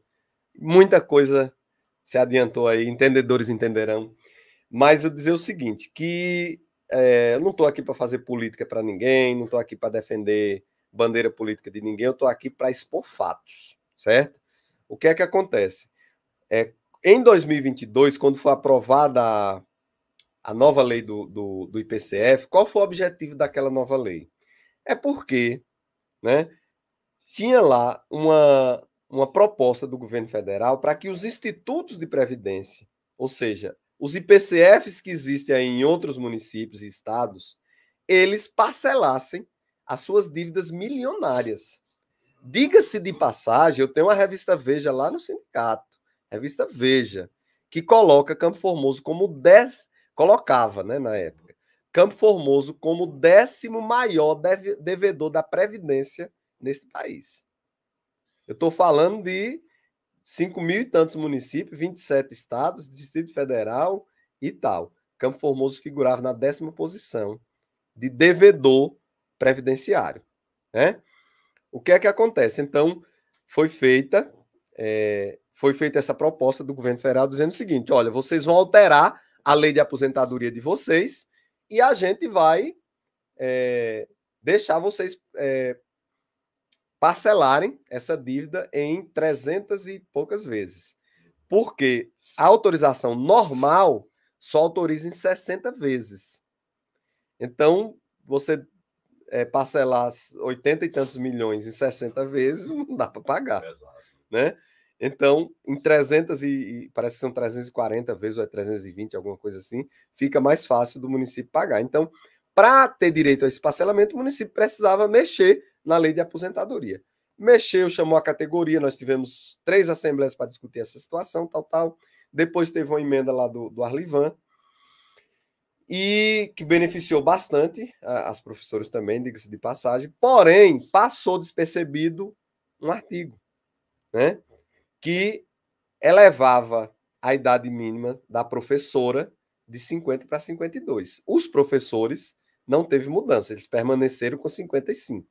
Muita coisa se adiantou aí, entendedores entenderão. Mas eu dizer o seguinte: que é, eu não estou aqui para fazer política para ninguém, não estou aqui para defender bandeira política de ninguém, eu estou aqui para expor fatos, certo? O que é que acontece? É, em 2022, quando foi aprovada a, a nova lei do, do, do IPCF, qual foi o objetivo daquela nova lei? É porque né, tinha lá uma, uma proposta do governo federal para que os institutos de previdência, ou seja, os IPCFs que existem aí em outros municípios e estados, eles parcelassem as suas dívidas milionárias. Diga-se de passagem, eu tenho uma revista Veja lá no sindicato revista Veja, que coloca Campo Formoso como dez colocava, né, na época, Campo Formoso como décimo maior deve, devedor da Previdência neste país. Eu estou falando de 5 mil e tantos municípios, 27 estados, Distrito Federal e tal. Campo Formoso figurava na décima posição de devedor previdenciário. Né? O que é que acontece? Então, foi feita é, foi feita essa proposta do governo federal dizendo o seguinte: olha, vocês vão alterar a lei de aposentadoria de vocês e a gente vai é, deixar vocês é, parcelarem essa dívida em 300 e poucas vezes. Porque a autorização normal só autoriza em 60 vezes. Então, você é, parcelar 80 e tantos milhões em 60 vezes, não dá para pagar. Né? Então, em 300 e, parece que são 340 vezes ou é 320, alguma coisa assim, fica mais fácil do município pagar. Então, para ter direito a esse parcelamento, o município precisava mexer na lei de aposentadoria. Mexeu, chamou a categoria, nós tivemos três assembleias para discutir essa situação, tal, tal. Depois teve uma emenda lá do, do Arlivan, e que beneficiou bastante as professoras também, diga-se de passagem. Porém, passou despercebido um artigo, né? que elevava a idade mínima da professora de 50 para 52. Os professores não teve mudança, eles permaneceram com 55.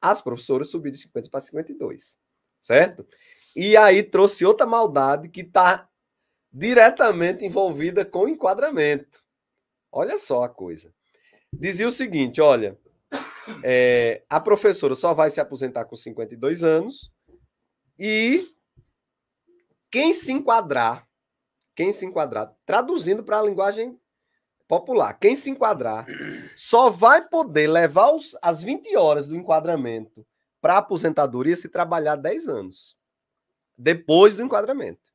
As professoras subiram de 50 para 52, certo? E aí trouxe outra maldade que está diretamente envolvida com o enquadramento. Olha só a coisa. Dizia o seguinte: olha, é, a professora só vai se aposentar com 52 anos e quem se enquadrar, quem se enquadrar, traduzindo para a linguagem popular, quem se enquadrar só vai poder levar os, as 20 horas do enquadramento para a aposentadoria se trabalhar 10 anos depois do enquadramento.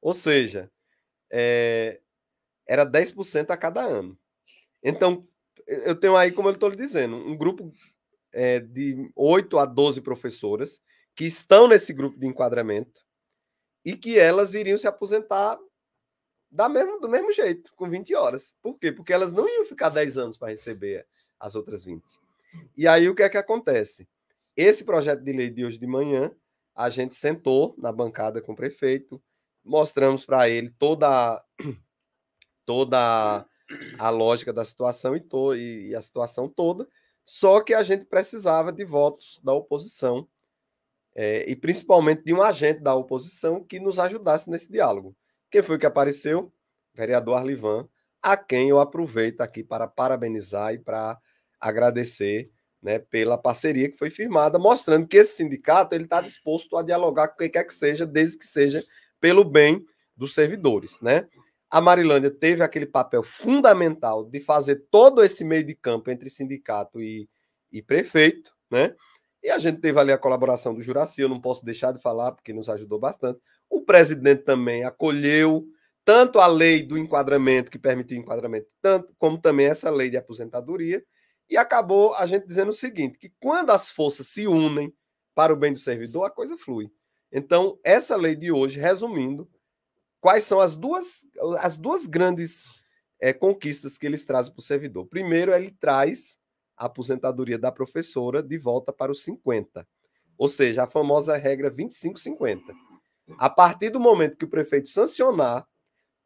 Ou seja, é, era 10% a cada ano. Então, eu tenho aí, como eu estou lhe dizendo, um grupo é, de 8 a 12 professoras que estão nesse grupo de enquadramento e que elas iriam se aposentar da mesmo, do mesmo jeito, com 20 horas. Por quê? Porque elas não iam ficar 10 anos para receber as outras 20. E aí o que é que acontece? Esse projeto de lei de hoje de manhã, a gente sentou na bancada com o prefeito, mostramos para ele toda [CLEARS THROAT] toda a lógica da situação e, to, e, a situação toda, só que a gente precisava de votos da oposição é, e principalmente de um agente da oposição que nos ajudasse nesse diálogo. Quem foi que apareceu? Vereador Arlivan, a quem eu aproveito aqui para parabenizar e para agradecer né, pela parceria que foi firmada, mostrando que esse sindicato ele está disposto a dialogar com quem quer que seja, desde que seja pelo bem dos servidores. Né? A Marilândia teve aquele papel fundamental de fazer todo esse meio de campo entre sindicato e, e prefeito, né? E a gente teve ali a colaboração do Juraci, eu não posso deixar de falar, porque nos ajudou bastante. O presidente também acolheu tanto a lei do enquadramento, que permitiu o enquadramento, tanto como também essa lei de aposentadoria. E acabou a gente dizendo o seguinte: que quando as forças se unem para o bem do servidor, a coisa flui. Então, essa lei de hoje, resumindo, quais são as duas, as duas grandes é, conquistas que eles trazem para o servidor? Primeiro, ele traz a aposentadoria da professora de volta para os 50. Ou seja, a famosa regra 25-50. A partir do momento que o prefeito sancionar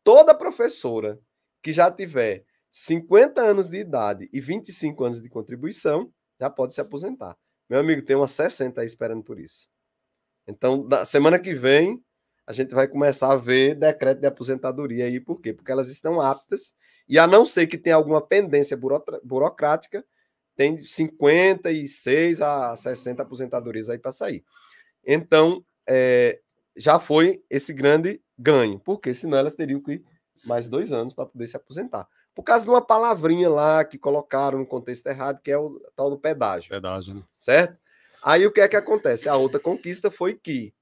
toda professora que já tiver 50 anos de idade e 25 anos de contribuição, já pode se aposentar. Meu amigo, tem umas 60 aí esperando por isso. Então, da semana que vem, a gente vai começar a ver decreto de aposentadoria aí, por quê? Porque elas estão aptas, e a não ser que tenha alguma pendência burocrática, tem 56 a 60 aposentadorias aí para sair. Então, é, já foi esse grande ganho, porque senão elas teriam que ir mais dois anos para poder se aposentar. Por causa de uma palavrinha lá que colocaram no contexto errado, que é o tal do pedágio. Pedágio, né? Certo? Aí o que é que acontece? A outra conquista foi que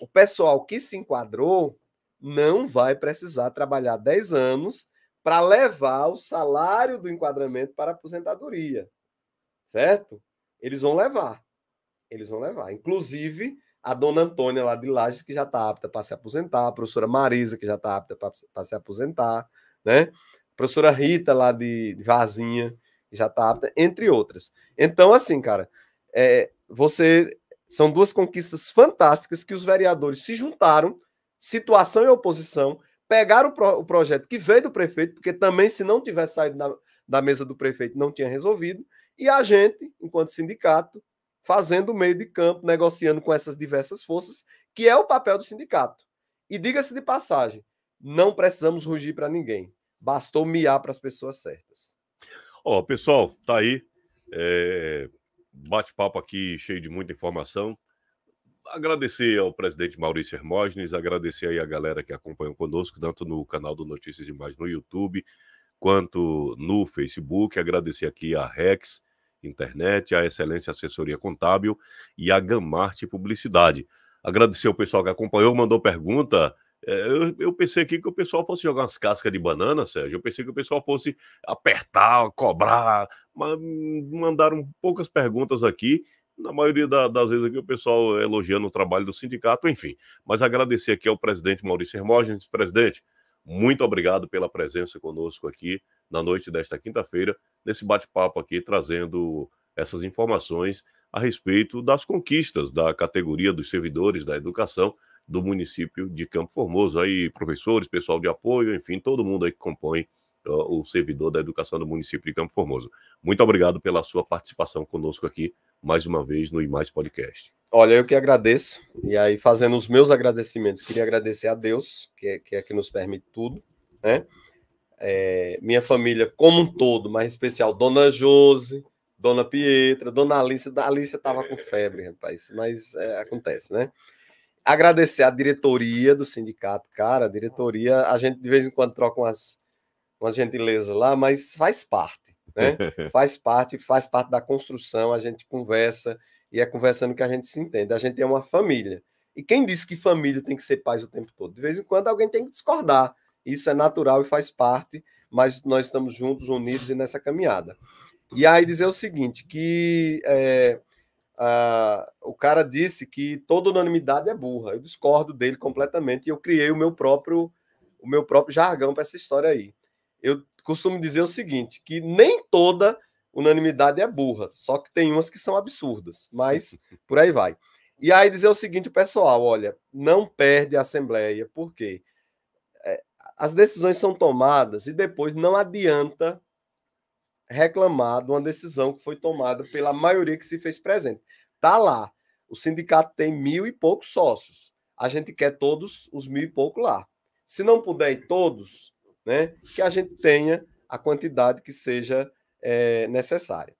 o pessoal que se enquadrou não vai precisar trabalhar 10 anos para levar o salário do enquadramento para a aposentadoria certo? Eles vão levar. Eles vão levar. Inclusive, a dona Antônia lá de Lages, que já está apta para se aposentar, a professora Marisa, que já está apta para se aposentar, né? A professora Rita lá de, Vazinha, que já está apta, entre outras. Então, assim, cara, é, você. São duas conquistas fantásticas que os vereadores se juntaram, situação e oposição, pegaram o, pro, o projeto que veio do prefeito, porque também, se não tivesse saído na, da mesa do prefeito não tinha resolvido, e a gente, enquanto sindicato, fazendo meio de campo, negociando com essas diversas forças, que é o papel do sindicato. E diga-se de passagem, não precisamos rugir para ninguém, bastou miar para as pessoas certas. Ó, oh, pessoal, tá aí. É... Bate-papo aqui cheio de muita informação. Agradecer ao presidente Maurício Hermógenes, agradecer aí a galera que acompanhou conosco, tanto no canal do Notícias de Mais no YouTube, quanto no Facebook. Agradecer aqui a Rex Internet, a Excelência Assessoria Contábil e a Gamarte Publicidade. Agradecer o pessoal que acompanhou, mandou pergunta. É, eu, eu, pensei aqui que o pessoal fosse jogar umas cascas de banana, Sérgio. Eu pensei que o pessoal fosse apertar, cobrar, mas mandaram poucas perguntas aqui. Na maioria da, das vezes aqui o pessoal elogiando o trabalho do sindicato, enfim. Mas agradecer aqui ao presidente Maurício Hermógenes. Presidente, muito obrigado pela presença conosco aqui na noite desta quinta-feira, nesse bate-papo aqui, trazendo essas informações a respeito das conquistas da categoria dos servidores da educação do município de Campo Formoso. Aí, professores, pessoal de apoio, enfim, todo mundo aí que compõe o servidor da educação do município de Campo Formoso. Muito obrigado pela sua participação conosco aqui mais uma vez no Imais Podcast. Olha, eu que agradeço. E aí, fazendo os meus agradecimentos, queria agradecer a Deus, que é, que, é que nos permite tudo, né? É, minha família como um todo, mas em especial Dona Jose, Dona Pietra, Dona Alice. A Alice estava com febre, rapaz, mas é, acontece, né? Agradecer a diretoria do sindicato, cara, a diretoria, a gente de vez em quando troca umas, uma gentileza lá, mas faz parte, né? [LAUGHS] faz parte, faz parte da construção, a gente conversa e é conversando que a gente se entende. A gente é uma família. E quem disse que família tem que ser paz o tempo todo? De vez em quando alguém tem que discordar. Isso é natural e faz parte, mas nós estamos juntos, unidos e nessa caminhada. E aí dizer o seguinte, que é, a, o cara disse que toda unanimidade é burra. Eu discordo dele completamente e eu criei o meu próprio o meu próprio jargão para essa história aí eu costumo dizer o seguinte: que nem toda unanimidade é burra, só que tem umas que são absurdas, mas [LAUGHS] por aí vai. E aí dizer o seguinte, pessoal: olha, não perde a Assembleia, porque é, as decisões são tomadas e depois não adianta reclamar de uma decisão que foi tomada pela maioria que se fez presente. Tá lá. O sindicato tem mil e poucos sócios. A gente quer todos os mil e pouco lá. Se não puder ir todos, né? Que a gente tenha a quantidade que seja é, necessária.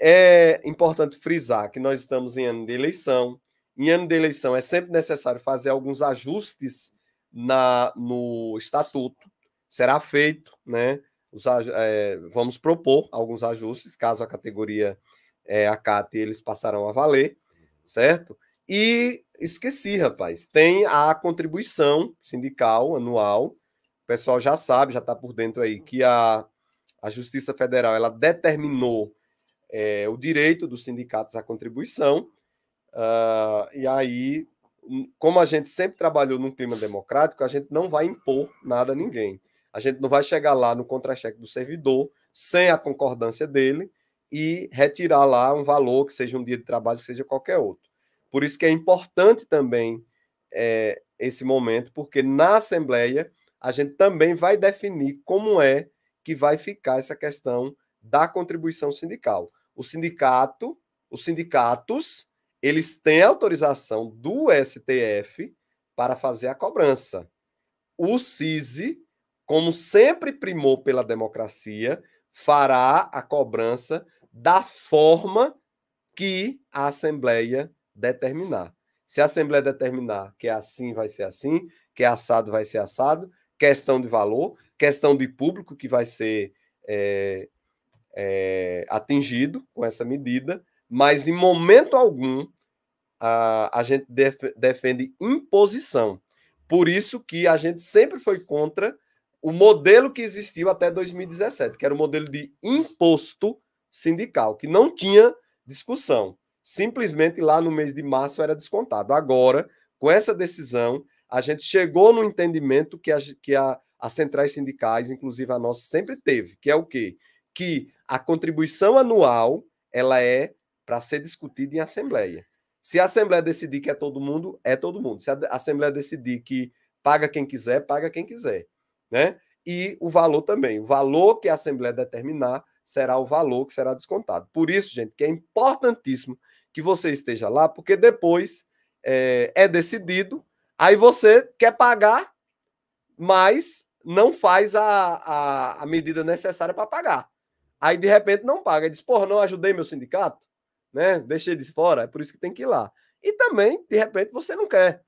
É importante frisar que nós estamos em ano de eleição. Em ano de eleição é sempre necessário fazer alguns ajustes na, no estatuto. Será feito, né? Os, é, vamos propor alguns ajustes, caso a categoria é, acate, eles passarão a valer, certo? E esqueci, rapaz, tem a contribuição sindical anual pessoal já sabe, já está por dentro aí, que a, a Justiça Federal ela determinou é, o direito dos sindicatos à contribuição. Uh, e aí, como a gente sempre trabalhou num clima democrático, a gente não vai impor nada a ninguém. A gente não vai chegar lá no contra-cheque do servidor sem a concordância dele e retirar lá um valor, que seja um dia de trabalho, que seja qualquer outro. Por isso que é importante também é, esse momento, porque na Assembleia a gente também vai definir como é que vai ficar essa questão da contribuição sindical. O sindicato, os sindicatos, eles têm autorização do STF para fazer a cobrança. O CISI, como sempre primou pela democracia, fará a cobrança da forma que a Assembleia determinar. Se a Assembleia determinar que é assim, vai ser assim, que é assado, vai ser assado, questão de valor, questão de público que vai ser é, é, atingido com essa medida, mas em momento algum a, a gente def, defende imposição. Por isso que a gente sempre foi contra o modelo que existiu até 2017, que era o modelo de imposto sindical, que não tinha discussão. Simplesmente lá no mês de março era descontado. Agora, com essa decisão, a gente chegou no entendimento que, a, que a, as centrais sindicais, inclusive a nossa, sempre teve, que é o quê? Que a contribuição anual ela é para ser discutida em assembleia. Se a assembleia decidir que é todo mundo, é todo mundo. Se a assembleia decidir que paga quem quiser, paga quem quiser, né? E o valor também, o valor que a assembleia determinar será o valor que será descontado. Por isso, gente, que é importantíssimo que você esteja lá, porque depois é, é decidido Aí você quer pagar, mas não faz a, a, a medida necessária para pagar. Aí, de repente, não paga. Aí diz, porra, não ajudei meu sindicato, né? Deixei de fora, é por isso que tem que ir lá. E também, de repente, você não quer.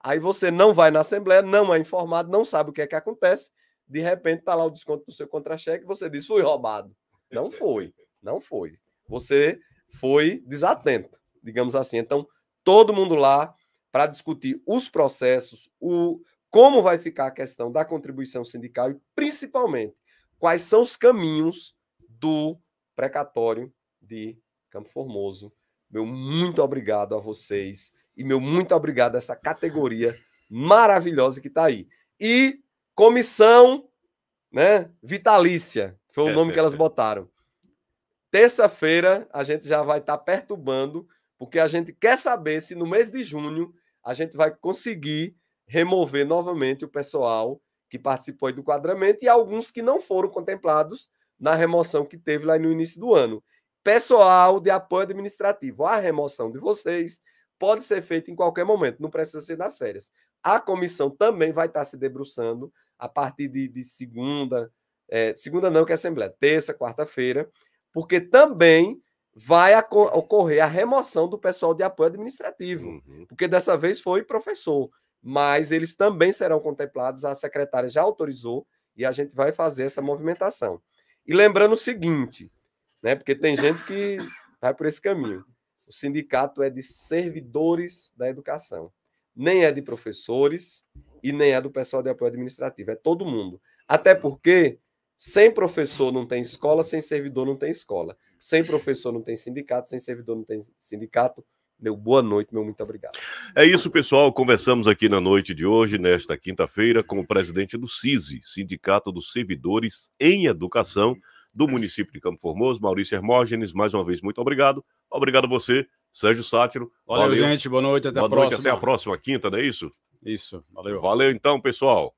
Aí você não vai na Assembleia, não é informado, não sabe o que é que acontece. De repente, está lá o desconto do seu contra-cheque, você diz, fui roubado. Não foi, não foi. Você foi desatento, digamos assim. Então, todo mundo lá para discutir os processos, o como vai ficar a questão da contribuição sindical e, principalmente, quais são os caminhos do precatório de Campo Formoso. Meu muito obrigado a vocês e meu muito obrigado a essa categoria maravilhosa que está aí. E comissão né, vitalícia, foi o é, nome que elas botaram. Terça-feira a gente já vai estar tá perturbando, porque a gente quer saber se no mês de junho a gente vai conseguir remover novamente o pessoal que participou do quadramento e alguns que não foram contemplados na remoção que teve lá no início do ano. Pessoal de apoio administrativo, a remoção de vocês pode ser feita em qualquer momento, não precisa ser nas férias. A comissão também vai estar se debruçando a partir de, de segunda, é, segunda não, que é assembleia, terça, quarta-feira, porque também vai ocorrer a remoção do pessoal de apoio administrativo, uhum. porque dessa vez foi professor, mas eles também serão contemplados, a secretária já autorizou e a gente vai fazer essa movimentação. E lembrando o seguinte, né, porque tem gente que [LAUGHS] vai por esse caminho. O sindicato é de servidores da educação, nem é de professores e nem é do pessoal de apoio administrativo, é todo mundo. Até porque sem professor não tem escola, sem servidor não tem escola. Sem professor não tem sindicato, sem servidor não tem sindicato. Meu boa noite, meu muito obrigado. É isso, pessoal. Conversamos aqui na noite de hoje, nesta quinta-feira, com o presidente do CISI, Sindicato dos Servidores em Educação do município de Campo Formoso, Maurício Hermógenes. Mais uma vez, muito obrigado. Obrigado a você, Sérgio Sátiro. Valeu, valeu. gente. Boa noite. Até boa a noite, próxima. Até a próxima quinta, não é isso? Isso. Valeu. Valeu, então, pessoal.